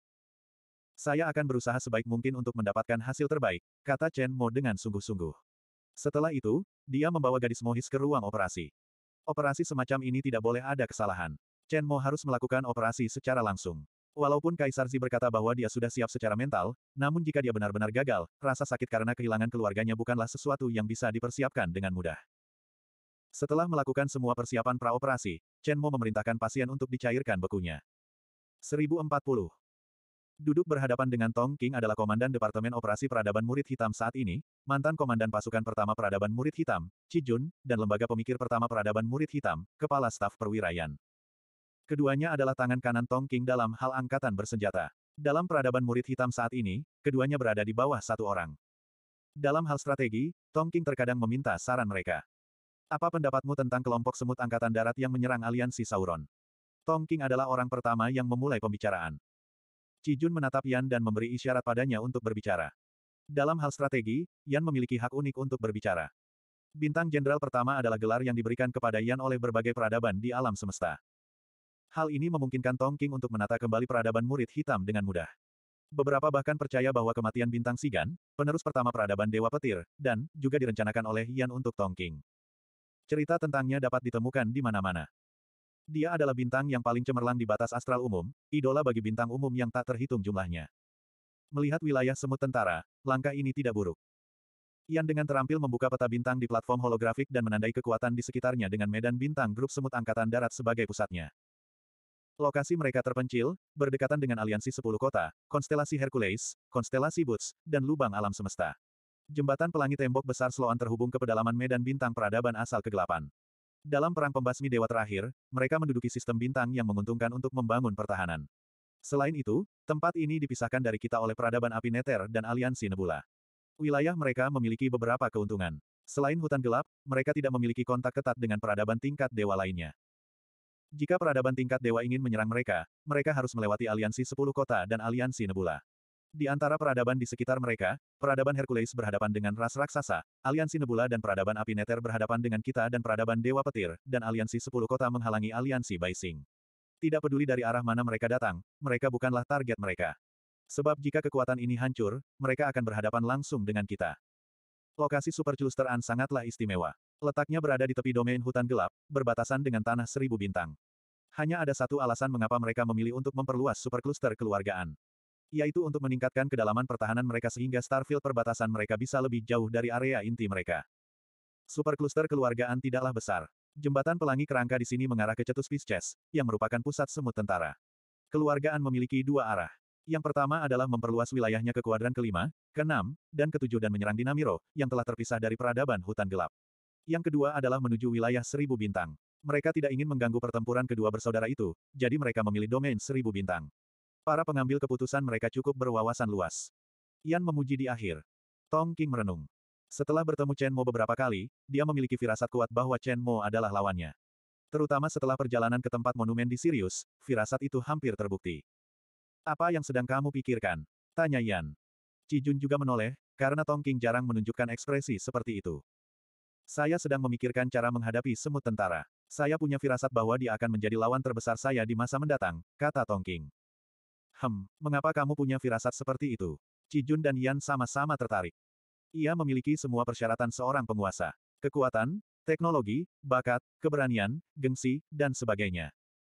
Speaker 1: Saya akan berusaha sebaik mungkin untuk mendapatkan hasil terbaik, kata Chen Mo dengan sungguh-sungguh. Setelah itu, dia membawa gadis Mohis ke ruang operasi. Operasi semacam ini tidak boleh ada kesalahan. Chen Mo harus melakukan operasi secara langsung. Walaupun Kaisar Zi berkata bahwa dia sudah siap secara mental, namun jika dia benar-benar gagal, rasa sakit karena kehilangan keluarganya bukanlah sesuatu yang bisa dipersiapkan dengan mudah. Setelah melakukan semua persiapan praoperasi, Chen Mo memerintahkan pasien untuk dicairkan bekunya. 1040. Duduk berhadapan dengan Tong King adalah Komandan Departemen Operasi Peradaban Murid Hitam saat ini, mantan Komandan Pasukan Pertama Peradaban Murid Hitam, Chi Jun, dan Lembaga Pemikir Pertama Peradaban Murid Hitam, Kepala Staf Perwirayan. Keduanya adalah tangan kanan Tong King dalam hal angkatan bersenjata. Dalam peradaban murid hitam saat ini, keduanya berada di bawah satu orang. Dalam hal strategi, Tong King terkadang meminta saran mereka. Apa pendapatmu tentang kelompok semut angkatan darat yang menyerang aliansi Sauron? Tong King adalah orang pertama yang memulai pembicaraan. Jun menatap Yan dan memberi isyarat padanya untuk berbicara. Dalam hal strategi, Yan memiliki hak unik untuk berbicara. Bintang Jenderal pertama adalah gelar yang diberikan kepada Yan oleh berbagai peradaban di alam semesta. Hal ini memungkinkan Tong King untuk menata kembali peradaban murid hitam dengan mudah. Beberapa bahkan percaya bahwa kematian bintang Sigan, penerus pertama peradaban Dewa Petir, dan juga direncanakan oleh Yan untuk Tong King. Cerita tentangnya dapat ditemukan di mana-mana. Dia adalah bintang yang paling cemerlang di batas astral umum, idola bagi bintang umum yang tak terhitung jumlahnya. Melihat wilayah semut tentara, langkah ini tidak buruk. Yan dengan terampil membuka peta bintang di platform holografik dan menandai kekuatan di sekitarnya dengan medan bintang grup semut angkatan darat sebagai pusatnya. Lokasi mereka terpencil, berdekatan dengan aliansi sepuluh kota, konstelasi Hercules, konstelasi Boots, dan lubang alam semesta. Jembatan pelangi tembok besar Sloan terhubung ke pedalaman medan bintang peradaban asal kegelapan. Dalam perang pembasmi dewa terakhir, mereka menduduki sistem bintang yang menguntungkan untuk membangun pertahanan. Selain itu, tempat ini dipisahkan dari kita oleh peradaban api Neter dan aliansi Nebula. Wilayah mereka memiliki beberapa keuntungan. Selain hutan gelap, mereka tidak memiliki kontak ketat dengan peradaban tingkat dewa lainnya. Jika peradaban tingkat dewa ingin menyerang mereka, mereka harus melewati aliansi Sepuluh kota dan aliansi Nebula. Di antara peradaban di sekitar mereka, peradaban Hercules berhadapan dengan ras raksasa, aliansi Nebula dan peradaban Api Neter berhadapan dengan kita dan peradaban Dewa Petir, dan aliansi sepuluh kota menghalangi aliansi Baising. Tidak peduli dari arah mana mereka datang, mereka bukanlah target mereka. Sebab jika kekuatan ini hancur, mereka akan berhadapan langsung dengan kita. Lokasi Super Cluster sangatlah istimewa. Letaknya berada di tepi domain hutan gelap, berbatasan dengan tanah seribu bintang. Hanya ada satu alasan mengapa mereka memilih untuk memperluas Cluster keluargaan yaitu untuk meningkatkan kedalaman pertahanan mereka sehingga starfield perbatasan mereka bisa lebih jauh dari area inti mereka. Supercluster keluargaan tidaklah besar. Jembatan pelangi kerangka di sini mengarah ke Cetus Pisces, yang merupakan pusat semut tentara. Keluargaan memiliki dua arah. Yang pertama adalah memperluas wilayahnya ke kuadran kelima, keenam, dan ketujuh dan menyerang Dinamiro, yang telah terpisah dari peradaban hutan gelap. Yang kedua adalah menuju wilayah seribu bintang. Mereka tidak ingin mengganggu pertempuran kedua bersaudara itu, jadi mereka memilih domain seribu bintang. Para pengambil keputusan mereka cukup berwawasan luas. Yan memuji di akhir. Tong King merenung. Setelah bertemu Chen Mo beberapa kali, dia memiliki firasat kuat bahwa Chen Mo adalah lawannya. Terutama setelah perjalanan ke tempat monumen di Sirius, firasat itu hampir terbukti. Apa yang sedang kamu pikirkan? Tanya Yan. Jun juga menoleh, karena Tong King jarang menunjukkan ekspresi seperti itu. Saya sedang memikirkan cara menghadapi semut tentara. Saya punya firasat bahwa dia akan menjadi lawan terbesar saya di masa mendatang, kata Tong King. Hem, mengapa kamu punya firasat seperti itu? Cijun dan Yan sama-sama tertarik. Ia memiliki semua persyaratan seorang penguasa. Kekuatan, teknologi, bakat, keberanian, gengsi, dan sebagainya.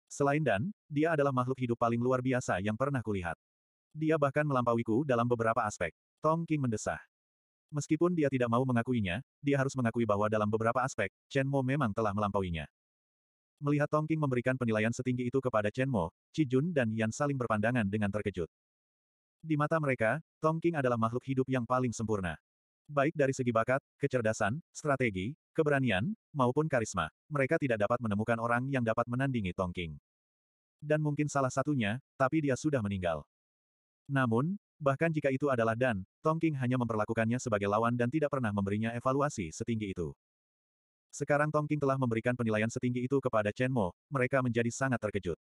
Speaker 1: Selain dan, dia adalah makhluk hidup paling luar biasa yang pernah kulihat. Dia bahkan melampauiku dalam beberapa aspek. Tong King mendesah. Meskipun dia tidak mau mengakuinya, dia harus mengakui bahwa dalam beberapa aspek, Chen Mo memang telah melampauinya. Melihat Tong King memberikan penilaian setinggi itu kepada Chen Mo, Chi Jun dan Yan saling berpandangan dengan terkejut. Di mata mereka, Tong King adalah makhluk hidup yang paling sempurna. Baik dari segi bakat, kecerdasan, strategi, keberanian, maupun karisma, mereka tidak dapat menemukan orang yang dapat menandingi Tong King. Dan mungkin salah satunya, tapi dia sudah meninggal. Namun, bahkan jika itu adalah Dan, Tong King hanya memperlakukannya sebagai lawan dan tidak pernah memberinya evaluasi setinggi itu. Sekarang Tong King telah memberikan penilaian setinggi itu kepada Chen Mo, mereka menjadi sangat terkejut.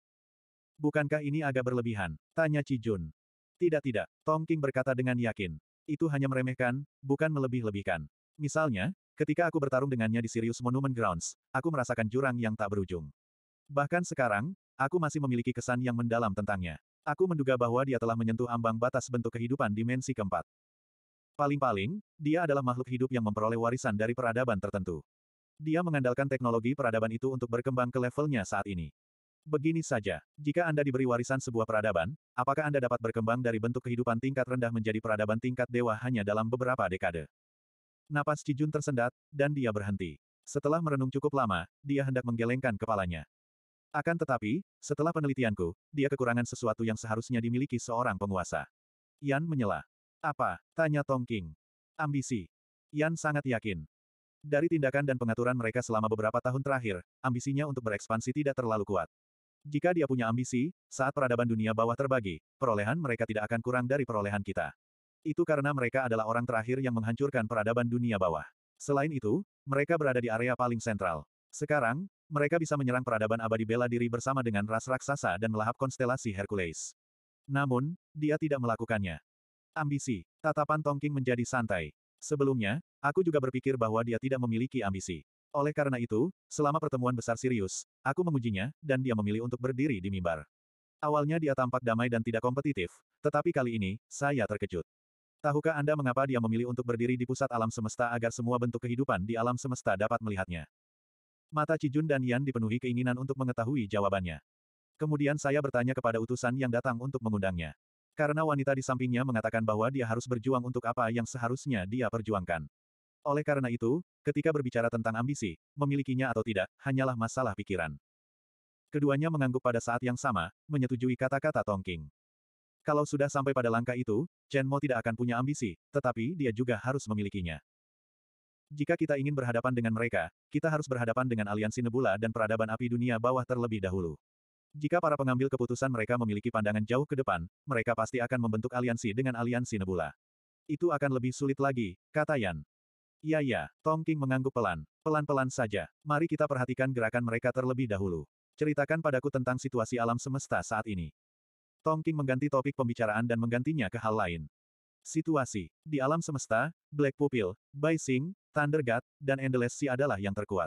Speaker 1: Bukankah ini agak berlebihan? Tanya Chi Jun. Tidak tidak, Tong King berkata dengan yakin. Itu hanya meremehkan, bukan melebih-lebihkan. Misalnya, ketika aku bertarung dengannya di Sirius Monument Grounds, aku merasakan jurang yang tak berujung. Bahkan sekarang, aku masih memiliki kesan yang mendalam tentangnya. Aku menduga bahwa dia telah menyentuh ambang batas bentuk kehidupan dimensi keempat. Paling-paling, dia adalah makhluk hidup yang memperoleh warisan dari peradaban tertentu. Dia mengandalkan teknologi peradaban itu untuk berkembang ke levelnya saat ini. Begini saja, jika Anda diberi warisan sebuah peradaban, apakah Anda dapat berkembang dari bentuk kehidupan tingkat rendah menjadi peradaban tingkat dewa hanya dalam beberapa dekade? Napas Cijun tersendat, dan dia berhenti. Setelah merenung cukup lama, dia hendak menggelengkan kepalanya. Akan tetapi, setelah penelitianku, dia kekurangan sesuatu yang seharusnya dimiliki seorang penguasa. Yan menyela. Apa? Tanya Tong King. Ambisi. Yan sangat yakin. Dari tindakan dan pengaturan mereka selama beberapa tahun terakhir, ambisinya untuk berekspansi tidak terlalu kuat. Jika dia punya ambisi, saat peradaban dunia bawah terbagi, perolehan mereka tidak akan kurang dari perolehan kita. Itu karena mereka adalah orang terakhir yang menghancurkan peradaban dunia bawah. Selain itu, mereka berada di area paling sentral. Sekarang, mereka bisa menyerang peradaban abadi bela diri bersama dengan ras raksasa dan melahap konstelasi Hercules. Namun, dia tidak melakukannya. Ambisi, tatapan Tongking menjadi santai. Sebelumnya, aku juga berpikir bahwa dia tidak memiliki ambisi. Oleh karena itu, selama pertemuan besar Sirius, aku mengujinya, dan dia memilih untuk berdiri di mimbar. Awalnya dia tampak damai dan tidak kompetitif, tetapi kali ini, saya terkejut. Tahukah Anda mengapa dia memilih untuk berdiri di pusat alam semesta agar semua bentuk kehidupan di alam semesta dapat melihatnya? Mata Cijun dan Yan dipenuhi keinginan untuk mengetahui jawabannya. Kemudian saya bertanya kepada utusan yang datang untuk mengundangnya. Karena wanita di sampingnya mengatakan bahwa dia harus berjuang untuk apa yang seharusnya dia perjuangkan. Oleh karena itu, ketika berbicara tentang ambisi, memilikinya atau tidak, hanyalah masalah pikiran. Keduanya mengangguk pada saat yang sama, menyetujui kata-kata Tongking. Kalau sudah sampai pada langkah itu, Chen Mo tidak akan punya ambisi, tetapi dia juga harus memilikinya. Jika kita ingin berhadapan dengan mereka, kita harus berhadapan dengan aliansi nebula dan peradaban api dunia bawah terlebih dahulu. Jika para pengambil keputusan mereka memiliki pandangan jauh ke depan, mereka pasti akan membentuk aliansi dengan aliansi Nebula. Itu akan lebih sulit lagi, kata Yan. Iya ya, Tong King mengangguk pelan. Pelan-pelan saja. Mari kita perhatikan gerakan mereka terlebih dahulu. Ceritakan padaku tentang situasi alam semesta saat ini. Tong King mengganti topik pembicaraan dan menggantinya ke hal lain. Situasi. Di alam semesta, Black Pupil, Bai Sing, Thunder God, dan Endless Sea adalah yang terkuat.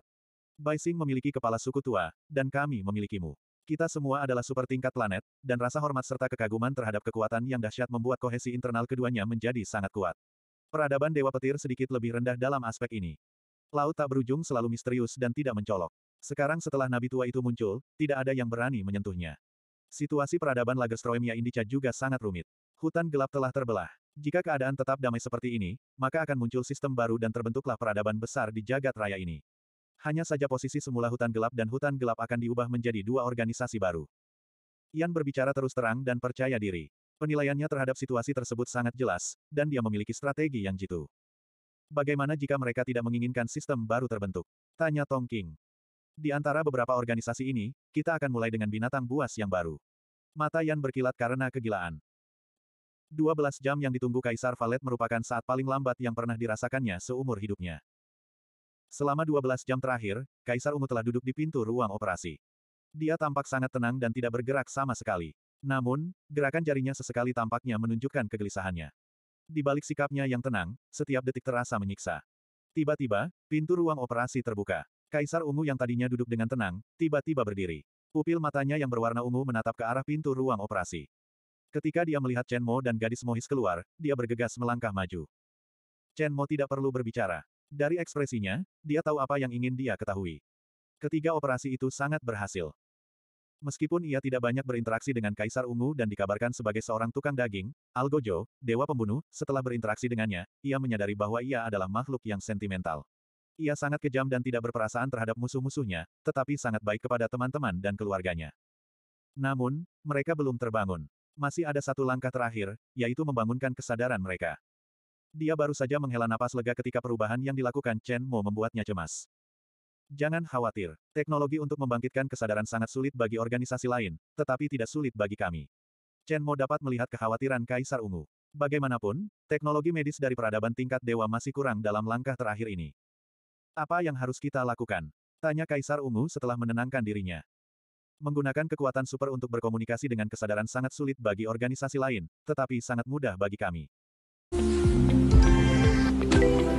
Speaker 1: Bai Sing memiliki kepala suku tua, dan kami memilikimu. Kita semua adalah super tingkat planet, dan rasa hormat serta kekaguman terhadap kekuatan yang dahsyat membuat kohesi internal keduanya menjadi sangat kuat. Peradaban Dewa Petir sedikit lebih rendah dalam aspek ini. Laut tak berujung selalu misterius dan tidak mencolok. Sekarang setelah Nabi Tua itu muncul, tidak ada yang berani menyentuhnya. Situasi peradaban Lagerstroemia Indica juga sangat rumit. Hutan gelap telah terbelah. Jika keadaan tetap damai seperti ini, maka akan muncul sistem baru dan terbentuklah peradaban besar di jagat raya ini. Hanya saja posisi semula hutan gelap dan hutan gelap akan diubah menjadi dua organisasi baru. Ian berbicara terus terang dan percaya diri. Penilaiannya terhadap situasi tersebut sangat jelas, dan dia memiliki strategi yang jitu. Bagaimana jika mereka tidak menginginkan sistem baru terbentuk? Tanya Tong King. Di antara beberapa organisasi ini, kita akan mulai dengan binatang buas yang baru. Mata Yan berkilat karena kegilaan. 12 jam yang ditunggu Kaisar Valet merupakan saat paling lambat yang pernah dirasakannya seumur hidupnya. Selama 12 jam terakhir, Kaisar Ungu telah duduk di pintu ruang operasi. Dia tampak sangat tenang dan tidak bergerak sama sekali. Namun, gerakan jarinya sesekali tampaknya menunjukkan kegelisahannya. Di balik sikapnya yang tenang, setiap detik terasa menyiksa. Tiba-tiba, pintu ruang operasi terbuka. Kaisar Ungu yang tadinya duduk dengan tenang, tiba-tiba berdiri. Pupil matanya yang berwarna ungu menatap ke arah pintu ruang operasi. Ketika dia melihat Chen Mo dan gadis Mohis keluar, dia bergegas melangkah maju. Chen Mo tidak perlu berbicara. Dari ekspresinya, dia tahu apa yang ingin dia ketahui. Ketiga operasi itu sangat berhasil. Meskipun ia tidak banyak berinteraksi dengan Kaisar Ungu dan dikabarkan sebagai seorang tukang daging, Algojo, dewa pembunuh, setelah berinteraksi dengannya, ia menyadari bahwa ia adalah makhluk yang sentimental. Ia sangat kejam dan tidak berperasaan terhadap musuh-musuhnya, tetapi sangat baik kepada teman-teman dan keluarganya. Namun, mereka belum terbangun. Masih ada satu langkah terakhir, yaitu membangunkan kesadaran mereka. Dia baru saja menghela napas lega ketika perubahan yang dilakukan Chen Mo membuatnya cemas. Jangan khawatir, teknologi untuk membangkitkan kesadaran sangat sulit bagi organisasi lain, tetapi tidak sulit bagi kami. Chen Mo dapat melihat kekhawatiran Kaisar Ungu. Bagaimanapun, teknologi medis dari peradaban tingkat dewa masih kurang dalam langkah terakhir ini. Apa yang harus kita lakukan? Tanya Kaisar Ungu setelah menenangkan dirinya. Menggunakan kekuatan super untuk berkomunikasi dengan kesadaran sangat sulit bagi organisasi lain, tetapi sangat mudah bagi kami. you